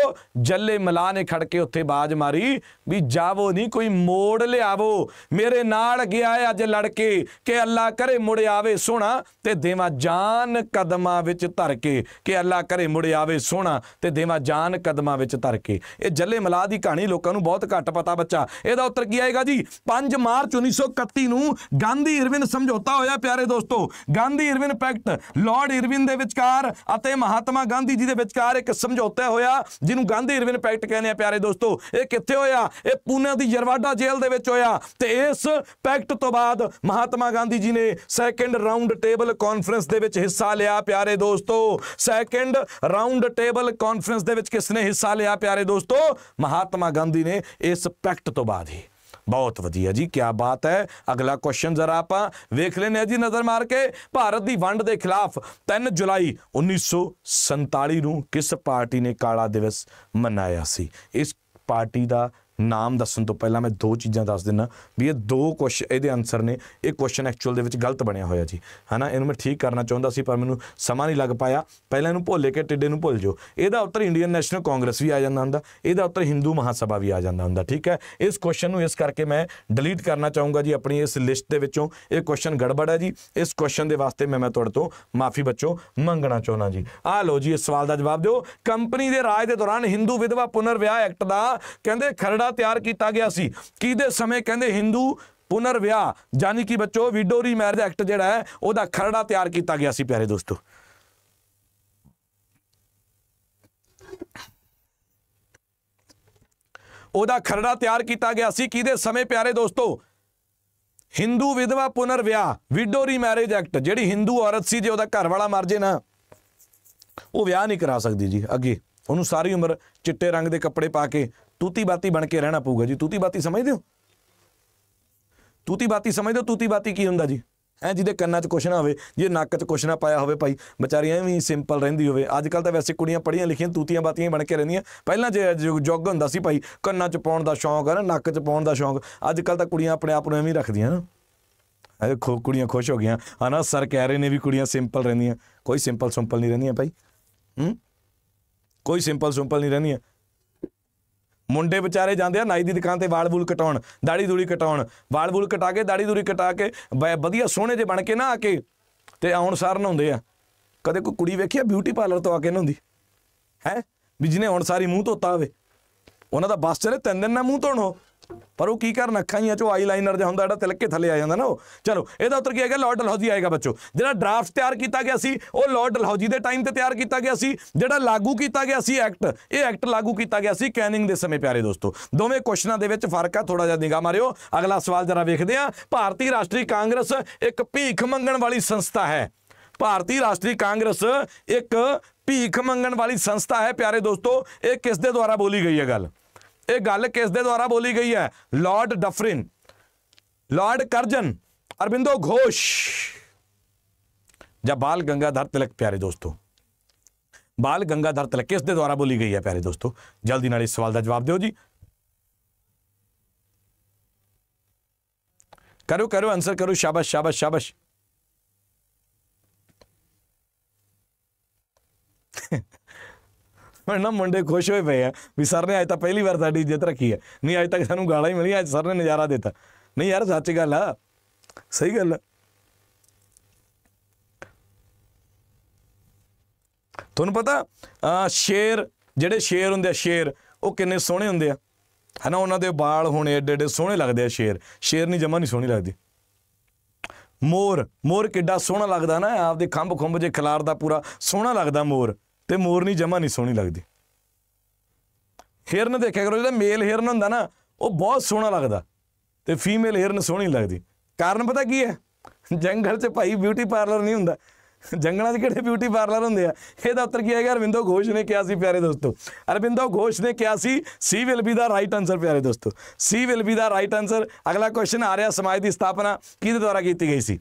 ਜੱਲੇ ਮਲਾ ਨੇ ਖੜ ਕੇ ਉੱਥੇ ਬਾਜ ਮਾਰੀ ਵੀ ਜਾਵੋ ਨਹੀਂ ਕੋਈ ਮੋੜ ਲਿਆਵੋ ਮੇਰੇ ਨਾਲ ਗਿਆ ਅੱਜ ਲੜਕੇ ਕਿ ਅੱਲਾ ਕਰੇ ਮੁੜ ਆਵੇ ਸੋਣਾ ਤੇ ਦੇਵਾ ਜਾਨ ਕਦਮਾਂ ਵਿੱਚ ਧਰ ਕੇ ਕਿ ਅੱਲਾ ਕਰੇ ਮੁੜ ਆਵੇ ਸੋਣਾ ਤੇ ਦੇਵਾ ਜਾਨ ਕਦਮਾਂ ਵਿੱਚ ਧਰ ਕੇ ਇਹ ਜੱਲੇ ਮਲਾ ਦੀ ਕਹਾਣੀ ਲੋਕਾਂ ਨੂੰ ਬਹੁਤ ਘੱਟ ਪਤਾ ਬੱਚਾ ਇਹਦਾ ਉੱਤਰ ਕੀ ਆਏਗਾ ਜੀ 5 ਮਾਰਚ 1931 ਨੂੰ ਗਾਂਧੀ ਇਰਵਿਨ ਸਮਝੌਤਾ ਹੋਇਆ ਪਿਆਰੇ ਦੋਸਤੋ Gandhi Irwin pact lord Irwin ਦੇ ਵਿਚਕਾਰ ਅਤੇ ਮਹਾਤਮਾ ਗਾਂਧੀ ਜੀ ਦੇ ਵਿਚਕਾਰ ਇੱਕ ਸਮਝੌਤਾ ਹੋਇਆ ਜਿਹਨੂੰ ਗਾਂਧੀ ਇਰਵਿਨ ਪੈਕਟ ਕਹਿੰਦੇ ਆ ਪਿਆਰੇ ਦੋਸਤੋ ਇਹ ਕਿੱਥੇ ਹੋਇਆ ਇਹ ਪੂਨਾ ਦੀ ਜਰਵਾਡਾ ਜੇਲ੍ਹ ਦੇ ਵਿੱਚ ਹੋਇਆ ਤੇ ਇਸ ਪੈਕਟ ਤੋਂ ਬਾਅਦ ਮਹਾਤਮਾ ਗਾਂਧੀ ਜੀ ਨੇ ਸੈਕੰਡ ਰਾਉਂਡ ਟੇਬਲ ਕਾਨਫਰੰਸ ਦੇ ਵਿੱਚ ਹਿੱਸਾ ਲਿਆ ਪਿਆਰੇ ਦੋਸਤੋ ਸੈਕੰਡ ਰਾਉਂਡ ਟੇਬਲ ਕਾਨਫਰੰਸ ਦੇ ਵਿੱਚ ਕਿਸ ਨੇ ਹਿੱਸਾ ਲਿਆ ਪਿਆਰੇ ਦੋਸਤੋ ਮਹਾਤਮਾ ਗਾਂਧੀ ਨੇ ਇਸ ਪੈਕਟ ਤੋਂ ਬਾਅਦ ਹੀ ਬਹੁਤ ਵਧੀਆ ਜੀ ਕੀ ਬਾਤ ਹੈ ਅਗਲਾ ਕੁਐਸਚਨ ਜ਼ਰਾ ਆਪਾਂ ਵੇਖ ਲੈਨੇ ਜੀ ਨਜ਼ਰ ਮਾਰ ਕੇ ਭਾਰਤ ਦੀ ਵੰਡ ਦੇ ਖਿਲਾਫ 3 ਜੁਲਾਈ 1947 ਨੂੰ ਕਿਸ ਪਾਰਟੀ ਨੇ ਕਾਲਾ ਦਿਵਸ ਮਨਾਇਆ ਸੀ ਇਸ ਪਾਰਟੀ ਦਾ ਨਾਮ ਦੱਸਣ ਤੋਂ ਪਹਿਲਾਂ ਮੈਂ ਦੋ ਚੀਜ਼ਾਂ ਦੱਸ ਦਿੰਨਾ ਵੀ ਇਹ ਦੋ ਕੁਐਸਚਨ ਇਹਦੇ ਆਨਸਰ ਨੇ ਇਹ ਕੁਐਸਚਨ ਐਕਚੁਅਲ ਦੇ ਵਿੱਚ ਗਲਤ ਬਣਿਆ ਹੋਇਆ ਜੀ ਹਨਾ ਇਹਨੂੰ ਮੈਂ ਠੀਕ ਕਰਨਾ ਚਾਹੁੰਦਾ ਸੀ ਪਰ ਮੈਨੂੰ ਸਮਾਂ ਨਹੀਂ ਲੱਗ ਪਾਇਆ ਪਹਿਲਾਂ ਇਹਨੂੰ ਭੁੱਲੇ ਕੇ ਟਿੱਡੇ ਨੂੰ ਭੁੱਲ ਜਾਓ ਇਹਦਾ ਉੱਤਰ ਇੰਡੀਅਨ ਨੈਸ਼ਨਲ ਕਾਂਗਰਸ ਵੀ ਆ ਜਾਂਦਾ ਹੁੰਦਾ ਇਹਦਾ ਉੱਤਰ ਹਿੰਦੂ ਮਹਾਸਭਾ ਵੀ ਆ ਜਾਂਦਾ ਹੁੰਦਾ ਠੀਕ ਹੈ ਇਸ ਕੁਐਸਚਨ ਨੂੰ ਇਸ ਕਰਕੇ ਮੈਂ ਡਿਲੀਟ ਕਰਨਾ ਚਾਹੂੰਗਾ ਜੀ ਆਪਣੀ ਇਸ ਲਿਸਟ ਦੇ ਵਿੱਚੋਂ ਇਹ ਕੁਐਸਚਨ ਗੜਬੜ ਹੈ ਜੀ ਇਸ ਕੁਐਸਚਨ ਦੇ ਵਾਸਤੇ ਮੈਂ ਮੈਂ ਤੁਹਾਡੇ ਤੋਂ ਮਾਫੀ ਬੱਚੋ ਮੰਗਣਾ ਚਾਹੁੰਦਾ ਜੀ ਆ ਲਓ ਜੀ ਇਸ ਸਵਾਲ ਦਾ ਜਵਾਬ ਦਿਓ ਕੰਪਨੀ ਦੇ ਰਾਜ ਦੇ ਦੌਰਾਨ ਹਿੰਦੂ ਵਿਧਵਾ ਪੁਨਰ ਵਿਆਹ ਐਕਟ ਦਾ ਕਹਿੰਦੇ ਖਰੜ ਮਸਲਾ ਤਿਆਰ ਕੀਤਾ ਗਿਆ ਸੀ ਕਿਹਦੇ ਸਮੇਂ ਕਹਿੰਦੇ ਹਿੰਦੂ ਪੁਨਰ ਵਿਆਹ ਯਾਨੀ ਕਿ ਬੱਚੋ ਵਿਡੋ ਰੀ ਮੈਰਿਜ ਐਕਟ ਜਿਹੜਾ ਹੈ ਉਹਦਾ ਖਰੜਾ ਤਿਆਰ ਕੀਤਾ ਗਿਆ ਸੀ ਪਿਆਰੇ ਦੋਸਤੋ ਉਹਦਾ ਖਰੜਾ ਤਿਆਰ ਕੀਤਾ ਗਿਆ ਸੀ ਕਿਹਦੇ ਸਮੇਂ ਪਿਆਰੇ ਦੋਸਤੋ ਹਿੰਦੂ ਵਿਧਵਾ ਪੁਨਰ ਵਿਆਹ ਵਿਡੋ ਰੀ ਮੈਰਿਜ ਐਕਟ ਜਿਹੜੀ ਹਿੰਦੂ ਔਰਤ ਸੀ ਜੇ ਉਹਦਾ ਘਰ ਵਾਲਾ ਮਰ ਜੇ ਨਾ ਉਹ ਵਿਆਹ ਨਹੀਂ ਕਰਾ ਸਕਦੀ ਜੀ ਅੱਗੇ ਉਹਨੂੰ ਸਾਰੀ ਉਮਰ ਚਿੱਟੇ ਰੰਗ ਦੇ ਕੱਪੜੇ ਪਾ ਕੇ ਤੂਤੀ ਬਾਤੀ ਬਣ ਕੇ ਰਹਿਣਾ ਪਊਗਾ ਜੀ ਤੂਤੀ ਬਾਤੀ ਸਮਝਦੇ ਹੋ ਤੂਤੀ ਬਾਤੀ ਸਮਝਦੇ ਹੋ ਤੂਤੀ ਬਾਤੀ ਕੀ ਹੁੰਦਾ ਜੀ ਐ ਜਿਹਦੇ ਕੰਨਾਂ 'ਚ ਕੁਛ ਨਾ ਹੋਵੇ ਜੇ ਨੱਕ 'ਚ ਕੁਛ ਨਾ ਪਾਇਆ ਹੋਵੇ ਭਾਈ ਵਿਚਾਰੀਆਂ ਐਵੇਂ ਸਿੰਪਲ ਰਹਿੰਦੀ ਹੋਵੇ ਅੱਜ ਕੱਲ ਤਾਂ ਵੈਸੇ ਕੁੜੀਆਂ ਪੜੀਆਂ ਲਿਖੀਆਂ ਤੂਤੀਆਂ ਬਾਤੀਆਂ ਬਣ ਕੇ ਰਹਿੰਦੀਆਂ ਪਹਿਲਾਂ ਜੇ ਜੋਗ ਹੁੰਦਾ ਸੀ ਭਾਈ ਕੰਨਾਂ 'ਚ ਪਾਉਣ ਦਾ ਸ਼ੌਂਕ ਹੈ ਨਾ ਨੱਕ 'ਚ ਪਾਉਣ ਦਾ ਸ਼ੌਂਕ ਅੱਜ ਕੱਲ ਤਾਂ ਕੁੜੀਆਂ ਆਪਣੇ ਆਪ ਨੂੰ ਐਵੇਂ ਰੱਖਦੀਆਂ ਐ ਅਰੇ ਖੋ ਕੁੜੀਆਂ ਖੁਸ਼ ਹੋ ਗਈਆਂ ਹਨਾ ਸਰ ਕਹਿ ਰਹੇ ਨੇ ਵੀ ਕੁੜੀਆਂ ਸਿੰਪਲ ਰਹਿੰਦੀਆਂ ਕੋਈ ਸਿੰਪਲ ਸਿੰਪਲ ਨਹੀਂ ਰਹਿੰਦੀਆਂ ਭਾਈ ਹੂੰ ਕੋਈ ਸਿੰਪਲ ਸਿੰਪਲ ਨਹੀਂ ਰਹਿੰਦੀਆਂ ਮੁੰਡੇ ਵਿਚਾਰੇ ਜਾਂਦੇ ਆ ਨਾਈ ਦੀ ਦੁਕਾਨ ਤੇ ਵਾਲ ਬੂਲ ਕਟਾਉਣ ਦਾੜੀ ਦੂੜੀ ਕਟਾਉਣ ਵਾਲ ਬੂਲ ਕਟਾ ਕੇ ਦਾੜੀ ਦੂੜੀ ਕਟਾ ਕੇ ਵਧੀਆ ਸੋਹਣੇ ਜੇ ਬਣ ਕੇ ਨਾ ਆ ਕੇ ਤੇ ਆਉਣ ਸਾਰ ਨਹਾਉਂਦੇ ਆ ਕਦੇ ਕੋਈ ਕੁੜੀ ਵੇਖੀ ਆ ਬਿਊਟੀ ਪਾਰਲਰ ਤੋਂ ਆ ਕੇ ਨਹਾਉਂਦੀ ਹੈ ਵੀ ਜਿਹਨੇ ਹੁਣ ਸਾਰੀ ਮੂੰਹ ਧੋਤਾ ਹੋਵੇ ਉਹਨਾਂ ਦਾ ਬਸ ਚਲੇ ਤਿੰਨ ਦਿਨ ਨਾ ਮੂੰਹ ਧੋਣੋ ਪਰ ਉਹ ਕੀ ਕਰਨ ਅੱਖਾਂ ਹੀ ਆ ਚੋ ਆਈਲਾਈਨਰ ਜਿਹਾ ਹੁੰਦਾ ਜਿਹੜਾ ਤਿਲਕ ਕੇ ਥੱਲੇ ਆ ਜਾਂਦਾ ਨਾ ਉਹ ਚਲੋ ਇਹਦਾ ਉੱਤਰ ਕੀ ਹੈਗਾ ਲਾਰਡ ਡਲਹੌਜੀ ਆਏਗਾ ਬੱਚੋ ਜਿਹੜਾ ਡਰਾਫਟ ਤਿਆਰ ਕੀਤਾ ਗਿਆ ਸੀ ਉਹ ਲਾਰਡ ਡਲਹੌਜੀ ਦੇ ਟਾਈਮ ਤੇ ਤਿਆਰ ਕੀਤਾ ਗਿਆ ਸੀ ਜਿਹੜਾ ਲਾਗੂ ਕੀਤਾ ਗਿਆ ਸੀ ਐਕਟ ਇਹ ਐਕਟ ਲਾਗੂ ਕੀਤਾ ਗਿਆ ਸੀ ਕੈਨਿੰਗ ਦੇ ਸਮੇਂ ਪਿਆਰੇ ਦੋਸਤੋ ਦੋਵੇਂ ਕੁਐਸਚਨਾਂ ਦੇ ਵਿੱਚ ਫਰਕ ਆ ਥੋੜਾ ਜਿਹਾ ਨਿਗਾ ਮਾਰਿਓ ਅਗਲਾ ਸਵਾਲ ਜਰਾ ਵੇਖਦੇ ਆ ਭਾਰਤੀ ਰਾਸ਼ਟਰੀ ਕਾਂਗਰਸ ਇੱਕ ਭੀਖ ਮੰਗਣ ਵਾਲੀ ਸੰਸਥਾ ਹੈ ਭਾਰਤੀ ਰਾਸ਼ਟਰੀ ਕਾਂਗਰਸ ਇੱਕ ਭੀਖ ਮੰਗਣ ਵਾਲੀ ਸੰਸਥਾ ਹੈ ਪਿਆਰੇ ਦੋਸਤੋ ਇਹ ਕਿਸ ਦੇ ਦੁਆਰਾ ਬੋਲੀ ਗਈ ਹੈ ਗੱਲ ਇਹ ਗੱਲ ਕਿਸ ਦੇ ਦੁਆਰਾ ਬੋਲੀ ਗਈ ਹੈ lord Dufferin lord Curzon Aurobindo Ghosh जब बाल गंगाधर तिलक प्यारे दोस्तों बाल गंगाधर तिलक किस दे द्वारा बोली गई है प्यारे दोस्तों जल्दी नाल इस सवाल का जवाब दो जी करो करो आंसर करो शाबाश शाबाश शाबाश ਮੈਂ ਨਾ ਮੁੰਡੇ ਖੁਸ਼ ਹੋਏ ਪਏ ਆ ਵੀ ਸਰ ਨੇ ਅੱਜ ਤਾਂ ਪਹਿਲੀ ਵਾਰ ਸਾਡੀ ਇੱਜ਼ਤ ਰੱਖੀ ਹੈ ਨਹੀਂ ਅੱਜ ਤੱਕ ਸਾਨੂੰ ਗਾਲਾਂ ਹੀ ਮਿਲੀਆਂ ਅੱਜ ਸਰ ਨੇ ਨਜ਼ਾਰਾ ਦਿੱਤਾ ਨਹੀਂ ਯਾਰ ਸੱਚ ਗੱਲ ਆ ਸਹੀ ਗੱਲ ਆ ਤੁਹਾਨੂੰ ਪਤਾ ਆ ਸ਼ੇਰ ਜਿਹੜੇ ਸ਼ੇਰ ਹੁੰਦੇ ਆ ਸ਼ੇਰ ਉਹ ਕਿੰਨੇ ਸੋਹਣੇ ਹੁੰਦੇ ਆ ਹਨਾ ਉਹਨਾਂ ਦੇ ਵਾਲ ਹੋਣੇ ਏਡੇ ਏਡੇ ਸੋਹਣੇ ਲੱਗਦੇ ਆ ਸ਼ੇਰ ਸ਼ੇਰ ਨਹੀਂ ਜਮਾ ਨਹੀਂ ਸੋਹਣੀ ਲੱਗਦੀ ਮੋਰ ਮੋਰ ਕਿੱਡਾ ਸੋਹਣਾ ਲੱਗਦਾ ਨਾ ਆਪਦੇ ਖੰਭ ਖੰਭ ਜੇ ਖਿਲਾਰਦਾ ਪੂਰਾ ਸੋਹਣਾ ਲੱਗਦਾ ਮੋਰ ਤੇ ਮੋਰਨੀ ਜਮਾ ਨਹੀਂ ਸੋਹਣੀ ਲੱਗਦੀ ਹਿਰਨ ਦੇਖਿਆ ਕਰੋ ਜਿਹੜਾ ਮੇਲ ਹਿਰਨ ਹੁੰਦਾ ਨਾ ਉਹ ਬਹੁਤ ਸੋਹਣਾ ਲੱਗਦਾ ਤੇ ਫੀਮੇਲ ਹਿਰਨ ਸੋਹਣੀ ਲੱਗਦੀ ਕਾਰਨ ਪਤਾ ਕੀ ਹੈ ਜੰਗਲ 'ਚ ਭਾਈ ਬਿਊਟੀ ਪਾਰਲਰ ਨਹੀਂ ਹੁੰਦਾ ਜੰਗਲਾਂ 'ਚ ਕਿਹੜੇ ਬਿਊਟੀ ਪਾਰਲਰ ਹੁੰਦੇ ਆ ਇਹਦਾ ਉੱਤਰ ਕੀ ਹੈ ਯਾਰ ਵਿੰਦੋ ਘੋਸ਼ ਨੇ ਕਿਹਾ ਸੀ ਪਿਆਰੇ ਦੋਸਤੋ ਅਰਵਿੰਦੋ ਘੋਸ਼ ਨੇ ਕਿਹਾ ਸੀ C will be the right answer ਪਿਆਰੇ ਦੋਸਤੋ C will be the right answer ਅਗਲਾ ਕੁਐਸਚਨ ਆ ਰਿਹਾ ਸਮਾਜ ਦੀ ਸਥਾਪਨਾ ਕਿਹਦੇ ਦੁਆਰਾ ਕੀਤੀ ਗਈ ਸੀ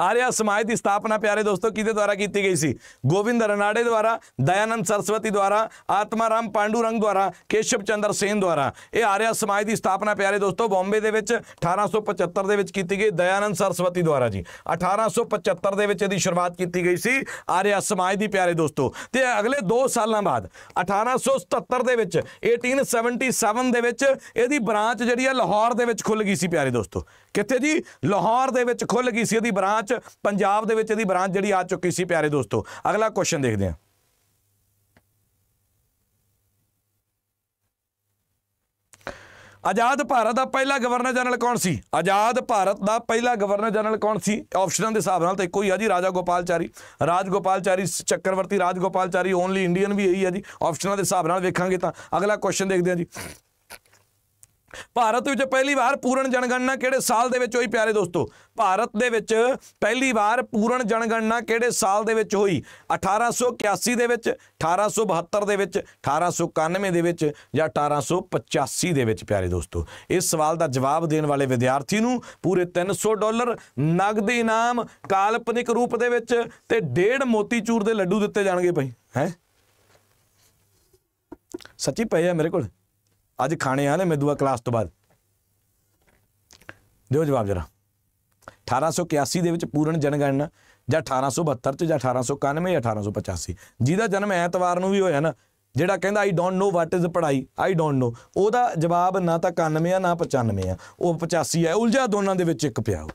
ਆਰਿਆ ਸਮਾਜ ਦੀ ਸਥਾਪਨਾ ਪਿਆਰੇ ਦੋਸਤੋ किसके ਦੁਆਰਾ ਕੀਤੀ ਗਈ ਸੀ गोविंद रनाडे ਦੁਆਰਾ दयानंद ਸਰਸਵਤੀ ਦੁਆਰਾ ਆਤਮਾਰਾਮ ਪਾਂਡੂਰੰਗ ਦੁਆਰਾ ਕੇਸ਼ਵ ਚੰਦਰ ਸੇਨ ਦੁਆਰਾ ਇਹ ਆਰਿਆ ਸਮਾਜ ਦੀ ਸਥਾਪਨਾ ਪਿਆਰੇ ਦੋਸਤੋ ਬੰਬੇ ਦੇ ਵਿੱਚ 1875 ਦੇ ਵਿੱਚ ਕੀਤੀ ਗਈ ਦਇਆਨੰਦ ਸਰਸਵਤੀ ਦੁਆਰਾ ਜੀ 1875 ਦੇ ਵਿੱਚ ਇਹਦੀ ਸ਼ੁਰੂਆਤ ਕੀਤੀ ਗਈ ਸੀ ਆਰਿਆ ਸਮਾਜ ਦੀ ਪਿਆਰੇ ਦੋਸਤੋ ਤੇ ਅਗਲੇ 2 ਸਾਲਾਂ ਬਾਅਦ 1877 ਦੇ ਵਿੱਚ 1877 ਦੇ ਵਿੱਚ ਇਹਦੀ ਬ੍ਰਾਂਚ ਜਿਹੜੀ ਹੈ ਲਾਹੌਰ ਦੇ ਵਿੱਚ ਖੁੱਲ ਗਈ ਸੀ ਪਿਆਰੇ ਦੋਸਤੋ ਕਿੱਥੇ ਜੀ ਲਾਹੌਰ ਦੇ ਵਿੱਚ ਖੁੱਲ ਗਈ ਸੀ ਇਹਦੀ ਬ੍ਰਾਂਚ ਪੰਜਾਬ ਦੇ ਵਿੱਚ ਇਹਦੀ ਬ੍ਰਾਂਚ ਜਿਹੜੀ ਆ ਚੁੱਕੀ ਸੀ ਪਿਆਰੇ ਦੋਸਤੋ ਅਗਲਾ ਕੁਐਸਚਨ ਦੇਖਦੇ ਹਾਂ ਆਜ਼ਾਦ ਭਾਰਤ ਦਾ ਪਹਿਲਾ ਗਵਰਨਰ ਜਨਰਲ ਕੌਣ ਸੀ ਆਜ਼ਾਦ ਭਾਰਤ ਦਾ ਪਹਿਲਾ ਗਵਰਨਰ ਜਨਰਲ ਕੌਣ ਸੀ ਆਪਸ਼ਨਾਂ ਦੇ ਹਿਸਾਬ ਨਾਲ ਤਾਂ ਇੱਕੋ ਹੀ ਆ ਜੀ ਰਾਜਾ ਗੋਪਾਲਚਾਰੀ ਰਾਜ ਗੋਪਾਲਚਾਰੀ ਚੱਕਰਵਰਤੀ ਰਾਜ ਗੋਪਾਲਚਾਰੀ ਓਨਲੀ ਇੰਡੀਅਨ ਵੀ ਇਹੀ ਆ ਜੀ ਆਪਸ਼ਨਾਂ ਦੇ ਹਿਸਾਬ ਨਾਲ ਵੇਖਾਂਗੇ ਤਾਂ ਅਗਲਾ ਕੁਐਸਚਨ ਦੇਖਦੇ ਆ ਜੀ ਭਾਰਤ ਵਿੱਚ ਪਹਿਲੀ ਵਾਰ ਪੂਰਨ ਜਨਗਣਨਾ ਕਿਹੜੇ ਸਾਲ ਦੇ ਵਿੱਚ ਹੋਈ ਪਿਆਰੇ ਦੋਸਤੋ ਭਾਰਤ ਦੇ ਵਿੱਚ ਪਹਿਲੀ ਵਾਰ ਪੂਰਨ ਜਨਗਣਨਾ ਕਿਹੜੇ ਸਾਲ ਦੇ ਵਿੱਚ ਹੋਈ 1881 ਦੇ ਵਿੱਚ 1872 ਦੇ ਵਿੱਚ 1891 ਦੇ ਵਿੱਚ ਜਾਂ 1885 ਦੇ ਵਿੱਚ ਪਿਆਰੇ ਦੋਸਤੋ ਇਸ ਸਵਾਲ ਦਾ ਜਵਾਬ ਦੇਣ ਵਾਲੇ ਵਿਦਿਆਰਥੀ ਨੂੰ ਪੂਰੇ 300 ਡਾਲਰ ਨਗਦ ਇਨਾਮ ਕਾਲਪਨਿਕ ਰੂਪ ਦੇ ਵਿੱਚ ਤੇ ਡੇਢ ਮੋਤੀਚੂਰ ਦੇ ਲੱਡੂ ਦਿੱਤੇ ਜਾਣਗੇ ਭਾਈ ਹੈ ਸੱਚੀ ਪਈ ਹੈ ਮੇਰੇ ਕੋਲ ਅੱਜ ਖਾਣੇ ਆ ਮੈਂ ਦੂਆ ਕਲਾਸ ਤੋਂ ਬਾਅਦ ਦਿਓ ਜਵਾਬ ਜਰਾ 1881 ਦੇ ਵਿੱਚ ਪੂਰਨ ਜਨਗਣਨਾ ਜਾਂ 1872 ਚ ਜਾਂ 1891 ਜਾਂ 1885 ਜਿਹਦਾ ਜਨਮ ਐਤਵਾਰ ਨੂੰ ਵੀ ਹੋਇਆ ਨਾ ਜਿਹੜਾ ਕਹਿੰਦਾ I don't know what is ਪੜਾਈ ਆਈ ਡੋਨਟ ਨੋ ਉਹਦਾ ਜਵਾਬ ਨਾ ਤਾਂ 91 ਆ ਨਾ 95 ਆ ਉਹ 85 ਆ ਉਲਝਾ ਦੋਨਾਂ ਦੇ ਵਿੱਚ ਇੱਕ ਪਿਆ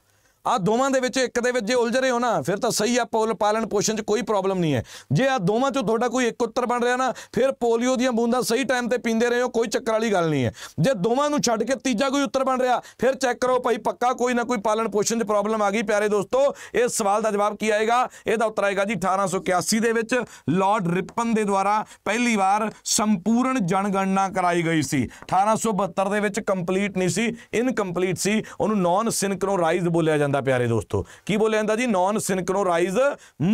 ਆ ਦੋਵਾਂ ਦੇ ਵਿੱਚ ਇੱਕ ਦੇ ਵਿੱਚ ਜੇ ਉਲਝ ਰਹੇ ਹੋ ਨਾ ਫਿਰ ਤਾਂ ਸਹੀ ਆ ਪੋਲ ਪਾਲਣ ਪੋਸ਼ਣ 'ਚ ਕੋਈ ਪ੍ਰੋਬਲਮ ਨਹੀਂ ਹੈ ਜੇ ਆ ਦੋਵਾਂ 'ਚੋਂ ਤੁਹਾਡਾ ਕੋਈ ਇੱਕ ਉੱਤਰ ਬਣ ਰਿਹਾ ਨਾ ਫਿਰ ਪੋਲੀਓ ਦੀਆਂ ਬੂੰਦਾਂ ਸਹੀ ਟਾਈਮ ਤੇ ਪੀਂਦੇ ਰਹੇ ਹੋ ਕੋਈ ਚੱਕਰ ਵਾਲੀ ਗੱਲ ਨਹੀਂ ਹੈ ਜੇ ਦੋਵਾਂ ਨੂੰ ਛੱਡ ਕੇ ਤੀਜਾ ਕੋਈ ਉੱਤਰ ਬਣ ਰਿਹਾ ਫਿਰ ਚੈੱਕ ਕਰੋ ਭਾਈ ਪੱਕਾ ਕੋਈ ਨਾ ਕੋਈ ਪਾਲਣ ਪੋਸ਼ਣ 'ਚ ਪ੍ਰੋਬਲਮ ਆ ਗਈ ਪਿਆਰੇ ਦੋਸਤੋ ਇਸ ਸਵਾਲ ਦਾ ਜਵਾਬ ਕੀ ਆਏਗਾ ਇਹਦਾ ਉੱਤਰ ਆਏਗਾ ਜੀ 1881 ਦੇ ਵਿੱਚ ਲਾਰਡ ਰਿਪਨ ਦੇ ਦੁਆਰਾ ਪਹਿਲੀ ਵਾਰ ਸੰਪੂਰਨ ਜਨਗਣਨਾ ਕਰਾਈ ਗਈ ਸੀ 1872 ਦੇ ਵਿੱਚ ਕੰਪਲੀਟ ਨਹੀਂ ਸੀ ਇਨਕੰਪਲੀਟ ਸੀ ਉਹਨੂੰ ਨਾਨ ਸਿੰਕਰੋਨਾਈਜ਼ਡ ਬੋਲਿਆ ਜਾਂਦਾ ਜਾਂਦਾ ਪਿਆਰੇ ਦੋਸਤੋ ਕੀ ਬੋਲਿਆ ਜਾਂਦਾ ਜੀ ਨਾਨ ਸਿੰਕਰੋਨਾਈਜ਼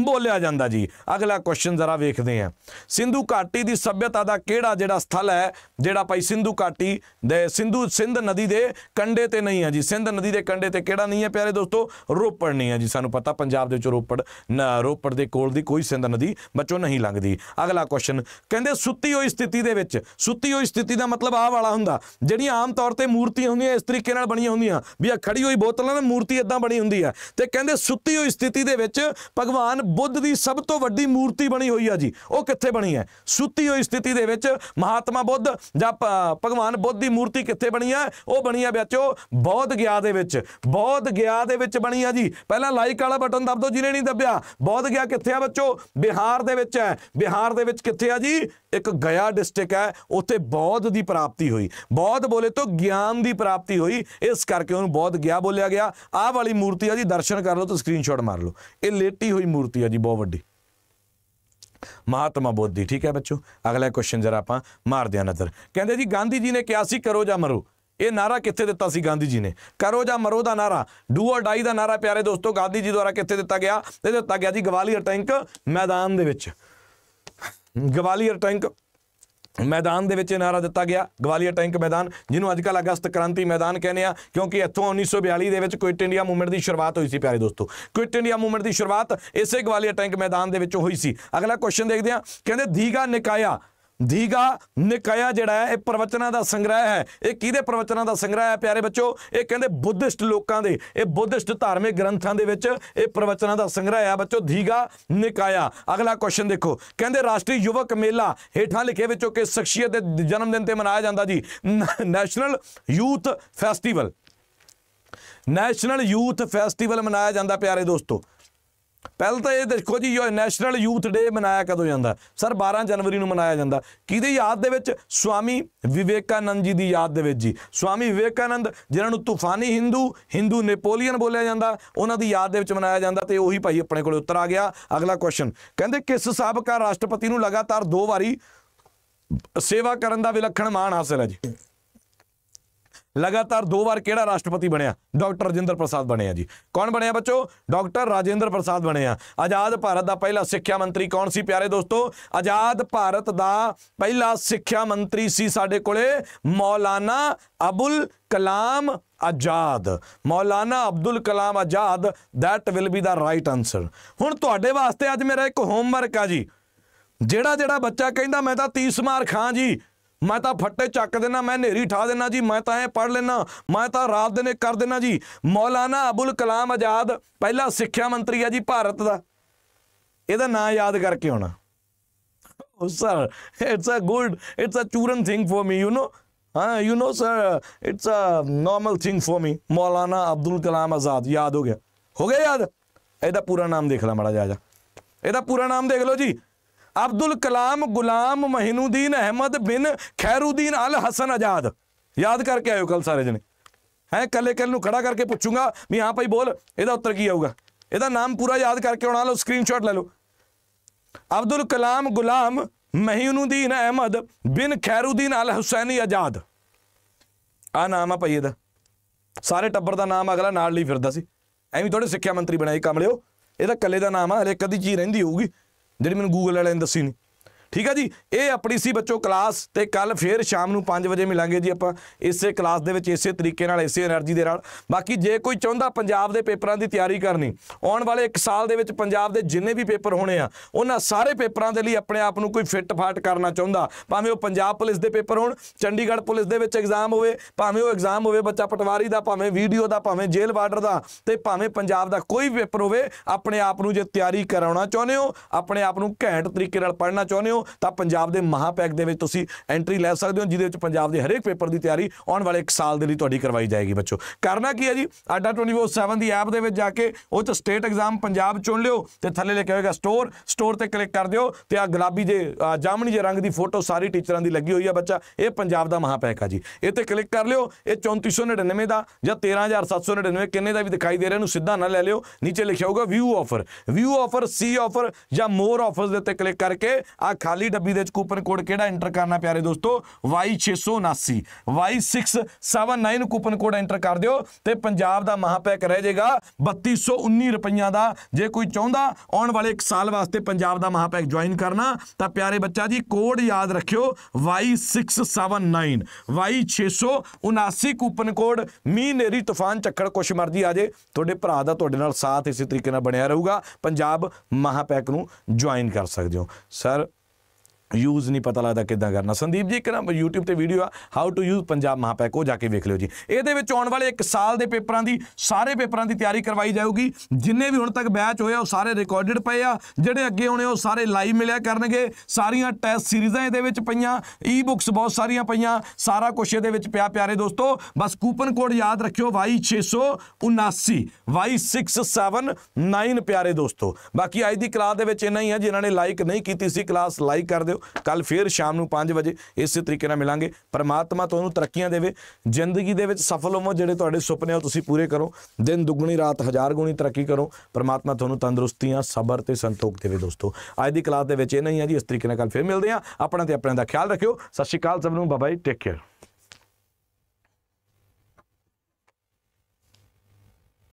ਬੋਲਿਆ ਜਾਂਦਾ ਜੀ ਅਗਲਾ ਕੁਐਸਚਨ ਜ਼ਰਾ ਵੇਖਦੇ ਆ ਸਿੰਧੂ ਘਾਟੀ ਦੀ ਸਭਿਅਤਾ ਦਾ ਕਿਹੜਾ ਜਿਹੜਾ ਸਥਲ ਹੈ ਜਿਹੜਾ ਭਾਈ ਸਿੰਧੂ ਘਾਟੀ ਦੇ ਸਿੰਧੂ ਸਿੰਧ ਨਦੀ ਦੇ ਕੰਡੇ ਤੇ ਨਹੀਂ ਹੈ ਜੀ ਸਿੰਧ ਨਦੀ ਦੇ ਕੰਡੇ ਤੇ ਕਿਹੜਾ ਨਹੀਂ ਹੈ ਪਿਆਰੇ ਦੋਸਤੋ ਰੋਪੜ ਨਹੀਂ ਹੈ ਜੀ ਸਾਨੂੰ ਪਤਾ ਪੰਜਾਬ ਦੇ ਵਿੱਚ ਰੋਪੜ ਰੋਪੜ ਦੇ ਕੋਲ ਦੀ ਕੋਈ ਸਿੰਧ ਨਦੀ ਬੱਚੋ ਨਹੀਂ ਲੰਘਦੀ ਅਗਲਾ ਕੁਐਸਚਨ ਕਹਿੰਦੇ ਸੁੱਤੀ ਹੋਈ ਸਥਿਤੀ ਦੇ ਵਿੱਚ ਸੁੱਤੀ ਹੋਈ ਸਥਿਤੀ ਦਾ ਮਤਲਬ ਆਹ ਵਾਲਾ ਹੁੰਦਾ ਜਿਹੜੀਆਂ ਆਮ ਤੌਰ ਤੇ ਮੂਰਤੀਆਂ ਹੁੰਦੀਆਂ ਇਸ ਤਰੀਕੇ ਨਾਲ ਬਣੀਆਂ ਹੁੰਦੀਆਂ ਵੀ ਆ ਖੜੀ ਹੋਈ ਬੋਤਲਾਂ ਨਾਲ ਮੂਰਤੀ ਇਦਾਂ ਬਣੀ ਹੁੰਦੀ ਆ ਤੇ ਕਹਿੰਦੇ ਸੁੱਤੀ ਹੋਈ ਸਥਿਤੀ ਦੇ ਵਿੱਚ ਭਗਵਾਨ ਬੁੱਧ ਦੀ ਸਭ ਤੋਂ ਵੱਡੀ ਮੂਰਤੀ ਬਣੀ ਹੋਈ ਆ ਜੀ ਉਹ ਕਿੱਥੇ ਬਣੀ ਹੈ ਸੁੱਤੀ ਹੋਈ ਸਥਿਤੀ ਦੇ ਵਿੱਚ ਮਹਾਤਮਾ ਬੁੱਧ ਜਾਂ ਭਗਵਾਨ ਬੁੱਧ ਦੀ ਮੂਰਤੀ ਕਿੱਥੇ ਬਣੀ ਆ ਉਹ ਬਣੀ ਆ ਬੱਚੋ ਬੋਧ ਗਿਆ ਦੇ ਵਿੱਚ ਬੋਧ ਗਿਆ ਦੇ ਵਿੱਚ ਬਣੀ ਆ ਜੀ ਪਹਿਲਾਂ ਲਾਈਕ ਵਾਲਾ ਬਟਨ ਦਬ ਦਿਓ ਜਿਹਨੇ ਨਹੀਂ ਦੱਬਿਆ ਬੋਧ ਗਿਆ ਕਿੱਥੇ ਆ ਬੱਚੋ ਬਿਹਾਰ ਦੇ ਵਿੱਚ ਹੈ ਬਿਹਾਰ ਦੇ ਵਿੱਚ ਕਿੱਥੇ ਆ ਜੀ ਇੱਕ ਗਿਆ ਡਿਸਟ੍ਰਿਕਟ ਹੈ ਉੱਥੇ ਬੌਧ ਦੀ ਪ੍ਰਾਪਤੀ ਹੋਈ ਬੌਧ ਬੋਲੇ ਤੋਂ ਗਿਆਨ ਦੀ ਪ੍ਰਾਪਤੀ ਹੋਈ ਇਸ ਕਰਕੇ ਉਹਨੂੰ ਬੌਧ ਗਿਆ ਬੋਲਿਆ ਗਿਆ ਆਹ ਵਾਲੀ ਮੂਰਤੀ ਆ ਜੀ ਦਰਸ਼ਨ ਕਰ ਲਓ ਤੇ ਸਕਰੀਨਸ਼ਾਟ ਮਾਰ ਲਓ ਇਹ ਲੇਟੀ ਹੋਈ ਮੂਰਤੀ ਆ ਜੀ ਬਹੁਤ ਵੱਡੀ ਮਹਾਤਮਾ ਬੋਧੀ ਠੀਕ ਹੈ ਬੱਚੋ ਅਗਲਾ ਕੁਐਸਚਨ ਜਰਾ ਆਪਾਂ ਮਾਰਦੇ ਆ ਨਜ਼ਰ ਕਹਿੰਦੇ ਜੀ ਗਾਂਧੀ ਜੀ ਨੇ ਕਿਹਾ ਸੀ ਕਰੋ ਜਾਂ ਮਰੋ ਇਹ ਨਾਰਾ ਕਿੱਥੇ ਦਿੱਤਾ ਸੀ ਗਾਂਧੀ ਜੀ ਨੇ ਕਰੋ ਜਾਂ ਮਰੋ ਦਾ ਨਾਰਾ ਡੂ অর ਡਾਈ ਦਾ ਨਾਰਾ ਪਿਆਰੇ ਦੋਸਤੋ ਗਾਂਧੀ ਜੀ ਦੁਆਰਾ ਕਿੱਥੇ ਦਿੱਤਾ ਗਿਆ ਇਹ ਦਿੱਤਾ ਗਿਆ ਜੀ ਗਵਾਲੀਅਰ ਟੈਂਕ ਮੈਦਾਨ ਦੇ ਵਿੱਚ ਗਵਾਲੀਅਰ ਟੈਂਕ ਮੈਦਾਨ ਦੇ ਵਿੱਚ ਨਾਰਾ ਦਿੱਤਾ ਗਿਆ ਗਵਾਲੀਅਰ ਟੈਂਕ ਮੈਦਾਨ ਜਿਹਨੂੰ ਅੱਜ ਕੱਲ ਅਗਸਤ ਕ੍ਰਾਂਤੀ ਮੈਦਾਨ ਕਹਿੰਦੇ ਆ ਕਿਉਂਕਿ ਇੱਥੋਂ 1942 ਦੇ ਵਿੱਚ ਕੁਇਟ ਇੰਡੀਆ ਮੂਵਮੈਂਟ ਦੀ ਸ਼ੁਰੂਆਤ ਹੋਈ ਸੀ ਪਿਆਰੇ ਦੋਸਤੋ ਕੁਇਟ ਇੰਡੀਆ ਮੂਵਮੈਂਟ ਦੀ ਸ਼ੁਰੂਆਤ ਇਸੇ ਗਵਾਲੀਅਰ ਟੈਂਕ ਮੈਦਾਨ ਦੇ ਵਿੱਚ ਹੋਈ ਸੀ ਅਗਲਾ ਕੁਐਸਚਨ ਦੇਖਦੇ ਆ ਕਹਿੰਦੇ ਦੀਗਾ ਨਿਕਾਇਆ ਦੀਗਾ ਨਿਕਾਇਆ ਜਿਹੜਾ ਹੈ ਇਹ ਪ੍ਰਵਚਨਾਂ ਦਾ ਸੰਗ੍ਰਹਿ ਹੈ ਇਹ ਕਿਹਦੇ ਪ੍ਰਵਚਨਾਂ ਦਾ ਸੰਗ੍ਰਹਿ ਹੈ ਪਿਆਰੇ ਬੱਚੋ ਇਹ ਕਹਿੰਦੇ ਬੁੱਧਿਸਟ ਲੋਕਾਂ ਦੇ ਇਹ ਬੁੱਧਿਸਟ ਧਾਰਮਿਕ ਗ੍ਰੰਥਾਂ ਦੇ ਵਿੱਚ ਇਹ ਪ੍ਰਵਚਨਾਂ ਦਾ ਸੰਗ੍ਰਹਿ ਹੈ ਬੱਚੋ ਦੀਗਾ ਨਿਕਾਇਆ ਅਗਲਾ ਕੁਐਸਚਨ ਦੇਖੋ ਕਹਿੰਦੇ ਰਾਸ਼ਟਰੀ ਯੁਵਕ ਮੇਲਾ ਹੇਠਾਂ ਲਿਖੇ ਵਿੱਚੋਂ ਕਿਸ ਸ਼ਖਸੀਅਤ ਦੇ ਜਨਮ ਦਿਨ ਤੇ ਮਨਾਇਆ ਜਾਂਦਾ ਜੀ national youth festival national youth festival ਮਨਾਇਆ ਜਾਂਦਾ ਪਿਆਰੇ ਦੋਸਤੋ ਪਹਿਲਾਂ ਤਾਂ ਇਹ ਦੇਖੋ ਜੀ ਨੈਸ਼ਨਲ ਯੂਥ ਡੇ ਮਨਾਇਆ ਕਦੋਂ ਜਾਂਦਾ ਸਰ 12 ਜਨਵਰੀ ਨੂੰ ਮਨਾਇਆ ਜਾਂਦਾ ਕਿਹਦੀ ਯਾਦ ਦੇ ਵਿੱਚ ਸਵਾਮੀ ਵਿਵੇਕਾਨੰਦ ਜੀ ਦੀ ਯਾਦ ਦੇ ਵਿੱਚ ਜੀ ਸਵਾਮੀ ਵਿਵੇਕਾਨੰਦ ਜਿਨ੍ਹਾਂ ਨੂੰ ਤੂਫਾਨੀ ਹਿੰਦੂ ਹਿੰਦੂ ਨੈਪੋਲੀਅਨ ਬੋਲਿਆ ਜਾਂਦਾ ਉਹਨਾਂ ਦੀ ਯਾਦ ਦੇ ਵਿੱਚ ਮਨਾਇਆ ਜਾਂਦਾ ਤੇ ਉਹੀ ਭਾਈ ਆਪਣੇ ਕੋਲੇ ਉੱਤਰ ਆ ਗਿਆ ਅਗਲਾ ਕੁਐਸਚਨ ਕਹਿੰਦੇ ਕਿਸ ਸਾਬਕਾ ਰਾਸ਼ਟਰਪਤੀ ਨੂੰ ਲਗਾਤਾਰ ਦੋ ਵਾਰੀ ਸੇਵਾ ਕਰਨ ਦਾ ਵਿਲੱਖਣ ਮਾਣ ਹਾਸਲ ਹੈ ਜੀ ਲਗਾਤਾਰ ਦੋ ਵਾਰ ਕਿਹੜਾ ਰਾਸ਼ਟਰਪਤੀ ਬਣਿਆ ਡਾਕਟਰ ਰਾਜਿੰਦਰ ਪ੍ਰਸਾਦ ਬਣਿਆ ਜੀ ਕੌਣ ਬਣਿਆ ਬੱਚੋ ਡਾਕਟਰ ਰਾਜਿੰਦਰ ਪ੍ਰਸਾਦ ਬਣਿਆ ਆਜ਼ਾਦ ਭਾਰਤ ਦਾ ਪਹਿਲਾ ਸਿੱਖਿਆ ਮੰਤਰੀ ਕੌਣ ਸੀ ਪਿਆਰੇ ਦੋਸਤੋ ਆਜ਼ਾਦ ਭਾਰਤ ਦਾ ਪਹਿਲਾ ਸਿੱਖਿਆ ਮੰਤਰੀ ਸੀ ਸਾਡੇ ਕੋਲੇ Maulana Abul Kalam Azad Maulana Abdul Kalam Azad that will be the right answer ਹੁਣ ਤੁਹਾਡੇ ਵਾਸਤੇ ਅੱਜ ਮੇਰਾ ਇੱਕ ਹੋਮਵਰਕ ਆ ਜੀ ਜਿਹੜਾ ਜਿਹੜਾ ਬੱਚਾ ਕਹਿੰਦਾ ਮੈਂ ਤਾਂ 30 ਮਾਰ ਖਾਂ ਜੀ मैं तो फटे चक देना मैं नेरी ठा देना जी मैं तो ऐ पढ़ लेना मैं तो रात दिन कर देना जी मौलाना अबुल कलाम आजाद पहला सिक्ख्या है जी भारत का यद ना याद करके आना sir it's a good it's a churan thing for me you know हाँ you know sir it's a normal thing for me Maulana Abdul कलाम आज़ाद याद हो गया हो गया याद ए पूरा नाम देख ला माड़ा जा पूरा नाम देख लो जी ਅਬਦੁਲ ਕਲਾਮ ਗੁਲਾਮ ਮਹਿਨੂਦੀਨ ਅਹਿਮਦ ਬਿਨ ਖੈਰੂਦੀਨ ਅਲ ਹਸਨ ਆਜ਼ਾਦ ਯਾਦ ਕਰਕੇ ਆਇਓ ਕੱਲ ਸਾਰੇ ਜਣੇ ਹੈ ਕੱਲੇ ਕੱਲ ਨੂੰ ਖੜਾ ਕਰਕੇ ਪੁੱਛੂਗਾ ਵੀ ਹਾਂ ਭਾਈ ਬੋਲ ਇਹਦਾ ਉੱਤਰ ਕੀ ਆਊਗਾ ਇਹਦਾ ਨਾਮ ਪੂਰਾ ਯਾਦ ਕਰਕੇ ਆਉਣਾ ਲਓ ਸਕਰੀਨਸ਼ਾਟ ਲੈ ਲਓ ਅਬਦੁਲ ਕਲਾਮ ਗੁਲਾਮ ਮਹਿਨੂਦੀਨ ਅਹਿਮਦ ਬਿਨ ਖੈਰੂਦੀਨ ਅਲ ਹੁਸੈਨੀ ਆਜ਼ਾਦ ਆ ਨਾਮ ਆ ਭਾਈ ਇਹਦਾ ਸਾਰੇ ਟੱਬਰ ਦਾ ਨਾਮ ਅਗਲਾ ਨਾਲ ਲਈ ਫਿਰਦਾ ਸੀ ਐਵੇਂ ਥੋੜੇ ਸਿੱਖਿਆ ਮੰਤਰੀ ਬਣਾਏ ਕਮਲਿਓ ਇਹਦਾ ਕੱਲੇ ਦਾ ਨਾਮ ਆ ਹਲੇ ਕਦੀ ਚੀ ਰਹਿੰਦੀ ਹੋਊਗੀ ਜਿਹੜੀ ਮੈਨੂੰ ਗੂਗਲ ਵਾਲਿਆਂ ਨੇ ਦੱਸੀ ਨਹੀਂ ਠੀਕ ਹੈ ਜੀ ਇਹ ਆਪਣੀ ਸੀ ਬੱਚੋ ਕਲਾਸ ਤੇ ਕੱਲ ਫੇਰ ਸ਼ਾਮ ਨੂੰ 5 ਵਜੇ ਮਿਲਾਂਗੇ ਜੀ ਆਪਾਂ ਇਸੇ ਕਲਾਸ ਦੇ ਵਿੱਚ ਇਸੇ ਤਰੀਕੇ ਨਾਲ ਇਸੇ એનર્ਜੀ ਦੇ ਨਾਲ ਬਾਕੀ ਜੇ ਕੋਈ ਚਾਹੁੰਦਾ ਪੰਜਾਬ ਦੇ ਪੇਪਰਾਂ ਦੀ ਤਿਆਰੀ ਕਰਨੀ ਆਉਣ ਵਾਲੇ 1 ਸਾਲ ਦੇ ਵਿੱਚ ਪੰਜਾਬ ਦੇ ਜਿੰਨੇ ਵੀ ਪੇਪਰ ਹੋਣੇ ਆ ਉਹਨਾਂ ਸਾਰੇ ਪੇਪਰਾਂ ਦੇ ਲਈ ਆਪਣੇ ਆਪ ਨੂੰ ਕੋਈ ਫਿੱਟ ਫਾਟ ਕਰਨਾ ਚਾਹੁੰਦਾ ਭਾਵੇਂ ਉਹ ਪੰਜਾਬ ਪੁਲਿਸ ਦੇ ਪੇਪਰ ਹੋਣ ਚੰਡੀਗੜ੍ਹ ਪੁਲਿਸ ਦੇ ਵਿੱਚ ਐਗਜ਼ਾਮ ਹੋਵੇ ਭਾਵੇਂ ਉਹ ਐਗਜ਼ਾਮ ਹੋਵੇ ਬੱਚਾ ਪਟਵਾਰੀ ਦਾ ਭਾਵੇਂ ਵੀਡੀਓ ਦਾ ਭਾਵੇਂ ਜੇਲ੍ਹ ਬਾਰਡਰ ਦਾ ਤੇ ਭਾਵੇਂ ਪੰਜਾਬ ਦਾ ਕੋਈ ਪੇਪਰ ਹੋਵੇ ਆਪਣੇ ਆਪ ਨੂੰ ਜੇ ਤਿਆਰੀ ਕਰਾਉਣਾ ਚਾਹੁੰਦੇ ਹੋ ਆਪਣੇ ਆਪ ਨੂੰ ਘੈਂਟ ਤਰੀਕੇ ਨਾਲ ਪੜ੍ਹਨਾ ਚਾਹੁੰਦੇ ਹੋ ਹੋ ਤਾਂ ਪੰਜਾਬ ਦੇ ਮਹਾਪੈਕ ਦੇ ਵਿੱਚ ਤੁਸੀਂ ਐਂਟਰੀ ਲੈ ਸਕਦੇ ਹੋ ਜਿਹਦੇ ਵਿੱਚ ਪੰਜਾਬ ਦੇ ਹਰੇਕ ਪੇਪਰ ਦੀ ਤਿਆਰੀ ਆਉਣ ਵਾਲੇ 1 ਸਾਲ ਦੇ ਲਈ ਤੁਹਾਡੀ ਕਰਵਾਈ ਜਾਏਗੀ ਬੱਚੋ ਕਰਨਾ ਕੀ ਹੈ ਜੀ ਆਡਾ 247 ਦੀ ਐਪ ਦੇ ਵਿੱਚ ਜਾ ਕੇ ਉਹ ਚ ਸਟੇਟ ਐਗਜ਼ਾਮ ਪੰਜਾਬ ਚੁਣ ਲਿਓ ਤੇ ਥੱਲੇ ਲਿਖਿਆ ਹੋਏਗਾ ਸਟੋਰ ਸਟੋਰ ਤੇ ਕਲਿੱਕ ਕਰ ਦਿਓ ਤੇ ਆ ਗੁਲਾਬੀ ਜੇ ਜਾਮਣੀ ਜੇ ਰੰਗ ਦੀ ਫੋਟੋ ਸਾਰੀ ਟੀਚਰਾਂ ਦੀ ਲੱਗੀ ਹੋਈ ਆ ਬੱਚਾ ਇਹ ਪੰਜਾਬ ਦਾ ਮਹਾਪੈਕ ਆ ਜੀ ਇਹ ਤੇ ਕਲਿੱਕ ਕਰ ਲਿਓ ਇਹ 3499 ਦਾ ਜਾਂ 13799 ਕਿੰਨੇ ਦਾ ਵੀ ਦਿਖਾਈ ਦੇ ਰਿਹਾ ਨੂੰ ਸਿੱਧਾ ਨਾ ਲੈ ਲਿਓ ਨੀਚੇ ਲਿਖਿਆ ਹੋਊਗਾ ਵਿਊ ਆਫਰ ਵਿਊ ਆਫਰ ਸੀ ਆਫਰ ਜਾਂ ਮੋਰ ਆਫਰਸ ਦੇ ਉੱਤੇ ਕਲਿੱਕ ਕਰਕੇ ਆ ਖਾਲੀ ਡੱਬੀ ਦੇ ਵਿੱਚ ਕੂਪਨ ਕੋਡ ਕਿਹੜਾ ਐਂਟਰ ਕਰਨਾ ਪਿਆਰੇ ਦੋਸਤੋ Y679 Y679 coupon code enter ਕਰ ਦਿਓ ਤੇ ਪੰਜਾਬ ਦਾ ਮਹਾਪੈਕ ਰਹਿ ਜਾਏਗਾ 3219 ਰੁਪਈਆ ਦਾ ਜੇ ਕੋਈ ਚਾਹੁੰਦਾ ਆਉਣ ਵਾਲੇ 1 ਸਾਲ ਵਾਸਤੇ ਪੰਜਾਬ ਦਾ ਮਹਾਪੈਕ ਜੁਆਇਨ ਕਰਨਾ ਤਾਂ ਪਿਆਰੇ ਬੱਚਾ ਜੀ ਕੋਡ ਯਾਦ ਰੱਖਿਓ Y679 Y679 ਕੂਪਨ ਕੋਡ ਮੀ ਨੇਰੀ ਤੂਫਾਨ ਚੱਕੜ ਕੁਛ ਮਰਜੀ ਆ ਜੇ ਤੁਹਾਡੇ ਭਰਾ ਦਾ ਤੁਹਾਡੇ ਨਾਲ ਸਾਥ ਇਸੇ ਤਰੀਕੇ ਨਾਲ ਬਣਿਆ ਰਹੂਗਾ ਪੰਜਾਬ ਮਹਾਪੈਕ ਨੂੰ ਜੁਆਇਨ ਕਰ ਸਕਦੇ ਹੋ ਸਰ ਯੂਜ਼ ਨਹੀਂ ਪਤਾ ਲੱਗਦਾ ਕਿੱਦਾਂ ਕਰਨਾ ਸੰਦੀਪ ਜੀ ਇੱਕ ਨਾ YouTube ਤੇ ਵੀਡੀਓ ਆ ਹਾਊ ਟੂ ਯੂਜ਼ ਪੰਜਾਬ ਮਹਾਪੈਕ ਉਹ ਜਾ ਕੇ ਵੇਖ ਲਿਓ ਜੀ ਇਹਦੇ ਵਿੱਚ ਆਉਣ ਵਾਲੇ 1 ਸਾਲ ਦੇ ਪੇਪਰਾਂ ਦੀ ਸਾਰੇ ਪੇਪਰਾਂ ਦੀ ਤਿਆਰੀ ਕਰਵਾਈ ਜਾਊਗੀ ਜਿੰਨੇ ਵੀ ਹੁਣ ਤੱਕ ਬੈਚ ਹੋਏ ਆ ਉਹ ਸਾਰੇ ਰਿਕਾਰਡਡ ਪਏ ਆ ਜਿਹੜੇ ਅੱਗੇ ਆਉਣੇ ਉਹ ਸਾਰੇ ਲਾਈਵ ਮਿਲਿਆ ਕਰਨਗੇ ਸਾਰੀਆਂ ਟੈਸਟ ਸੀਰੀਜ਼ਾਂ ਇਹਦੇ ਵਿੱਚ ਪਈਆਂ ਈ-ਬੁੱਕਸ ਬਹੁਤ ਸਾਰੀਆਂ ਪਈਆਂ ਸਾਰਾ ਕੁਝ ਇਹਦੇ ਵਿੱਚ ਪਿਆ ਪਿਆਰੇ ਦੋਸਤੋ ਬਸ ਕੂਪਨ ਕੋਡ ਯਾਦ ਰੱਖਿਓ Y679 Y679 ਪਿਆਰੇ ਦੋਸਤੋ ਬਾਕੀ ਅੱਜ ਦੀ ਕਲਾਸ ਦੇ ਵਿੱਚ ਇੰਨਾ ਹੀ ਆ ਜਿਨ੍ਹਾਂ ਨੇ ਲਾਈਕ ਨਹੀਂ ਕੀਤੀ ਸੀ ਕਲਾਸ ਲਾਈਕ ਕਰ ਦਿਓ ਕਰਿਓ ਕੱਲ ਫੇਰ ਸ਼ਾਮ ਨੂੰ 5 ਵਜੇ ਇਸੇ ਤਰੀਕੇ ਨਾਲ ਮਿਲਾਂਗੇ ਪਰਮਾਤਮਾ ਤੁਹਾਨੂੰ ਤਰੱਕੀਆਂ ਦੇਵੇ ਜ਼ਿੰਦਗੀ ਦੇ ਵਿੱਚ ਸਫਲ ਹੋਵੋ ਜਿਹੜੇ ਤੁਹਾਡੇ ਸੁਪਨੇ ਹੋ ਤੁਸੀਂ ਪੂਰੇ ਕਰੋ ਦਿਨ ਦੁੱਗਣੀ ਰਾਤ ਹਜ਼ਾਰ ਗੁਣੀ ਤਰੱਕੀ ਕਰੋ ਪਰਮਾਤਮਾ ਤੁਹਾਨੂੰ ਤੰਦਰੁਸਤੀਆਂ ਸਬਰ ਤੇ ਸੰਤੋਖ ਦੇਵੇ ਦੋਸਤੋ ਅੱਜ ਦੀ ਕਲਾਸ ਦੇ ਵਿੱਚ ਇਹ ਨਹੀਂ ਹੈ ਜੀ ਇਸ ਤਰੀਕੇ ਨਾਲ ਕੱਲ ਫੇਰ ਮਿਲਦੇ ਆ ਆਪਣਾ ਤੇ ਆਪਣਿਆਂ ਦਾ ਖਿਆਲ ਰੱਖਿਓ ਸਤਿ ਸ਼੍ਰੀ ਅਕਾਲ ਸਭ ਨੂੰ ਬਾਬਾਈ ਟੇਕ ਕੇਅਰ